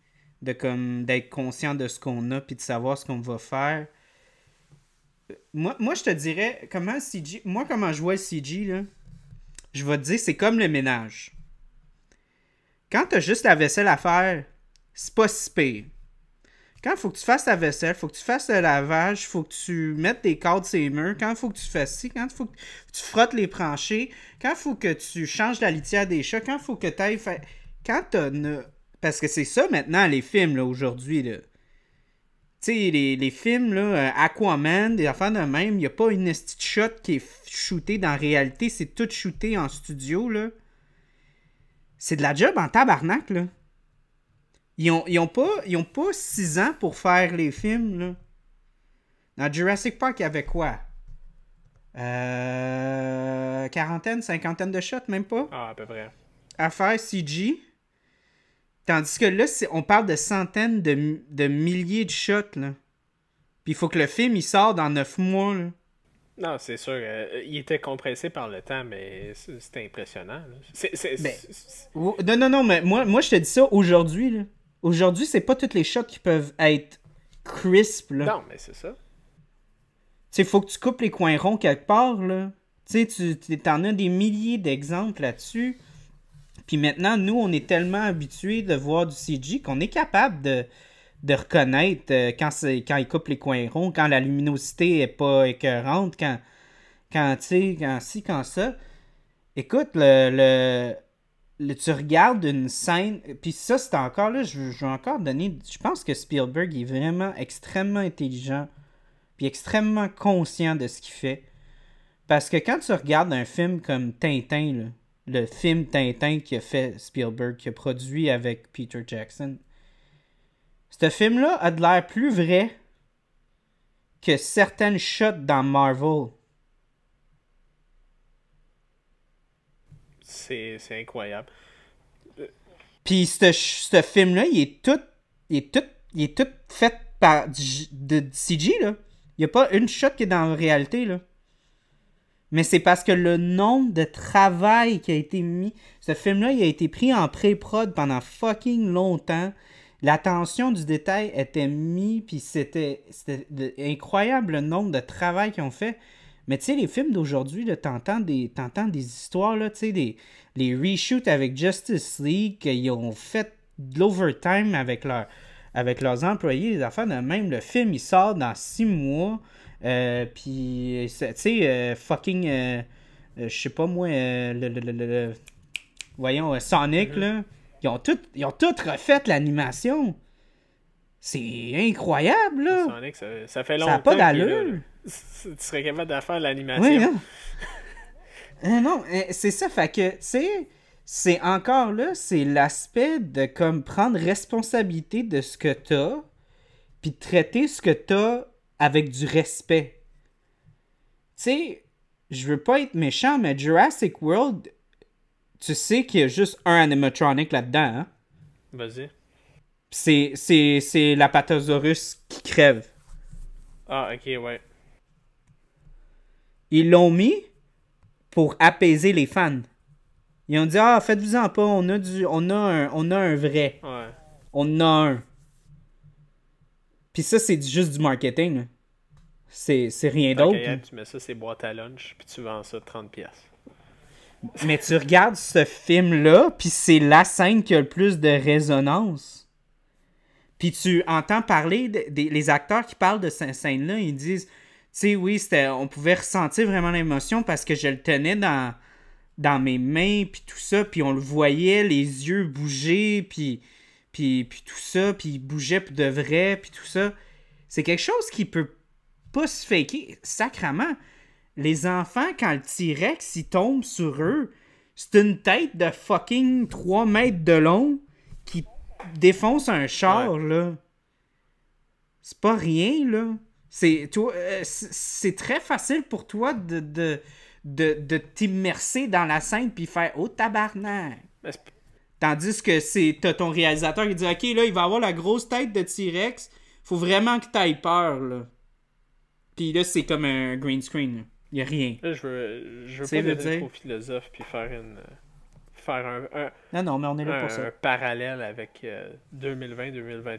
de comme d'être conscient de ce qu'on a puis de savoir ce qu'on va faire. Moi, je te dirais, comment CG, moi, comment je vois le CG, là, je vais te dire, c'est comme le ménage. Quand t'as juste la vaisselle à faire, c'est pas si pire. Quand faut que tu fasses ta vaisselle, faut que tu fasses le lavage, faut que tu mettes des cordes sur les murs, quand faut que tu fasses ci, quand faut que tu frottes les planchers, quand faut que tu changes la litière des chats, quand faut que tu ailles faire. Quand t'as. Parce que c'est ça maintenant, les films, là, aujourd'hui, là. Tu sais, les, les, films, là, euh, Aquaman, des affaires de même, il n'y a pas une petite shot qui est shootée dans la réalité, c'est tout shooté en studio, là. C'est de la job en tabarnak, là. Ils ont, pas, ils ont pas six ans pour faire les films, là. Dans Jurassic Park, il y avait quoi? Euh, quarantaine, cinquantaine de shots, même pas? Ah, à peu près. À faire CG. Tandis que là, on parle de centaines de, milliers de shots, là. Puis il faut que le film, il sort dans neuf mois, Non, c'est sûr. Euh, euh, il était compressé par le temps, mais c'était impressionnant. Ben, non, non, non, mais moi, moi je te dis ça aujourd'hui. là. Aujourd'hui, c'est pas toutes les shots qui peuvent être crisp. Là. Non, mais c'est ça. Tu faut que tu coupes les coins ronds quelque part, là. tu sais, t'en as des milliers d'exemples là-dessus. Puis maintenant, nous, on est tellement habitués de voir du CG qu'on est capable de, de reconnaître euh, quand quand, quand il coupe les coins ronds, quand la luminosité est pas écœurante, quand, quand, sais quand ci, quand ça. Écoute, le, tu regardes une scène, puis ça, c'est encore là, je, vais encore donner. Je pense que Spielberg est vraiment extrêmement intelligent, puis extrêmement conscient de ce qu'il fait. Parce que quand tu regardes un film comme Tintin, le film Tintin qui a fait Spielberg, qui a produit avec Peter Jackson, ce film-là a de l'air plus vrai que certaines shots dans Marvel. C'est incroyable. Puis ce film-là, il est tout. Il est tout. tout fait par de, de CG, là. Il n'y a pas une shot qui est dans la réalité, là. Mais c'est parce que le nombre de travail qui a été mis. Ce film-là, il a été pris en pré-prod pendant fucking longtemps. L'attention du détail était mise, puis c'était incroyable le nombre de travail qu'ils ont fait. Mais tu sais, les films d'aujourd'hui, t'entends des, des histoires, là, des, les reshoots avec Justice League, qu'ils ont fait de l'overtime avec, leur, avec leurs employés, les affaires même. Le film, il sort dans six mois. Euh, puis, euh, tu sais, euh, fucking, je sais pas moi, le, voyons, Sonic, là. Ils ont tout, ont tout refait l'animation. C'est incroyable, là. Sonic, ça, fait longtemps. Ça n'a pas d'allure tu serais capable d'affaire faire l'animation. Euh, non. Euh, c'est ça, fait que, tu c'est encore là, c'est l'aspect de comme prendre responsabilité de ce que t'as, puis traiter ce que t'as avec du respect. Tu sais, je veux pas être méchant, mais Jurassic World, tu sais qu'il y a juste un animatronic là-dedans, hein. Vas-y. C'est, c'est, c'est qui crève. Ah, ok, ouais. Ils l'ont mis pour apaiser les fans. Ils ont dit Ah, faites-vous-en pas, on a, du, on, un, on a un vrai. On a un. Puis ça, c'est juste du marketing. C'est rien d'autre. tu mets ça, c'est boîte à lunch, puis tu vends ça 30 pièces. Mais tu regardes ce film-là, puis c'est la scène qui a le plus de résonance. Puis tu entends parler des acteurs qui parlent de cette scène-là, ils disent sais, oui, c'était, on pouvait ressentir vraiment l'émotion parce que je le tenais dans, dans mes mains, puis tout ça, puis on le voyait, les yeux bouger, puis, puis, puis tout ça, puis il bougeait de vrai, puis tout ça. C'est quelque chose qui peut pas se faker, Sacrement, Les enfants, quand le T-Rex, il tombe sur eux, c'est une tête de fucking 3 mètres de long qui défonce un char, là. C'est pas rien, là. Euh, c'est, c'est très facile pour toi de, de, de, de t'immerser dans la scène puis faire oh, « au tabarnak! Ben, » Tandis que c'est t'as ton réalisateur qui dit Ok, là, il va avoir la grosse tête de T-Rex, faut vraiment que tu t'ailles peur, là. Puis là, c'est comme un green screen, Il Y a rien. je veux, je veux pas devenir trop philosophe puis faire un, parallèle avec 2020-2021.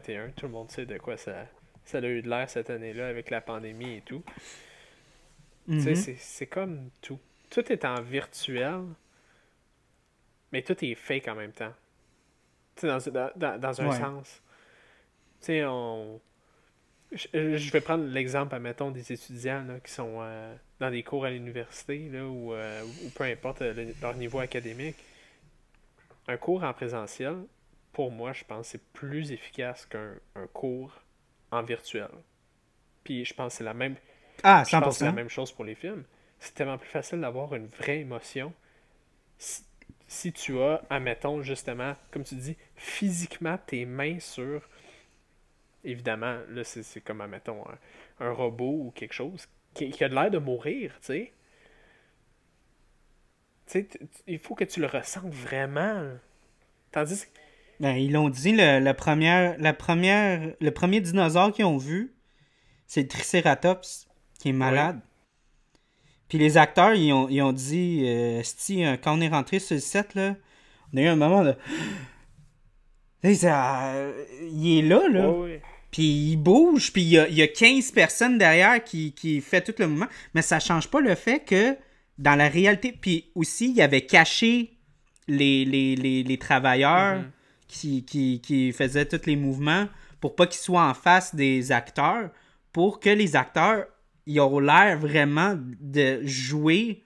Euh, Tout le monde sait de quoi ça, ça a eu de l'air cette année-là avec la pandémie et tout. Mhm. c'est comme tout. Tout est en virtuel, mais tout est fake en même temps. sais, dans, dans, un sens. Tu sais, on... Je, vais prendre l'exemple, admettons, des étudiants qui sont euh, dans des cours à l'université euh, ou, peu importe euh, leur niveau académique. Un cours en présentiel, pour moi, je pense c'est plus efficace qu'un cours en virtuel. Puis je pense que c'est la même. Ah, la même chose pour les films. C'est tellement plus facile d'avoir une vraie émotion si, tu as, admettons, justement, comme tu dis, physiquement tes mains sur. Évidemment, là, c'est comme, admettons, un, robot ou quelque chose qui, a a l'air de mourir, tu sais. Tu sais, il faut que tu le ressentes vraiment. Tandis que ben, ils l'ont dit, le, première, la première, le premier dinosaure qu'ils ont vu, c'est le Triceratops, qui est malade. Puis les acteurs, ils ont, dit, euh, si euh, quand on est rentré sur le set, là, on a eu un moment de. [GASPS] Ça, euh, il est là, là. Puis il bouge, puis il y, a, 15 personnes derrière qui, qui fait tout le mouvement. Mais ça change pas le fait que dans la réalité. Puis aussi, il y avait caché les, les, travailleurs. Mm-hmm qui, qui, faisait tous les mouvements pour pas qu'ils soient en face des acteurs, pour que les acteurs ils ont l'air vraiment de jouer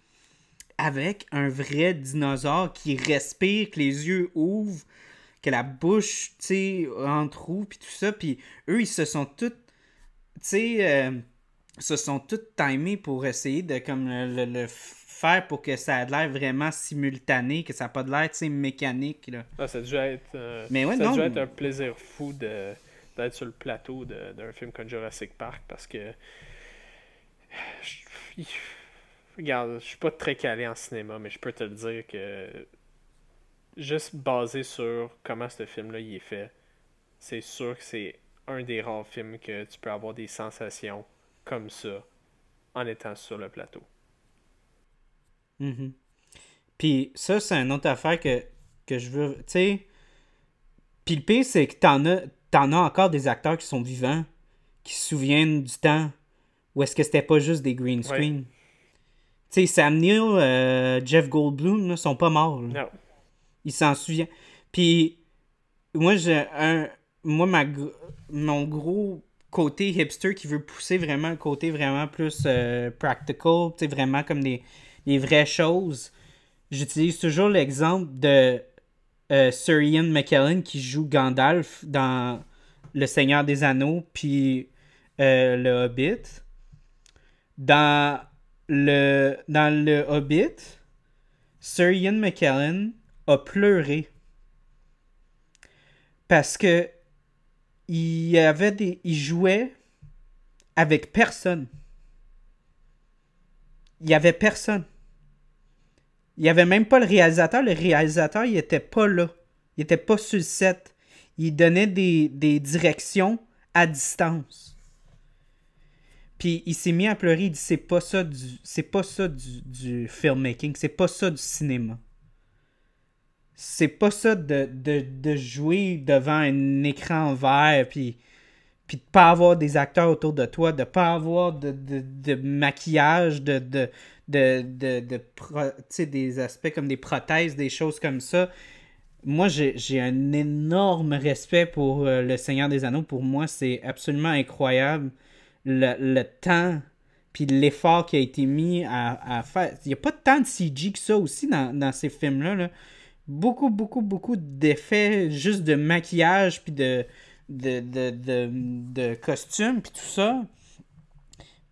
avec un vrai dinosaure qui respire, que les yeux ouvrent, que la bouche, tu sais, ouvre puis tout ça. Puis eux, ils se sont tous, tu sais, euh, se sont tous timés pour essayer de, comme, le, le faire pour que ça ait l'air vraiment simultané, que ça n'a pas de l'air mécanique. Là. Ah, ça a euh, être, un plaisir fou d'être sur le plateau d'un film comme Jurassic Park parce que. regarde, je suis pas très calé en cinéma, mais je peux te le dire que juste basé sur comment ce film-là il est fait, c'est sûr que c'est un des rares films que tu peux avoir des sensations comme ça en étant sur le plateau pis mhm. Puis ça, c'est une autre affaire que, que je veux. Tu sais. Puis le pire, c'est que t'en as, en as encore des acteurs qui sont vivants, qui se souviennent du temps où est-ce que c'était pas juste des green screen. Tu sais, Sam Neill, euh, Jeff Goldblum, sont pas morts. Non. Ils s'en souviennent. Puis moi, j'ai un. Moi, ma, mon gros côté hipster qui veut pousser vraiment un côté vraiment plus euh, practical, tu sais, vraiment comme des les vraies choses. J'utilise toujours l'exemple de euh, Sir Ian McKellen qui joue Gandalf dans Le Seigneur des Anneaux puis euh, Le Hobbit. Dans le, dans le Hobbit, Sir Ian McKellen a pleuré parce que il avait des il jouait avec personne. Il y avait personne. Il n'y avait même pas le réalisateur. Le réalisateur, il n'était pas là. Il n'était pas sur le set. Il donnait des, directions à distance. Puis il s'est mis à pleurer. Il dit c'est pas ça du, c'est pas ça du, du filmmaking. C'est pas ça du cinéma. C'est pas ça de, de jouer devant un écran vert. Puis puis de pas avoir des acteurs autour de toi, de pas avoir de, de, de maquillage, de, de, de sais des aspects comme des prothèses, des choses comme ça. Moi, j'ai un énorme respect pour euh, Le Seigneur des Anneaux. Pour moi, c'est absolument incroyable le, temps puis l'effort qui a été mis à, faire. Il n'y a pas tant de CG que ça aussi dans, ces films-là. Là. Beaucoup, beaucoup, beaucoup d'effets juste de maquillage puis de, de, de, costumes puis tout ça.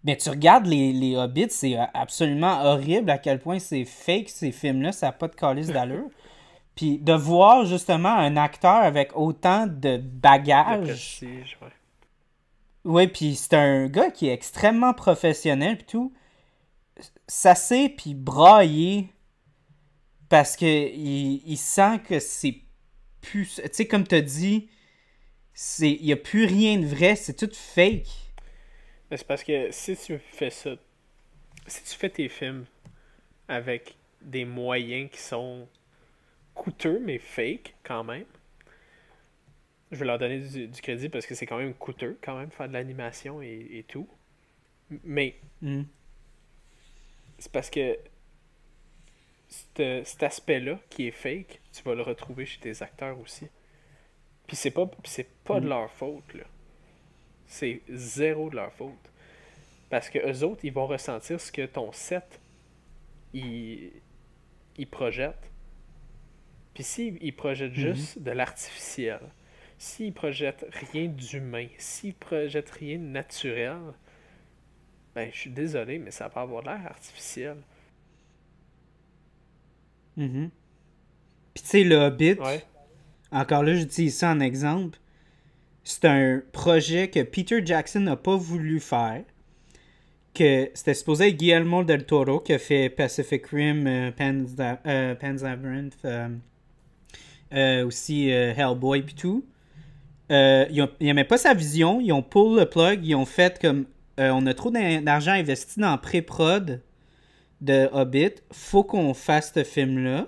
Mais tu regardes les, les Hobbits, c'est absolument horrible à quel point c'est fake ces films-là, ça n'a pas de calice d'allure. [LAUGHS] Puis de voir justement un acteur avec autant de bagages. Oui, puis c'est un gars qui est extrêmement professionnel puis tout. S'asser puis brailler parce que il, sent que c'est plus. Tu sais, comme t'as dit, c'est il n'y a plus rien de vrai, c'est tout fake. Ben, c'est parce que si tu fais ça, si tu fais tes films avec des moyens qui sont coûteux mais fake quand même, je vais leur donner du, crédit parce que c'est quand même coûteux quand même faire de l'animation et, tout. Mais hmm. c'est parce que cet aspect-là qui est fake, tu vas le retrouver chez tes acteurs aussi. Puis c'est pas, c'est pas de mm. leur faute, là. C'est zéro de leur faute. Parce que eux autres, ils vont ressentir ce que ton set, ils il projette. Puis s'ils ils projettent mm-hmm. juste de l'artificiel, s'ils projettent rien d'humain, s'ils projettent rien de naturel, ben, je suis désolé, mais ça va avoir l'air artificiel. Mm-hmm. Puis tu le Hobbit, ouais encore là, j'utilise ça en exemple. C'est un projet que Peter Jackson n'a pas voulu faire. Que c'était supposé Guillermo del Toro qui a fait Pacific Rim, euh, euh, Pan's, Labyrinth, euh, aussi Hellboy et tout. ils n'aimaient pas sa vision, ils ont pull le plug, ils ont fait comme on a trop d'argent investi dans pré-prod de Hobbit, faut qu'on fasse ce film-là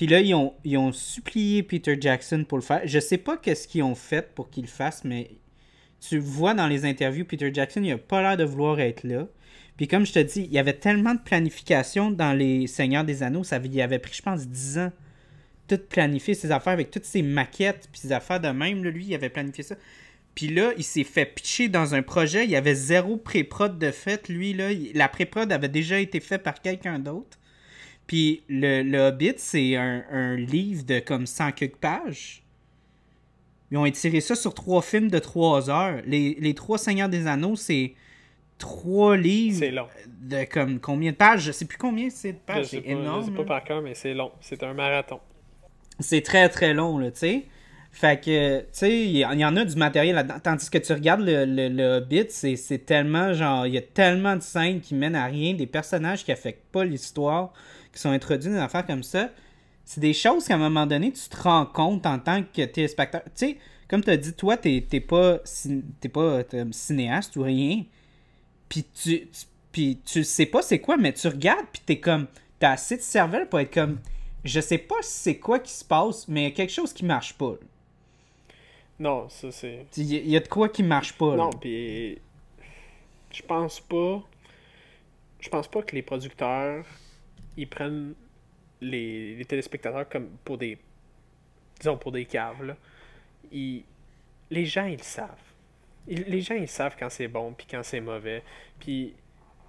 puis là, ils ont, supplié Peter Jackson pour le faire. Je sais pas qu'est-ce qu'ils ont fait pour qu'il le fasse, mais tu vois dans les interviews, Peter Jackson, il a pas l'air de vouloir être là. Puis comme je te dis, il y avait tellement de planification dans Les Seigneurs des Anneaux, ça il avait pris, je pense, 10 ans. Tout planifier ses affaires avec toutes ses maquettes, puis ses affaires de même, lui, il avait planifié ça. Puis là, il s'est fait pitcher dans un projet, il y avait zéro pré-prod de fait, lui, là. La pré-prod avait déjà été faite par quelqu'un d'autre. Puis le, Hobbit, c'est un, livre de comme 100 quelques pages. Ils ont étiré ça sur trois films de trois heures. Les, trois Seigneurs des Anneaux, c'est trois livres long. de comme combien de pages Je sais plus combien c'est de pages. C'est énorme. Je sais pas par cœur, mais c'est long. C'est un marathon. C'est très très long, là, tu sais. Fait que, tu sais, il y, en a du matériel là-dedans. Tandis que tu regardes le, le, Hobbit, c'est tellement genre, il y a tellement de scènes qui mènent à rien, des personnages qui affectent pas l'histoire qui sont introduits dans affaires comme ça, c'est des choses qu'à un moment donné, tu te rends compte en tant que téléspectateur. Tu sais, comme tu as dit, toi, t'es pas, pas euh, cinéaste ou rien. Puis tu, puis tu sais pas c'est quoi, mais tu regardes, puis t'es comme. T'as assez de cervelle pour être comme. Je sais pas c'est quoi qui se passe, mais il y a quelque chose qui marche pas. Non, ça c'est. Il y, a de quoi qui marche pas. Non, puis. Je pense pas. Je pense pas que les producteurs ils prennent les, téléspectateurs comme pour des. disons, pour des caves, là. les gens, ils savent. les gens, ils savent quand c'est bon puis quand c'est mauvais. Puis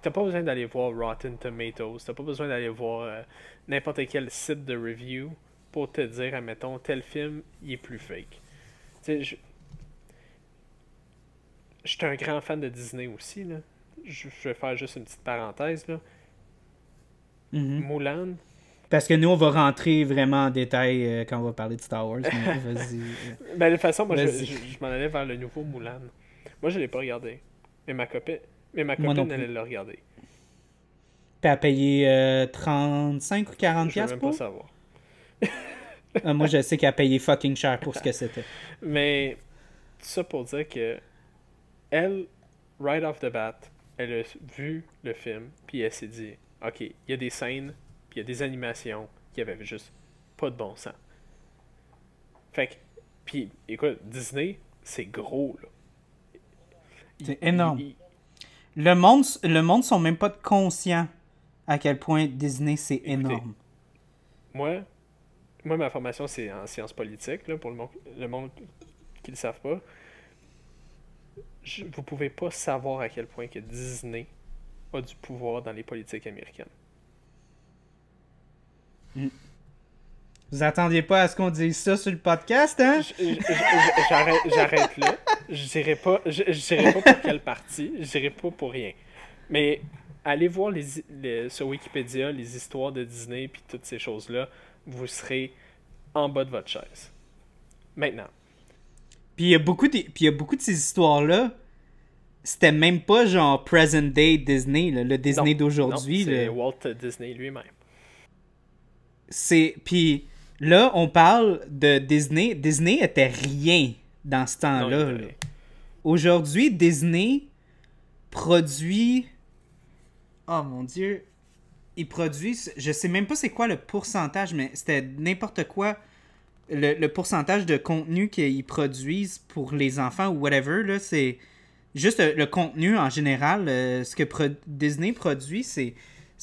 t'as pas besoin d'aller voir Rotten Tomatoes, t'as pas besoin d'aller voir euh, n'importe quel site de review pour te dire, admettons, tel film, il est plus fake. Tu je suis un grand fan de Disney aussi, là. Je vais faire juste une petite parenthèse, là. Moulin. Mhm. Mulan. Parce que nous, on va rentrer vraiment en détail euh, quand on va parler de Star Wars. Mais [LAUGHS] ben, de toute façon, moi, je, m'en allais vers le nouveau Mulan. Moi, je ne l'ai pas regardé. Mais ma, copine, mais ma copine, elle, l'a regardé. a payé 35 euh, ou 40 Je veux même pas savoir. Ah, moi, je sais qu'elle a payé fucking cher pour ce que c'était. [LAUGHS] Mais, tout ça pour dire que elle, right off the bat, elle a vu le film, puis elle s'est dit OK, il y a des scènes, puis il y a des animations qui avaient juste pas de bon sens. Fait que, puis écoute, Disney, c'est gros, là. C'est énorme. Le monde, le monde sont même pas conscients à quel point Disney, c'est énorme. Moi, moi, ma formation, c'est en sciences politiques, là, pour le monde, le monde qui le savent pas. Je, vous pouvez pas savoir à quel point que Disney, a du pouvoir dans les politiques américaines. Hmm. Vous attendiez pas à ce qu'on dise ça sur le podcast, hein? J'arrête là. Je dirais pas, pas pour quelle parti. je pas pour rien. Mais allez voir les, sur Wikipédia les histoires de Disney puis toutes ces choses-là, vous serez en bas de votre chaise. Maintenant. Puis beaucoup puis il y a beaucoup de ces histoires-là c'était même pas genre present day Disney, le Disney d'aujourd'hui. C'est Walt Disney lui-même. C'est. Puis là, on parle de Disney. Disney était rien dans ce temps-là. Aujourd'hui, Disney produit. Oh mon dieu. Ils produisent. Je sais même pas c'est quoi le pourcentage, mais c'était n'importe quoi. Le, pourcentage de contenu qu'ils produisent pour les enfants ou whatever, là, c'est juste euh, le, contenu en général, euh, ce que Disney produit, c'est,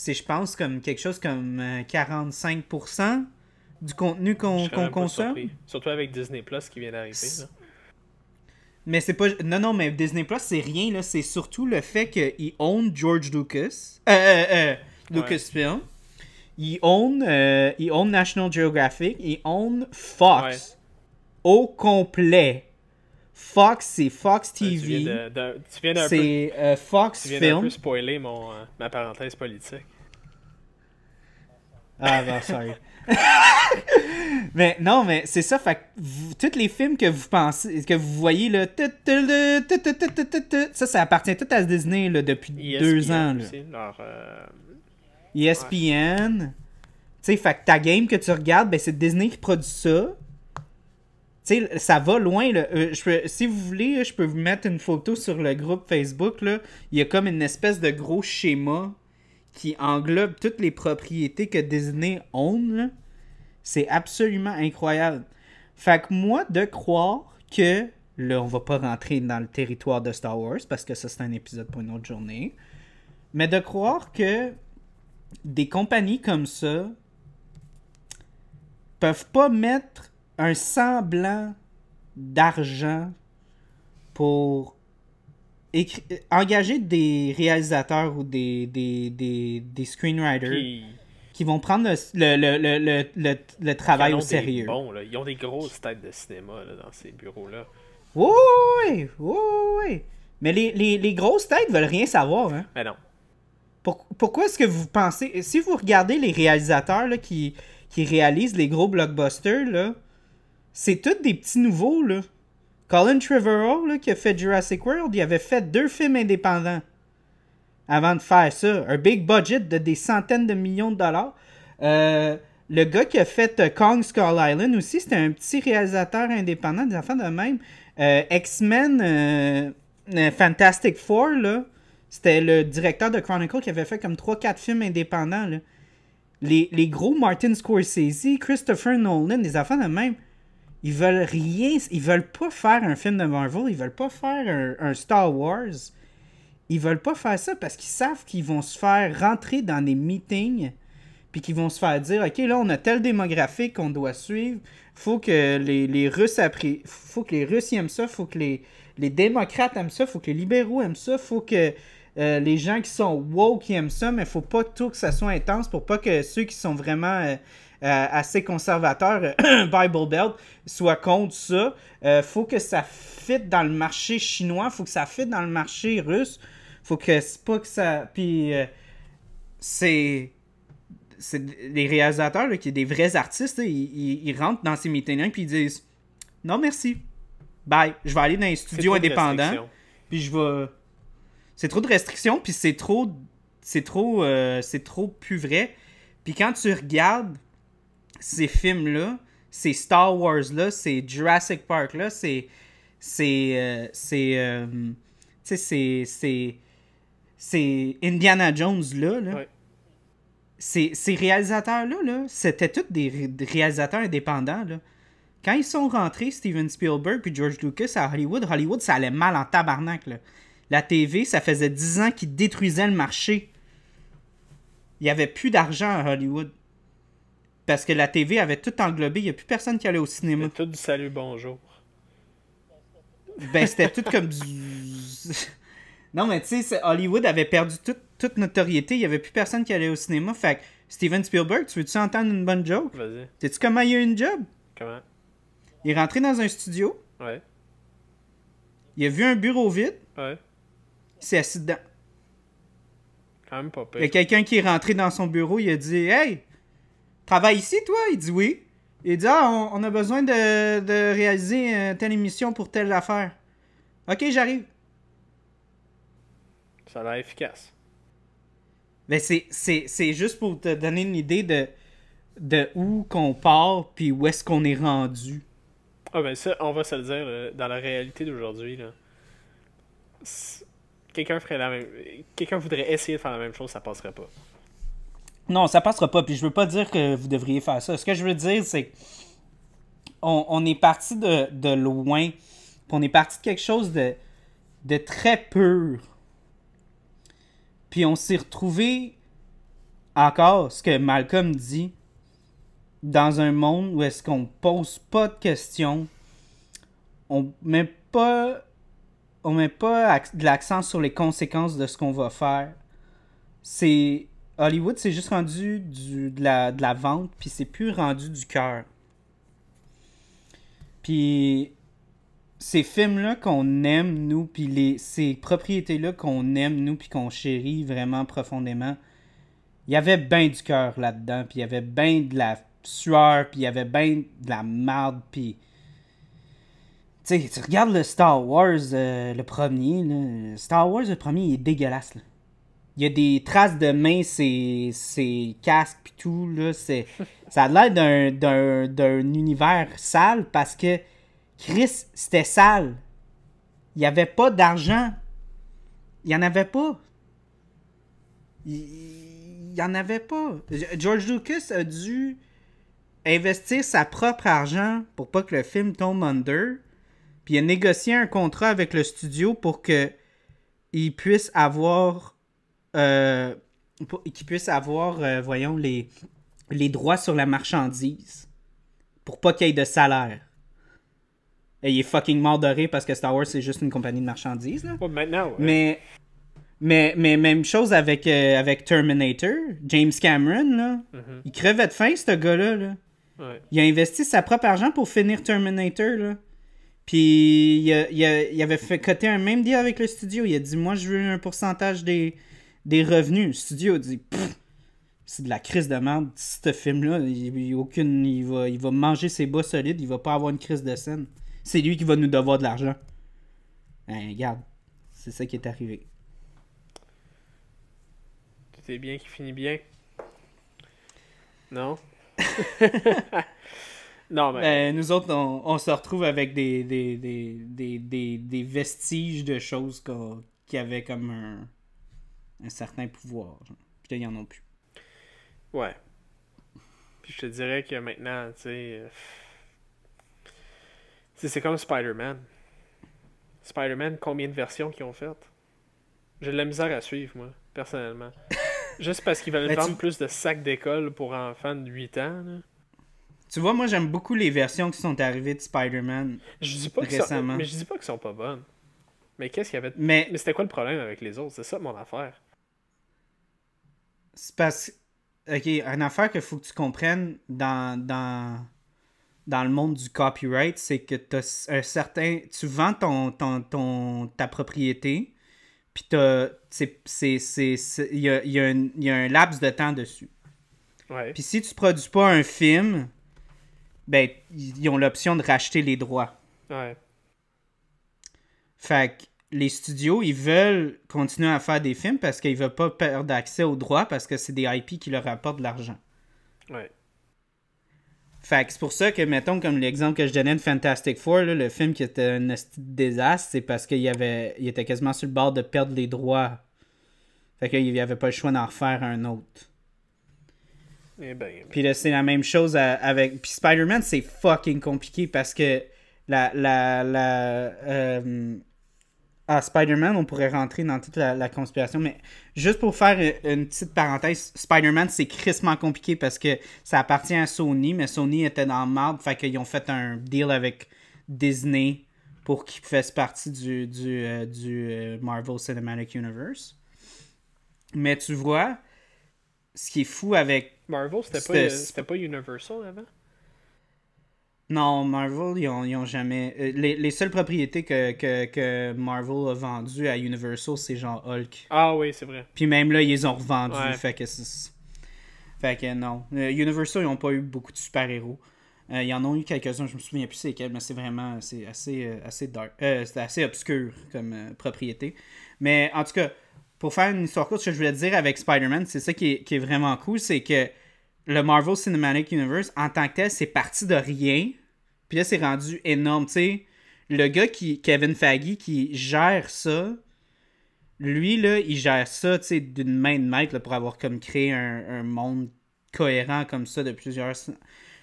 je pense, comme quelque chose comme 45% euh, du contenu qu'on, consomme. Surtout avec Disney Plus qui vient d'arriver. Mais c'est pas. Non, non, mais Disney Plus, c'est rien, là. C'est surtout le fait qu'ils own George Lucas. Lucasfilm. Ils own, National Geographic. Ils own Fox. Au complet. Fox, c'est Fox euh, TV. c'est tu viens d'un peu. Euh, Fox tu viens Film. peu spoiler mon, euh, ma parenthèse politique. Ah, ben, [LAUGHS] sorry. [LAUGHS] mais non, mais c'est ça. Fait que tous les films que vous pensez, que vous voyez, là, ça, ça appartient tout à Disney là, depuis e deux ans. Là. ESPN. E tu sais, fait que ta game que tu regardes, ben, c'est Disney qui produit ça ça va loin. Euh, si vous voulez, je peux vous mettre une photo sur le groupe Facebook. Il y a comme une espèce de gros schéma qui englobe toutes les propriétés que Disney own. C'est absolument incroyable. Fait que moi, de croire que. Là, on va pas rentrer dans le territoire de Star Wars parce que ça, c'est un épisode pour une autre journée. Mais de croire que des compagnies comme ça peuvent pas mettre un semblant d'argent pour engager des réalisateurs ou des, des, screenwriters qui... vont prendre le, le, le travail au sérieux. Ils ont des grosses têtes de cinéma dans ces bureaux-là. Oui, oui, oui. Mais les, grosses têtes veulent rien savoir. Hein? Mais non. pourquoi est-ce que vous pensez... Si vous regardez les réalisateurs qui, qui réalisent les gros blockbusters, là, c'est tous des petits nouveaux, là. Colin Trevorrow, là, qui a fait Jurassic World, il avait fait deux films indépendants avant de faire ça. Un big budget de des centaines de millions de dollars. Euh, le gars qui a fait euh, Kong Skull Island aussi, c'était un petit réalisateur indépendant, des enfants de même. Euh, X-Men Fantastic Four, là, c'était le directeur de Chronicle qui avait fait comme 3-4 films indépendants. Là. Les, les, gros Martin Scorsese, Christopher Nolan, des enfants de même. Ils veulent rien. Ils veulent pas faire un film de Marvel. Ils veulent pas faire un, Star Wars. Ils veulent pas faire ça parce qu'ils savent qu'ils vont se faire rentrer dans des meetings puis qu'ils vont se faire dire OK, là, on a telle démographie qu'on doit suivre. Faut que les, les Russes faut que les Russes aiment ça, faut que les, démocrates aiment ça, faut que les libéraux aiment ça, faut que euh, les gens qui sont woke aiment ça, mais faut pas tout que ça soit intense pour pas que ceux qui sont vraiment euh, euh, assez conservateur, euh, [CLEARS THROAT] Bible Belt, soit contre ça. Euh, faut que ça fitte dans le marché chinois, faut que ça fitte dans le marché russe, faut que c'est pas que ça. Puis c'est c'est des réalisateurs qui sont des vrais artistes, ils, ils, rentrent dans ces meetings-là et ils disent Non, merci. Bye. Je vais aller dans un studio indépendant. Puis je vais. C'est trop de restrictions, puis c'est trop. C'est trop. c'est trop plus vrai. Puis quand tu regardes ces films-là, ces Star Wars-là, ces Jurassic Park-là, ces. ces. Euh, euh, ces ces, Indiana Jones-là. Là. Ces, réalisateurs-là, c'était tous des réalisateurs indépendants. Là. Quand ils sont rentrés, Steven Spielberg puis George Lucas à Hollywood, Hollywood, ça allait mal en tabarnak. La TV, ça faisait 10 ans qu'ils détruisaient le marché. Il n'y avait plus d'argent à Hollywood parce que la TV avait tout englobé. Il n'y a plus personne qui allait au cinéma. C'était tout du salut, bonjour. Ben, c'était tout comme du. [LAUGHS] non, mais tu sais, Hollywood avait perdu toute notoriété. Il n'y avait plus personne qui allait au cinéma. Fait que Steven Spielberg, tu veux-tu entendre une bonne joke? Vas-y. Sais-tu comment il a eu une job? Comment? Il est rentré dans un studio. Ouais. Il a vu un bureau vide. Ouais. Il s'est assis dedans. Quand même pas pire. Il y a quelqu'un qui est rentré dans son bureau, il a dit Hey, Travaille ici, toi Il dit oui. Il dit Ah, on, a besoin de, réaliser euh, telle émission pour telle affaire. Ok, j'arrive. Ça a l'air efficace. Mais c'est juste pour te donner une idée de, de où qu'on part puis où est-ce qu'on est rendu. Ah ben ça, on va se le dire, euh, dans la réalité d'aujourd'hui, Quelqu'un ferait la même. Quelqu'un voudrait essayer de faire la même chose, ça passerait pas. Non, ça passera pas. Puis je veux pas dire que vous devriez faire ça. Ce que je veux dire, c'est on, est parti de, de loin. on est parti de quelque chose de, de très pur. Puis on s'est retrouvé encore ce que Malcolm dit dans un monde où est-ce qu'on pose pas de questions, on met pas on met pas de l'accent sur les conséquences de ce qu'on va faire. C'est Hollywood, c'est juste rendu du, de, la, vente, puis c'est plus rendu du cœur. Puis ces films-là qu'on aime, nous, puis les, ces propriétés-là qu'on aime, nous, puis qu'on chérit vraiment profondément, il y avait bien du cœur là-dedans, puis il y avait bien de la sueur, puis il y avait bien de la marde, puis... Tu sais, tu regardes le Star Wars, euh, le premier, Star Wars, le premier, il est dégueulasse, là il y a des traces de mains, ses, casques et tout, là, [LAUGHS] Ça a l'air d'un, univers sale parce que Chris, c'était sale. Il n'y avait pas d'argent. Il n'y en avait pas. Il n'y en avait pas. George Lucas a dû investir sa propre argent pour pas que le film tombe under. Puis il a négocié un contrat avec le studio pour que il puisse avoir euh, qu'ils puisse avoir, euh, voyons, les, les droits sur la marchandise pour pas qu'il y ait de salaire. Et il est fucking mort doré parce que Star Wars, c'est juste une compagnie de marchandises. maintenant, mais, mais, mais même chose avec, euh, avec Terminator, James Cameron. Là. Mm-hmm. Il crevait de faim, ce gars-là. Il a investi sa propre argent pour finir Terminator. Là. Puis il, a, il avait fait coter un même deal avec le studio. Il a dit Moi, je veux un pourcentage des, des revenus. Le studio dit c'est de la crise de merde, ce film-là. Il, aucune, il, va, il va manger ses bas solides, il va pas avoir une crise de scène. C'est lui qui va nous devoir de l'argent. Ben, regarde, c'est ça qui est arrivé. est bien qui finit bien. Non? [LAUGHS] non, mais. Ben. Ben, nous autres, on, se retrouve avec des, des, des, des, des vestiges de choses qui avait comme un un certain pouvoir. putain Puis là, ils en ont plus. Ouais. Puis je te dirais que maintenant, tu sais. Euh, sais, C'est comme Spider-Man. Spider-Man, combien de versions qu'ils ont faites J'ai de la misère à suivre, moi, personnellement. [LAUGHS] Juste parce qu'ils veulent ben, vendre plus de sacs d'école pour enfants de 8 ans. Tu vois, moi, j'aime beaucoup les versions qui sont arrivées de Spider-Man récemment. Mais je dis pas qu'elles sont pas bonnes. Mais qu'est-ce qu'il y avait mais c'était quoi le problème avec les autres C'est ça mon affaire. C'est parce OK, une affaire qu'il faut que tu comprennes dans, dans, le monde du copyright, c'est que as un certain. Tu vends ton, ta propriété, puis il y a, y, a un laps de temps dessus. Puis si tu produis pas un film, ben, ils ont l'option de racheter les droits. Ouais. Fait les studios, ils veulent continuer à faire des films parce qu'ils veulent pas perdre d'accès aux droits parce que c'est des IP qui leur apportent de l'argent. Ouais. Fait que c'est pour ça que, mettons, comme l'exemple que je donnais de Fantastic Four, le film qui était un désastre, c'est parce qu'il avait, il était quasiment sur le bord de perdre les droits. Fait qu'il n'y avait pas le choix d'en refaire un autre. Et eh ben, eh ben, Puis là, c'est la même chose avec. Puis Spider-Man, c'est fucking compliqué parce que la. la, la euh, à Spider-Man, on pourrait rentrer dans toute la, conspiration, mais juste pour faire une petite parenthèse, Spider-Man, c'est crissement compliqué parce que ça appartient à Sony, mais Sony était dans le marbre, fait qu'ils ont fait un deal avec Disney pour qu'il fasse partie du, du, euh, euh, Marvel Cinematic Universe. Mais tu vois, ce qui est fou avec... Marvel, c'était pas, euh, pas Universal avant? Non, Marvel, ils ont, jamais. Euh, les, seules propriétés que, Marvel a vendues à Universal, c'est genre Hulk. Ah oui, c'est vrai. Puis même là, ils les ont revendues. Fait que non. Euh, Universal, ils n'ont pas eu beaucoup de super-héros. Euh, ils en ont eu quelques-uns, je me souviens plus c'est quel, mais c'est vraiment assez, euh, assez dark. assez obscur comme propriété. Mais en tout cas, pour faire une histoire courte, ce que je voulais dire avec Spider-Man, c'est ça qui est, qui est, vraiment cool, c'est que le Marvel Cinematic Universe, en tant que tel, c'est parti de rien puis là, c'est rendu énorme. Tu sais, le gars qui, Kevin Faggy, qui gère ça, lui, là, il gère ça, tu sais, d'une main de maître là, pour avoir comme créé un, monde cohérent comme ça de plusieurs,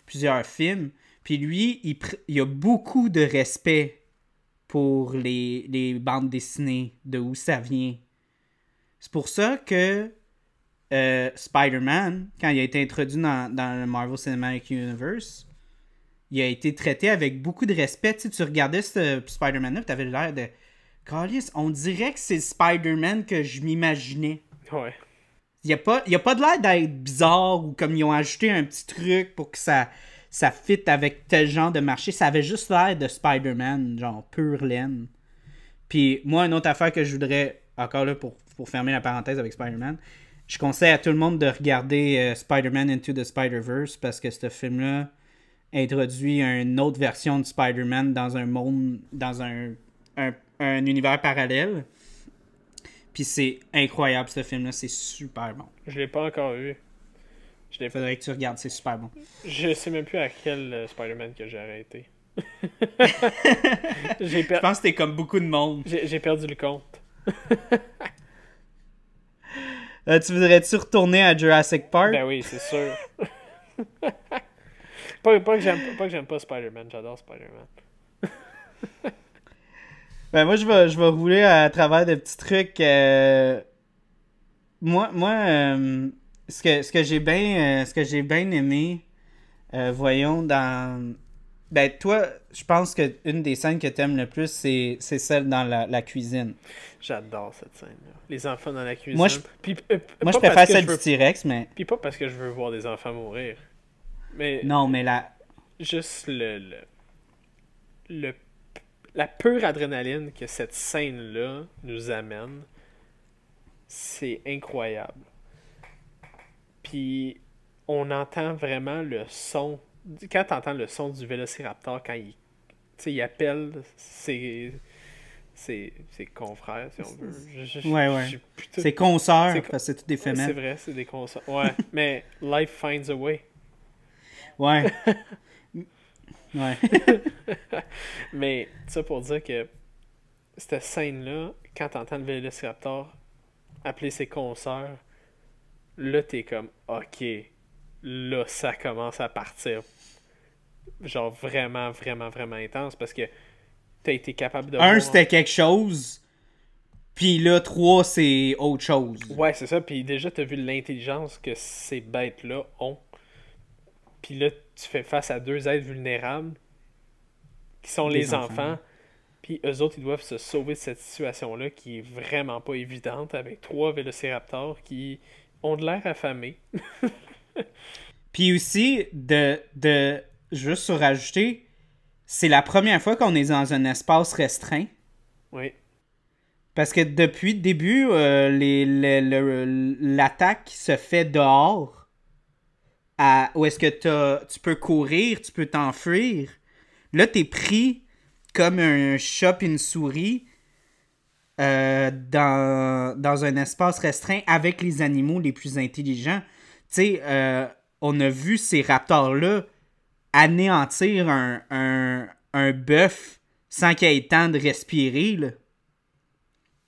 plusieurs films. Puis lui, il, a beaucoup de respect pour les, bandes dessinées, de où ça vient. C'est pour ça que euh, Spider-Man, quand il a été introduit dans, dans le Marvel Cinematic Universe, il a été traité avec beaucoup de respect. Tu, tu regardais ce Spider-Man-là, tu avais l'air de. Carlis, on dirait que c'est Spider-Man que je m'imaginais. Ouais. Il n'y a pas, a pas de l'air d'être bizarre ou comme ils ont ajouté un petit truc pour que ça, ça fit avec tel genre de marché. Ça avait juste l'air de Spider-Man, genre pure laine. Puis moi, une autre affaire que je voudrais, encore là pour, fermer la parenthèse avec Spider-Man, je conseille à tout le monde de regarder euh, Spider-Man Into the Spider-Verse parce que ce film-là, introduit une autre version de Spider-Man dans un monde, dans un, un, univers parallèle. Puis c'est incroyable ce film-là, c'est super bon. Je l'ai pas encore vu. Je Faudrait que tu regardes, c'est super bon. Je sais même plus à quel euh, Spider-Man que j'ai arrêté. [LAUGHS] Je pense que t'es comme beaucoup de monde. J'ai, perdu le compte. Euh, tu voudrais-tu retourner à Jurassic Park? Ben oui, c'est sûr. [LAUGHS] Pas, que j'aime pas Spider-Man, j'adore Spider-Man. [LAUGHS] ben moi, je vais, je rouler à travers des petits trucs. Euh, moi, moi euh, ce que, ce que j'ai bien euh, j'ai bien aimé, voyons, dans... Ben, toi, je pense qu'une des scènes que t'aimes le plus, c'est celle dans la, cuisine. J'adore cette scène-là. Les enfants dans la cuisine. Moi, je, préfère celle du T-Rex, mais... Puis pas parce que je veux voir des enfants mourir non, mais la. Juste le, le, la pure adrénaline que cette scène-là nous amène, c'est incroyable. Puis on entend vraiment le son. Quand tu entends le son du vélociraptor, quand il, il appelle ses, ses, confrères, si on veut. ouais, ouais. Ses consoeurs, parce que c'est toutes des femelles. C'est vrai, c'est des consoeurs. Ouais, [LAUGHS] mais life finds a way. Ouais. [LAUGHS] ouais. [LAUGHS] Mais ça pour dire que cette scène-là, quand t'entends le Vélociraptor appeler ses consoeurs, là t'es comme OK. Là, ça commence à partir. Genre vraiment, vraiment, vraiment intense parce que t'as été capable de. Un, c'était quelque chose. Puis là, trois c'est autre chose. Ouais, c'est ça. Puis déjà, t'as vu l'intelligence que ces bêtes-là ont. Puis là, tu fais face à deux êtres vulnérables qui sont les, enfants. Puis eux autres, ils doivent se sauver de cette situation-là qui est vraiment pas évidente avec trois vélociraptors qui ont de l'air affamés. [LAUGHS] Puis aussi, de, juste surajouter, rajouter, c'est la première fois qu'on est dans un espace restreint. Oui. Parce que depuis le début, euh, l'attaque se fait dehors où est-ce que tu peux courir, tu peux t'enfuir. Là, t'es pris comme un chat une souris euh, dans, un espace restreint avec les animaux les plus intelligents. Tu euh, on a vu ces raptors-là anéantir un, un, bœuf sans qu'il ait le temps de respirer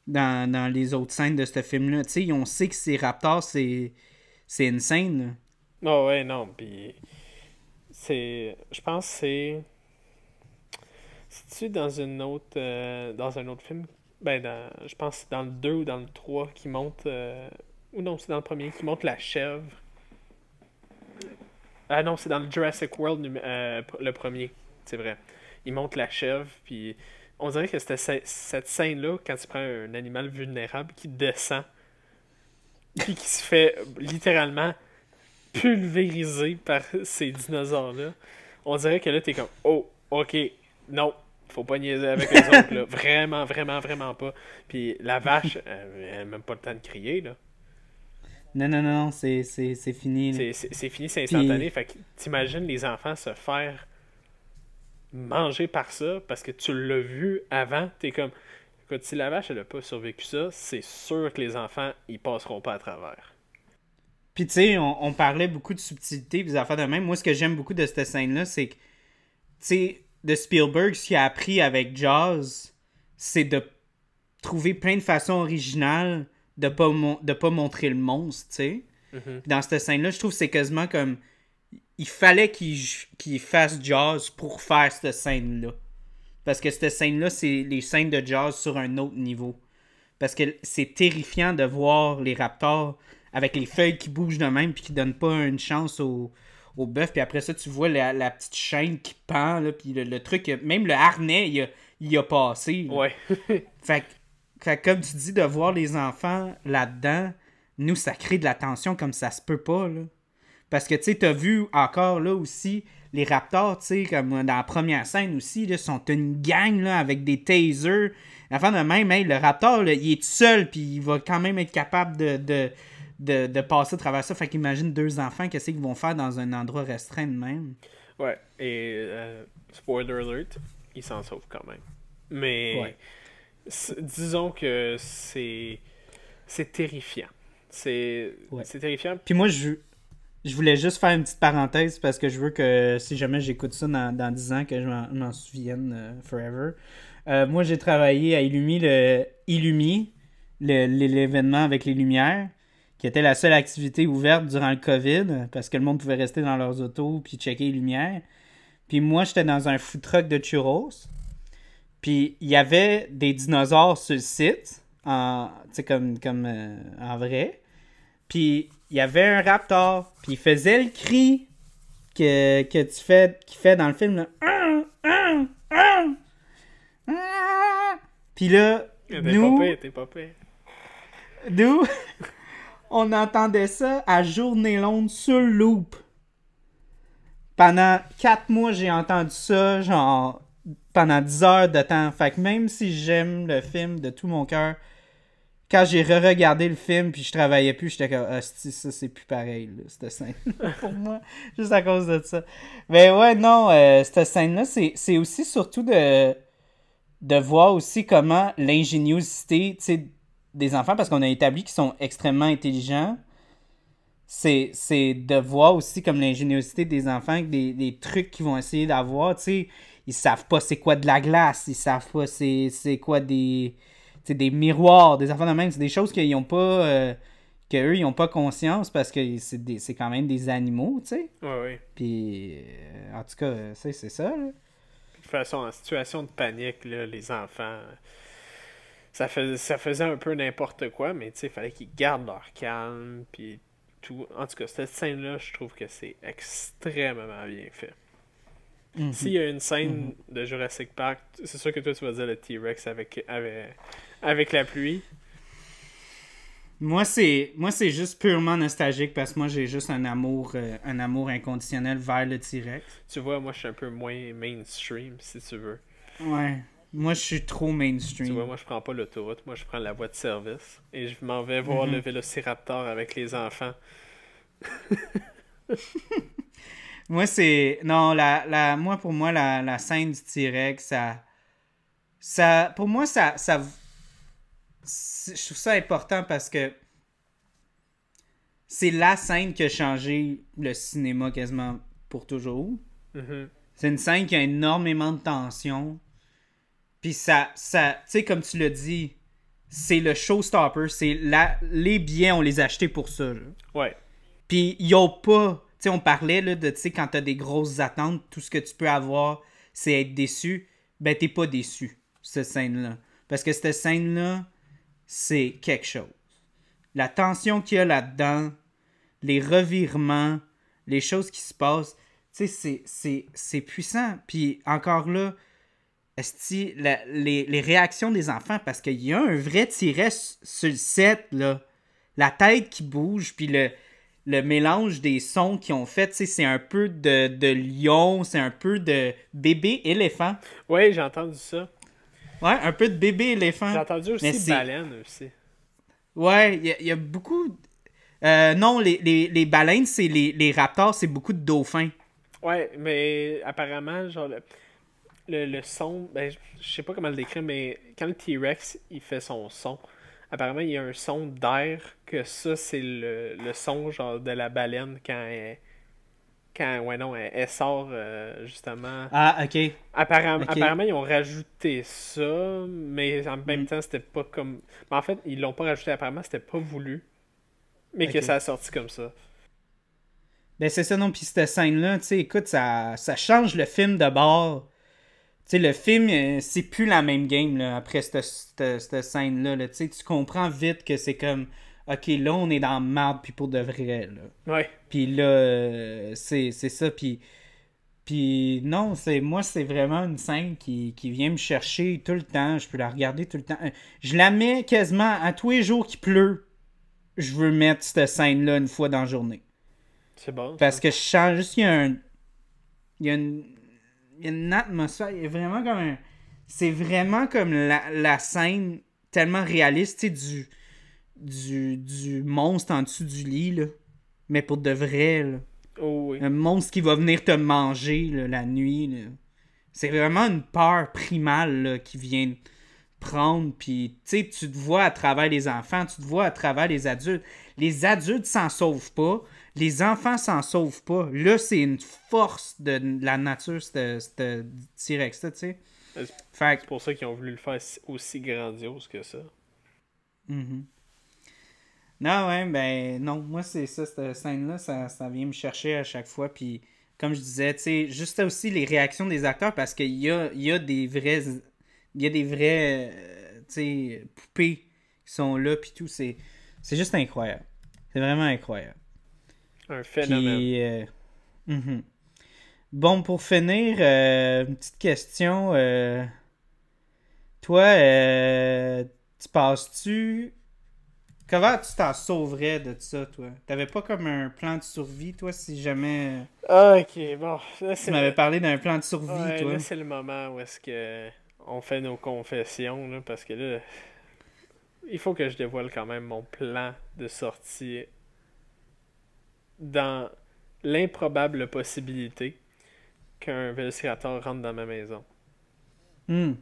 là, dans, les autres scènes de ce film-là. Tu on sait que ces raptors, c'est, une scène. Oh ouais, non, puis c'est... Je pense que c'est... C'est-tu dans une autre... Euh, dans un autre film? Ben, dans, je pense que c'est dans le 2 ou dans le 3 qui monte... Euh, ou non, c'est dans le premier qui monte la chèvre. Ah non, c'est dans le Jurassic World euh, le premier, c'est vrai. Il monte la chèvre, puis on dirait que c'était cette scène-là, quand tu prends un animal vulnérable qui descend, puis qui se fait littéralement pulvérisé par [LAUGHS] ces dinosaures-là. On dirait que là, t'es comme, oh, ok, non, faut pas niaiser avec les autres, là. [LAUGHS] Vraiment, vraiment, vraiment pas. Puis la vache, [LAUGHS] elle, n'a même pas le temps de crier, là. Non, non, non, c'est fini. C'est fini, c'est instantané. Fait que t'imagines les enfants se faire manger par ça parce que tu l'as vu avant. T'es comme, écoute, si la vache, elle a pas survécu ça, c'est sûr que les enfants, ils passeront pas à travers. Puis, tu sais, on, parlait beaucoup de subtilité, vis-à-vis de même. Moi, ce que j'aime beaucoup de cette scène-là, c'est que, tu sais, de Spielberg, ce qu'il a appris avec Jazz, c'est de trouver plein de façons originales de pas, pas montrer le monstre, tu sais. Mm-hmm. Dans cette scène-là, je trouve que c'est quasiment comme. Il fallait qu'il fasse Jazz pour faire cette scène-là. Parce que cette scène-là, c'est les scènes de Jazz sur un autre niveau. Parce que c'est terrifiant de voir les Raptors avec les feuilles qui bougent de même puis qui donnent pas une chance au, au bœuf. Puis après ça, tu vois la, la petite chaîne qui pend, là, puis le, truc, même le harnais, il a, a passé. Ouais. [LAUGHS] fait, que comme tu dis, de voir les enfants là-dedans, nous, ça crée de la tension comme ça se peut pas. Parce que, tu sais, t'as vu encore là aussi, les Raptors, tu sais, comme dans la première scène aussi, ils sont une gang là, avec des tasers. La fin de même, hein, le Raptor, il est seul, puis il va quand même être capable de de, de passer à travers ça. Fait qu'imagine deux enfants, qu'est-ce qu'ils vont faire dans un endroit restreint de même. Ouais, et euh, spoiler alert, ils s'en sauvent quand même. Mais disons que c'est c'est terrifiant. C'est terrifiant. Puis moi, je, je voulais juste faire une petite parenthèse parce que je veux que si jamais j'écoute ça dans, dans 10 ans, que je m'en souvienne euh, forever. Euh, moi, j'ai travaillé à Illumi, le Illumi, l'événement avec les lumières qui était la seule activité ouverte durant le COVID, parce que le monde pouvait rester dans leurs autos puis checker les lumières. Puis moi, j'étais dans un food truck de churros. Puis il y avait des dinosaures sur le site, en, comme, comme euh, en vrai. Puis il y avait un raptor, puis il faisait le cri que, tu fais, qui fait dans le film. Là. Ah! Puis là, eh ben, nous... Pas pas Nous... [LAUGHS] on entendait ça à journée longue sur loop. Pendant quatre mois, j'ai entendu ça, genre, pendant 10 heures de temps. Fait que même si j'aime le film de tout mon cœur, quand j'ai re-regardé le film puis je travaillais plus, j'étais comme ah, ça c'est plus pareil là, cette scène [LAUGHS] pour moi, juste à cause de ça. Mais ouais, non, euh, cette scène là, c'est aussi surtout de de voir aussi comment l'ingéniosité, tu des enfants, parce qu'on a établi qu'ils sont extrêmement intelligents, c'est, c'est de voir aussi comme l'ingéniosité des enfants, des, des trucs qu'ils vont essayer d'avoir. Tu sais, ils savent pas c'est quoi de la glace, ils savent pas c'est, c'est quoi des, des miroirs, des enfants de même. C'est des choses qu'ils ont pas. Euh, qu'eux, ils ont pas conscience parce que c'est, des, c'est quand même des animaux, tu sais. Puis, euh, en tout cas, c'est, euh, c'est ça. De toute façon, en situation de panique, là, les enfants, ça, faisait ça faisait un peu n'importe quoi, mais il fallait qu'ils gardent leur calme, puis tout. En tout cas, cette scène-là, je trouve que c'est extrêmement bien fait. Mhm. S'il y a une scène mhm. de Jurassic Park, c'est sûr que toi, tu vas dire le T-Rex avec, avec, avec la pluie. Moi, c'est moi c'est juste purement nostalgique parce que moi, j'ai juste un amour euh, un amour inconditionnel vers le T-Rex. Tu vois, moi, je suis un peu moins mainstream, si tu veux. Ouais. Moi, je suis trop mainstream. Tu vois, moi, je prends pas l'autoroute. Moi, je prends la voie de service. Et je m'en vais voir mm-hmm. le vélociraptor avec les enfants. [LAUGHS] moi, c'est. Non, la, la, moi, pour moi, la, scène du T-Rex, ça. ça pour moi, ça, ça. Je trouve ça important parce que. C'est la scène qui a changé le cinéma quasiment pour toujours. Mm-hmm. C'est une scène qui a énormément de tension puis ça, ça tu sais, comme tu l'as dit, c'est le showstopper. C'est la, les biens on les a pour ça. Ouais. Puis ils pas. Tu sais, on parlait là, de, tu sais, quand t'as des grosses attentes, tout ce que tu peux avoir, c'est être déçu. Ben, t'es pas déçu, ce scène-là. Parce que cette scène-là, c'est quelque chose. La tension qu'il y a là-dedans, les revirements, les choses qui se passent, tu sais, c'est puissant. Puis encore là, les, réactions des enfants, parce qu'il y a un vrai tiret sur le set, là. La tête qui bouge, puis le, le mélange des sons qu'ils ont fait, c'est un peu de, lion, c'est un peu de bébé éléphant. Oui, j'ai entendu ça. Ouais, un peu de bébé éléphant. J'ai entendu aussi baleine aussi. Ouais, il y, a beaucoup. Euh, non, les, baleines, c'est les, les, raptors, c'est beaucoup de dauphins. Ouais, mais apparemment, genre le, son, ben, je sais pas comment le décrire, mais quand le T-Rex il fait son son, apparemment il y a un son d'air que ça c'est le, son genre de la baleine quand elle, quand non sort euh, justement. Ah ok. Apparemment, apparemment ils ont rajouté ça, mais en même mm. temps c'était pas comme. en fait ils l'ont pas rajouté apparemment c'était pas voulu, mais que ça a sorti comme ça. Ben c'est ça non puis cette scène là tu sais écoute ça ça change le film de bord sais, le film, euh, c'est plus la même game là, après cette, cette, scène-là. tu comprends vite que c'est comme. OK, là, on est dans marde, puis pour de vrai. Là. Ouais. Puis là, euh, c'est ça. Puis, puis non, c'est moi, c'est vraiment une scène qui, vient me chercher tout le temps. Je peux la regarder tout le temps. Euh, je la mets quasiment à tous les jours qu'il pleut. Je veux mettre cette scène-là une fois dans la journée. C'est bon. Parce que je sens juste qu'il y a un. Il y a une y a une atmosphère. Il vraiment comme C'est vraiment comme la, scène tellement réaliste, du, du, monstre en dessous du lit, Mais pour de vrai, oh Un monstre qui va venir te manger la nuit. C'est vraiment une peur primale qui vient prendre. Puis, tu tu te vois à travers les enfants, tu te vois à travers les adultes. Les adultes s'en sauvent pas. Les enfants s'en sauvent pas. Là, c'est une force de la nature, ce t rex C'est pour ça qu'ils ont voulu le faire aussi grandiose que ça. Mm-hmm. Non, ouais, ben non, moi c'est ça, cette scène-là, ça, vient me chercher à chaque fois. Puis, comme je disais, tu sais, juste aussi les réactions des acteurs, parce qu'il y a, y a des vrais, il y a des vrais, euh, poupées qui sont là, puis tout, c'est, c'est juste incroyable. C'est vraiment incroyable. Un phénomène. Euh, mhm. Bon, pour finir, euh, une petite question. Euh, toi, tu passes-tu. Comment tu t'en sauverais de ça, toi? T'avais pas comme un plan de survie, toi, si jamais. Ah, ok, bon. tu m'avais parlé d'un plan de survie, toi. c'est le moment où est-ce que on fait nos confessions, parce que là. Il faut que je dévoile quand même mon plan de sortie dans l'improbable possibilité qu'un Vélociraptor rentre dans ma maison. Hmm.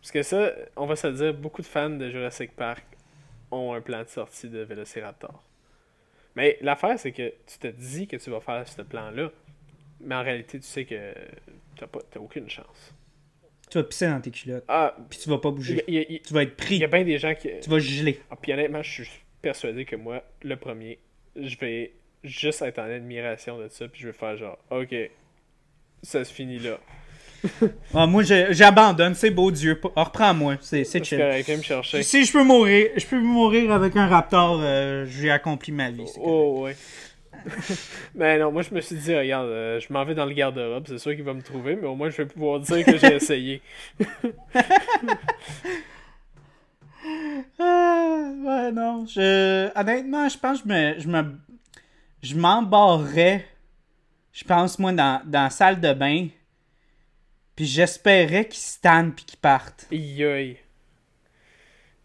Parce que ça, on va se dire, beaucoup de fans de Jurassic Park ont un plan de sortie de Vélociraptor. Mais l'affaire, c'est que tu te dis que tu vas faire ce plan-là, mais en réalité, tu sais que tu pas, aucune chance. Tu vas pisser dans tes culottes. Ah, puis tu vas pas bouger. tu vas être pris. Il y a bien des gens qui. Tu vas geler. Ah, puis honnêtement, je suis persuadé que moi, le premier, je vais juste être en admiration de ça, puis je vais faire genre, ok, ça se finit là. [LAUGHS] Ah, moi, j'abandonne, c'est beau Dieu. Ah, reprends-moi, c'est chill. Si je peux mourir, je peux mourir avec un raptor, euh, j'ai accompli ma vie. Oh, ouais. mais [LAUGHS] ben non, moi je me suis dit, regarde, euh, je m'en vais dans le garde-robe, c'est sûr qu'il va me trouver, mais au moins je vais pouvoir dire que j'ai [LAUGHS] essayé. Ah, non. Je... Honnêtement, je pense que je me je m'embarrais, je pense, moi, dans, dans la salle de bain. Puis j'espérais qu'ils stannent puis qu'ils partent. Yoï.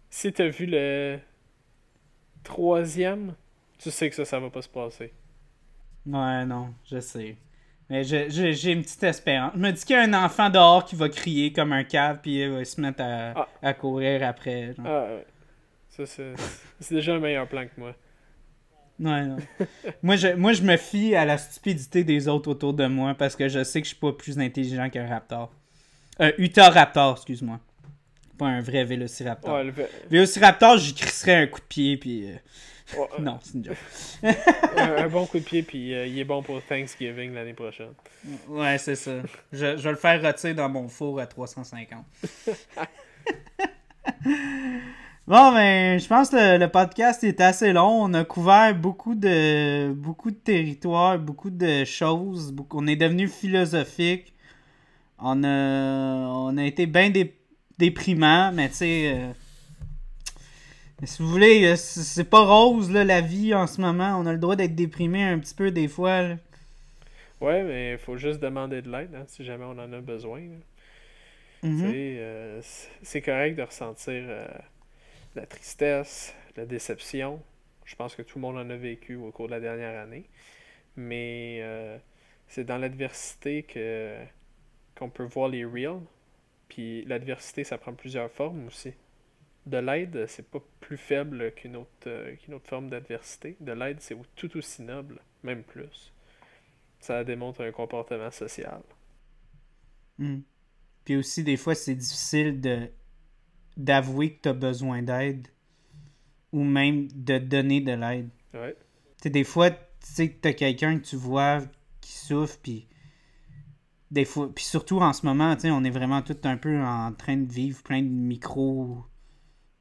Si t'as vu le troisième, tu sais que ça, ça va pas se passer. Ouais, non, je sais. Mais j'ai une petite espérance. Je me dis qu'il y a un enfant dehors qui va crier comme un cave, puis il va se mettre à, ah. courir après. Ah, ouais. Ça, c'est déjà un meilleur plan que moi moi, je, moi, je me fie à la stupidité des autres autour de moi parce que je sais que je suis pas plus intelligent qu'un raptor. Un euh, Utah Raptor, excuse-moi. Pas un vrai Vélociraptor. Vélociraptor, j'y crisserais un coup de pied, puis. Euh, [LAUGHS] non, c'est une [LAUGHS] un, bon coup de pied, puis euh, il est bon pour Thanksgiving l'année prochaine. Ouais, c'est ça. Je, je vais le faire rôtir dans mon four à 350. [LAUGHS] Bon, ben, je pense que le, podcast est assez long. On a couvert beaucoup de, beaucoup de territoires, beaucoup de choses. on est devenu philosophique. On a, on a été bien déprimant, mais tu sais. Euh, si vous voulez, euh, c'est pas rose la vie en ce moment. On a le droit d'être déprimé un petit peu des fois. Ouais, mais il faut juste demander de l'aide hein, si jamais on en a besoin. Mm-hmm. Tu euh, c'est correct de ressentir la tristesse, la déception. Je pense que tout le monde en a vécu au cours de la dernière année. Mais euh, c'est dans l'adversité que qu'on peut voir les real ». Puis l'adversité, ça prend plusieurs formes aussi. De l'aide, c'est pas plus faible qu'une autre, euh, qu'une autre forme d'adversité. De l'aide, c'est tout aussi noble, même plus. Ça démontre un comportement social. Hmm. Puis aussi, des fois, c'est difficile de d'avouer que tu as besoin d'aide ou même de donner de l'aide. des fois, tu sais que tu as quelqu'un que tu vois qui souffre, puis des fois, puis surtout en ce moment, on est vraiment tout un peu en train de vivre plein de micro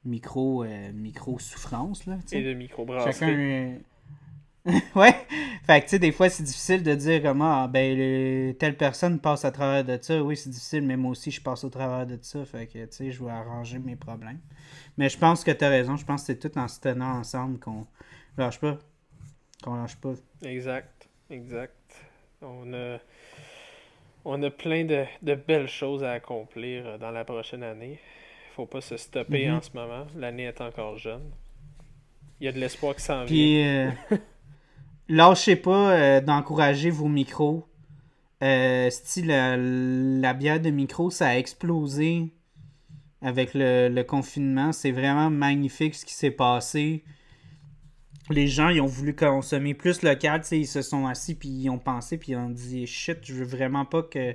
micro euh, micro souffrances là, et de micro brasserie. [LAUGHS] ouais. Fait que, tu sais, des fois, c'est difficile de dire comment, ah, ben, telle personne passe à travers de ça. Oui, c'est difficile, mais moi aussi, je passe au travers de ça. Fait que, tu sais, je vais arranger mes problèmes. Mais je pense que tu as raison. Je pense que c'est tout en se tenant ensemble qu'on lâche pas. Qu'on lâche pas. Exact. Exact. On a, on a plein de, belles choses à accomplir euh, dans la prochaine année. Faut pas se stopper mm-hmm. en ce moment. L'année est encore jeune. Il y a de l'espoir qui s'en vient. Euh, [LAUGHS] lâchez pas euh, d'encourager vos micros. Euh, style, la, bière de micro, ça a explosé avec le, confinement. C'est vraiment magnifique ce qui s'est passé. Les gens, ils ont voulu consommer plus local. Ils se sont assis, puis ils ont pensé, puis ils ont dit « Shit, je veux vraiment pas que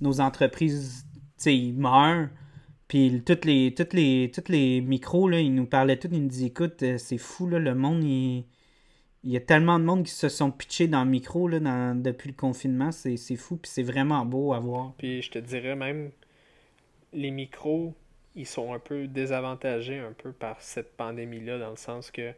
nos entreprises meurent. » Puis toutes les, toutes les, toutes les micros, là, ils nous parlaient tous, ils nous disaient « Écoute, euh, c'est fou, là, le monde, il il y a tellement de monde qui se sont pitchés dans le micro là, depuis le confinement. C'est, fou, puis c'est vraiment beau à voir. Puis je te dirais même, les micros, ils sont un peu désavantagés un peu par cette pandémie-là, dans le sens que,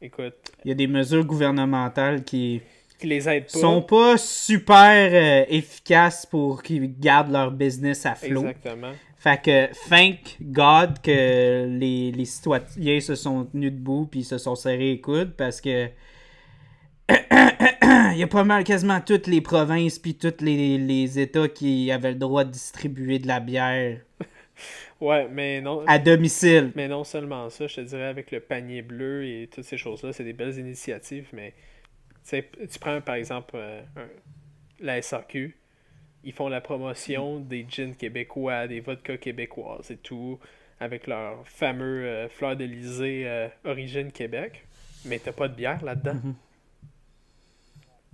écoute... Il y a des mesures gouvernementales qui... Qui les aident sont pas super euh, efficaces pour qu'ils gardent leur business à flot. Exactement. Fait que, thank God que les, citoyens se sont tenus debout puis se sont serrés les coudes parce que. [COUGHS] Il y a pas mal, quasiment toutes les provinces puis tous les, États qui avaient le droit de distribuer de la bière. [LAUGHS] Ouais, mais non. À domicile. Mais non seulement ça, je te dirais avec le panier bleu et toutes ces choses-là, c'est des belles initiatives, mais tu prends par exemple euh, la SAQ, ils font la promotion des gins québécois, des vodkas québécoises et tout, avec leur fameux euh, fleur d'Elysée euh, origine Québec. Mais t'as pas de bière là-dedans. Mhm.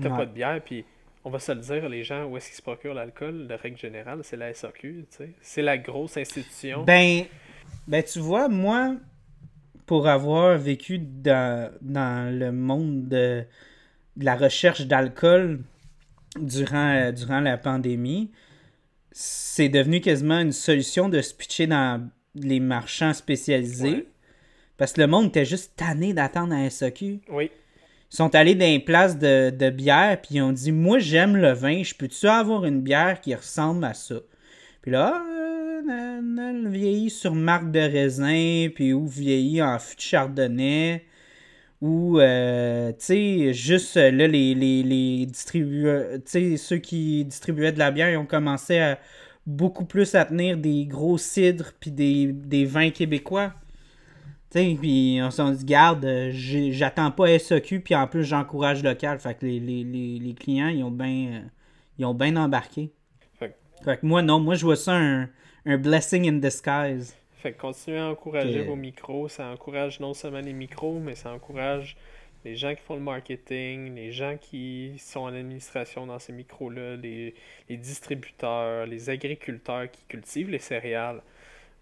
T'as pas de bière, puis on va se le dire, les gens, où est-ce qu'ils se procurent l'alcool, de règle générale, c'est la SAQ, C'est la grosse institution. Ben, ben, tu vois, moi, pour avoir vécu dans, le monde de, de la recherche d'alcool, euh, durant, la pandémie, c'est devenu quasiment une solution de se pitcher dans les marchands spécialisés. Parce que le monde était juste tanné d'attendre un SOQ. Ils sont allés dans les places de, bière, puis ils ont dit Moi, j'aime le vin, je peux-tu avoir une bière qui ressemble à ça Puis là, ah, euh, vieillit sur marque de raisin, puis ou vieillit en fût de chardonnay ou euh, tu sais juste euh, là les distributeurs tu sais ceux qui distribuaient de la bière ils ont commencé à beaucoup plus à tenir des gros cidres puis des, vins québécois tu sais puis on s'en dit garde euh, j'attends pas SEQ puis en plus j'encourage local fait que les, clients ils ont bien ils ont embarqué fait que moi non moi je vois ça un, un blessing in disguise fait continuez à encourager vos micros. Ça encourage non seulement les micros, mais ça encourage les gens qui font le marketing, les gens qui sont en administration dans ces micros-là, les, distributeurs, les agriculteurs qui cultivent les céréales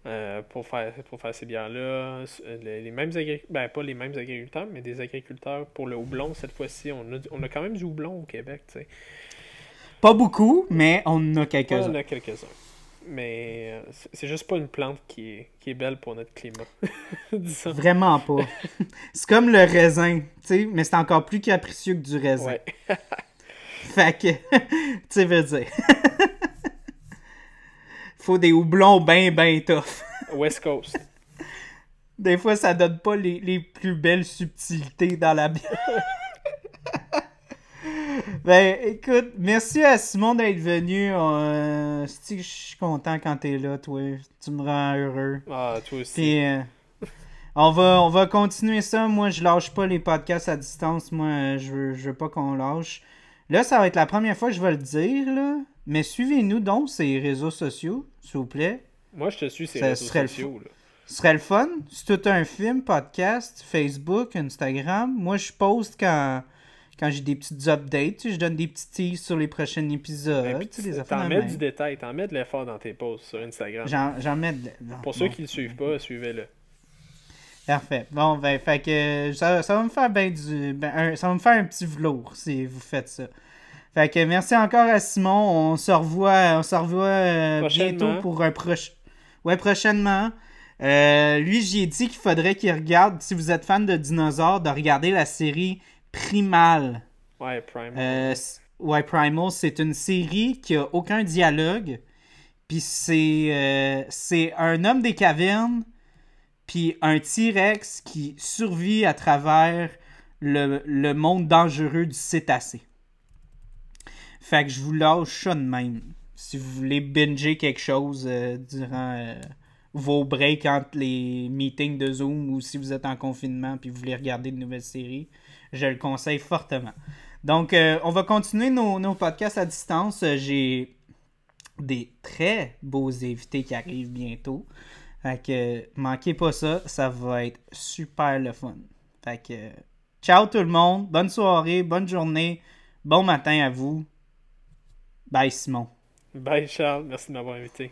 euh, pour, faire, pour faire ces biens là euh, Les, mêmes ben, pas les mêmes agriculteurs, mais des agriculteurs pour le houblon. Cette fois-ci, on a, on a quand même du houblon au Québec, tu sais. Pas beaucoup, mais on en a quelques-uns. On en a quelques-uns mais euh, c'est juste pas une plante qui est, qui est belle pour notre climat. [LAUGHS] Vraiment pas. [LAUGHS] c'est comme le raisin, tu sais mais c'est encore plus capricieux que du raisin. Ouais. [LAUGHS] fait que, tu veux dire. Faut des houblons bien, bien tough. West Coast. Des fois, ça donne pas les, les plus belles subtilités dans la bière. [LAUGHS] ben, écoute, merci à Simon d'être venu. Euh, je suis content quand t'es là, toi. Tu me rends heureux. Ah, toi aussi. Euh, on, va, on va continuer ça. Moi, je lâche pas les podcasts à distance. Moi, euh, je veux, veux pas qu'on lâche. Là, ça va être la première fois que je vais le dire, là. Mais suivez-nous donc ces réseaux sociaux, s'il vous plaît. Moi, je te suis ces les réseaux sociaux, Ce serait le fun. C'est tout un film, podcast, Facebook, Instagram. Moi, je poste quand quand j'ai des petites updates, je donne des petits teas sur les prochains épisodes. Ben, tu t'en mets du détail, t'en mets de l'effort dans tes posts sur Instagram. J'en mets Pour ceux qui ne le suivent pas, suivez-le. Parfait. Bon, ben, que ça, va me faire ben du. Ben, un, ça va me faire un petit velours si vous faites ça. Fait que merci encore à Simon. On se revoit, on se euh, bientôt pour un prochain... Ouais, prochainement. Euh, lui, j'ai dit qu'il faudrait qu'il regarde, si vous êtes fan de dinosaures, de regarder la série Primal. Ouais, Primal. Euh, Primal, c'est une série qui a aucun dialogue. Puis euh, c'est un homme des cavernes, puis un T-Rex qui survit à travers le, monde dangereux du cétacé. Fait que je vous lâche ça de même. Si vous voulez binger quelque chose euh, durant vos breaks entre les meetings de Zoom ou si vous êtes en confinement puis vous voulez regarder de nouvelles séries, je le conseille fortement. Donc, euh, on va continuer nos, nos podcasts à distance. Euh, j'ai des très beaux invités qui arrivent bientôt. Fait que manquez pas ça, ça va être super le fun. Fait que ciao tout le monde, bonne soirée, bonne journée, bon matin à vous. Bye Simon. Bye Charles, merci de m'avoir invité.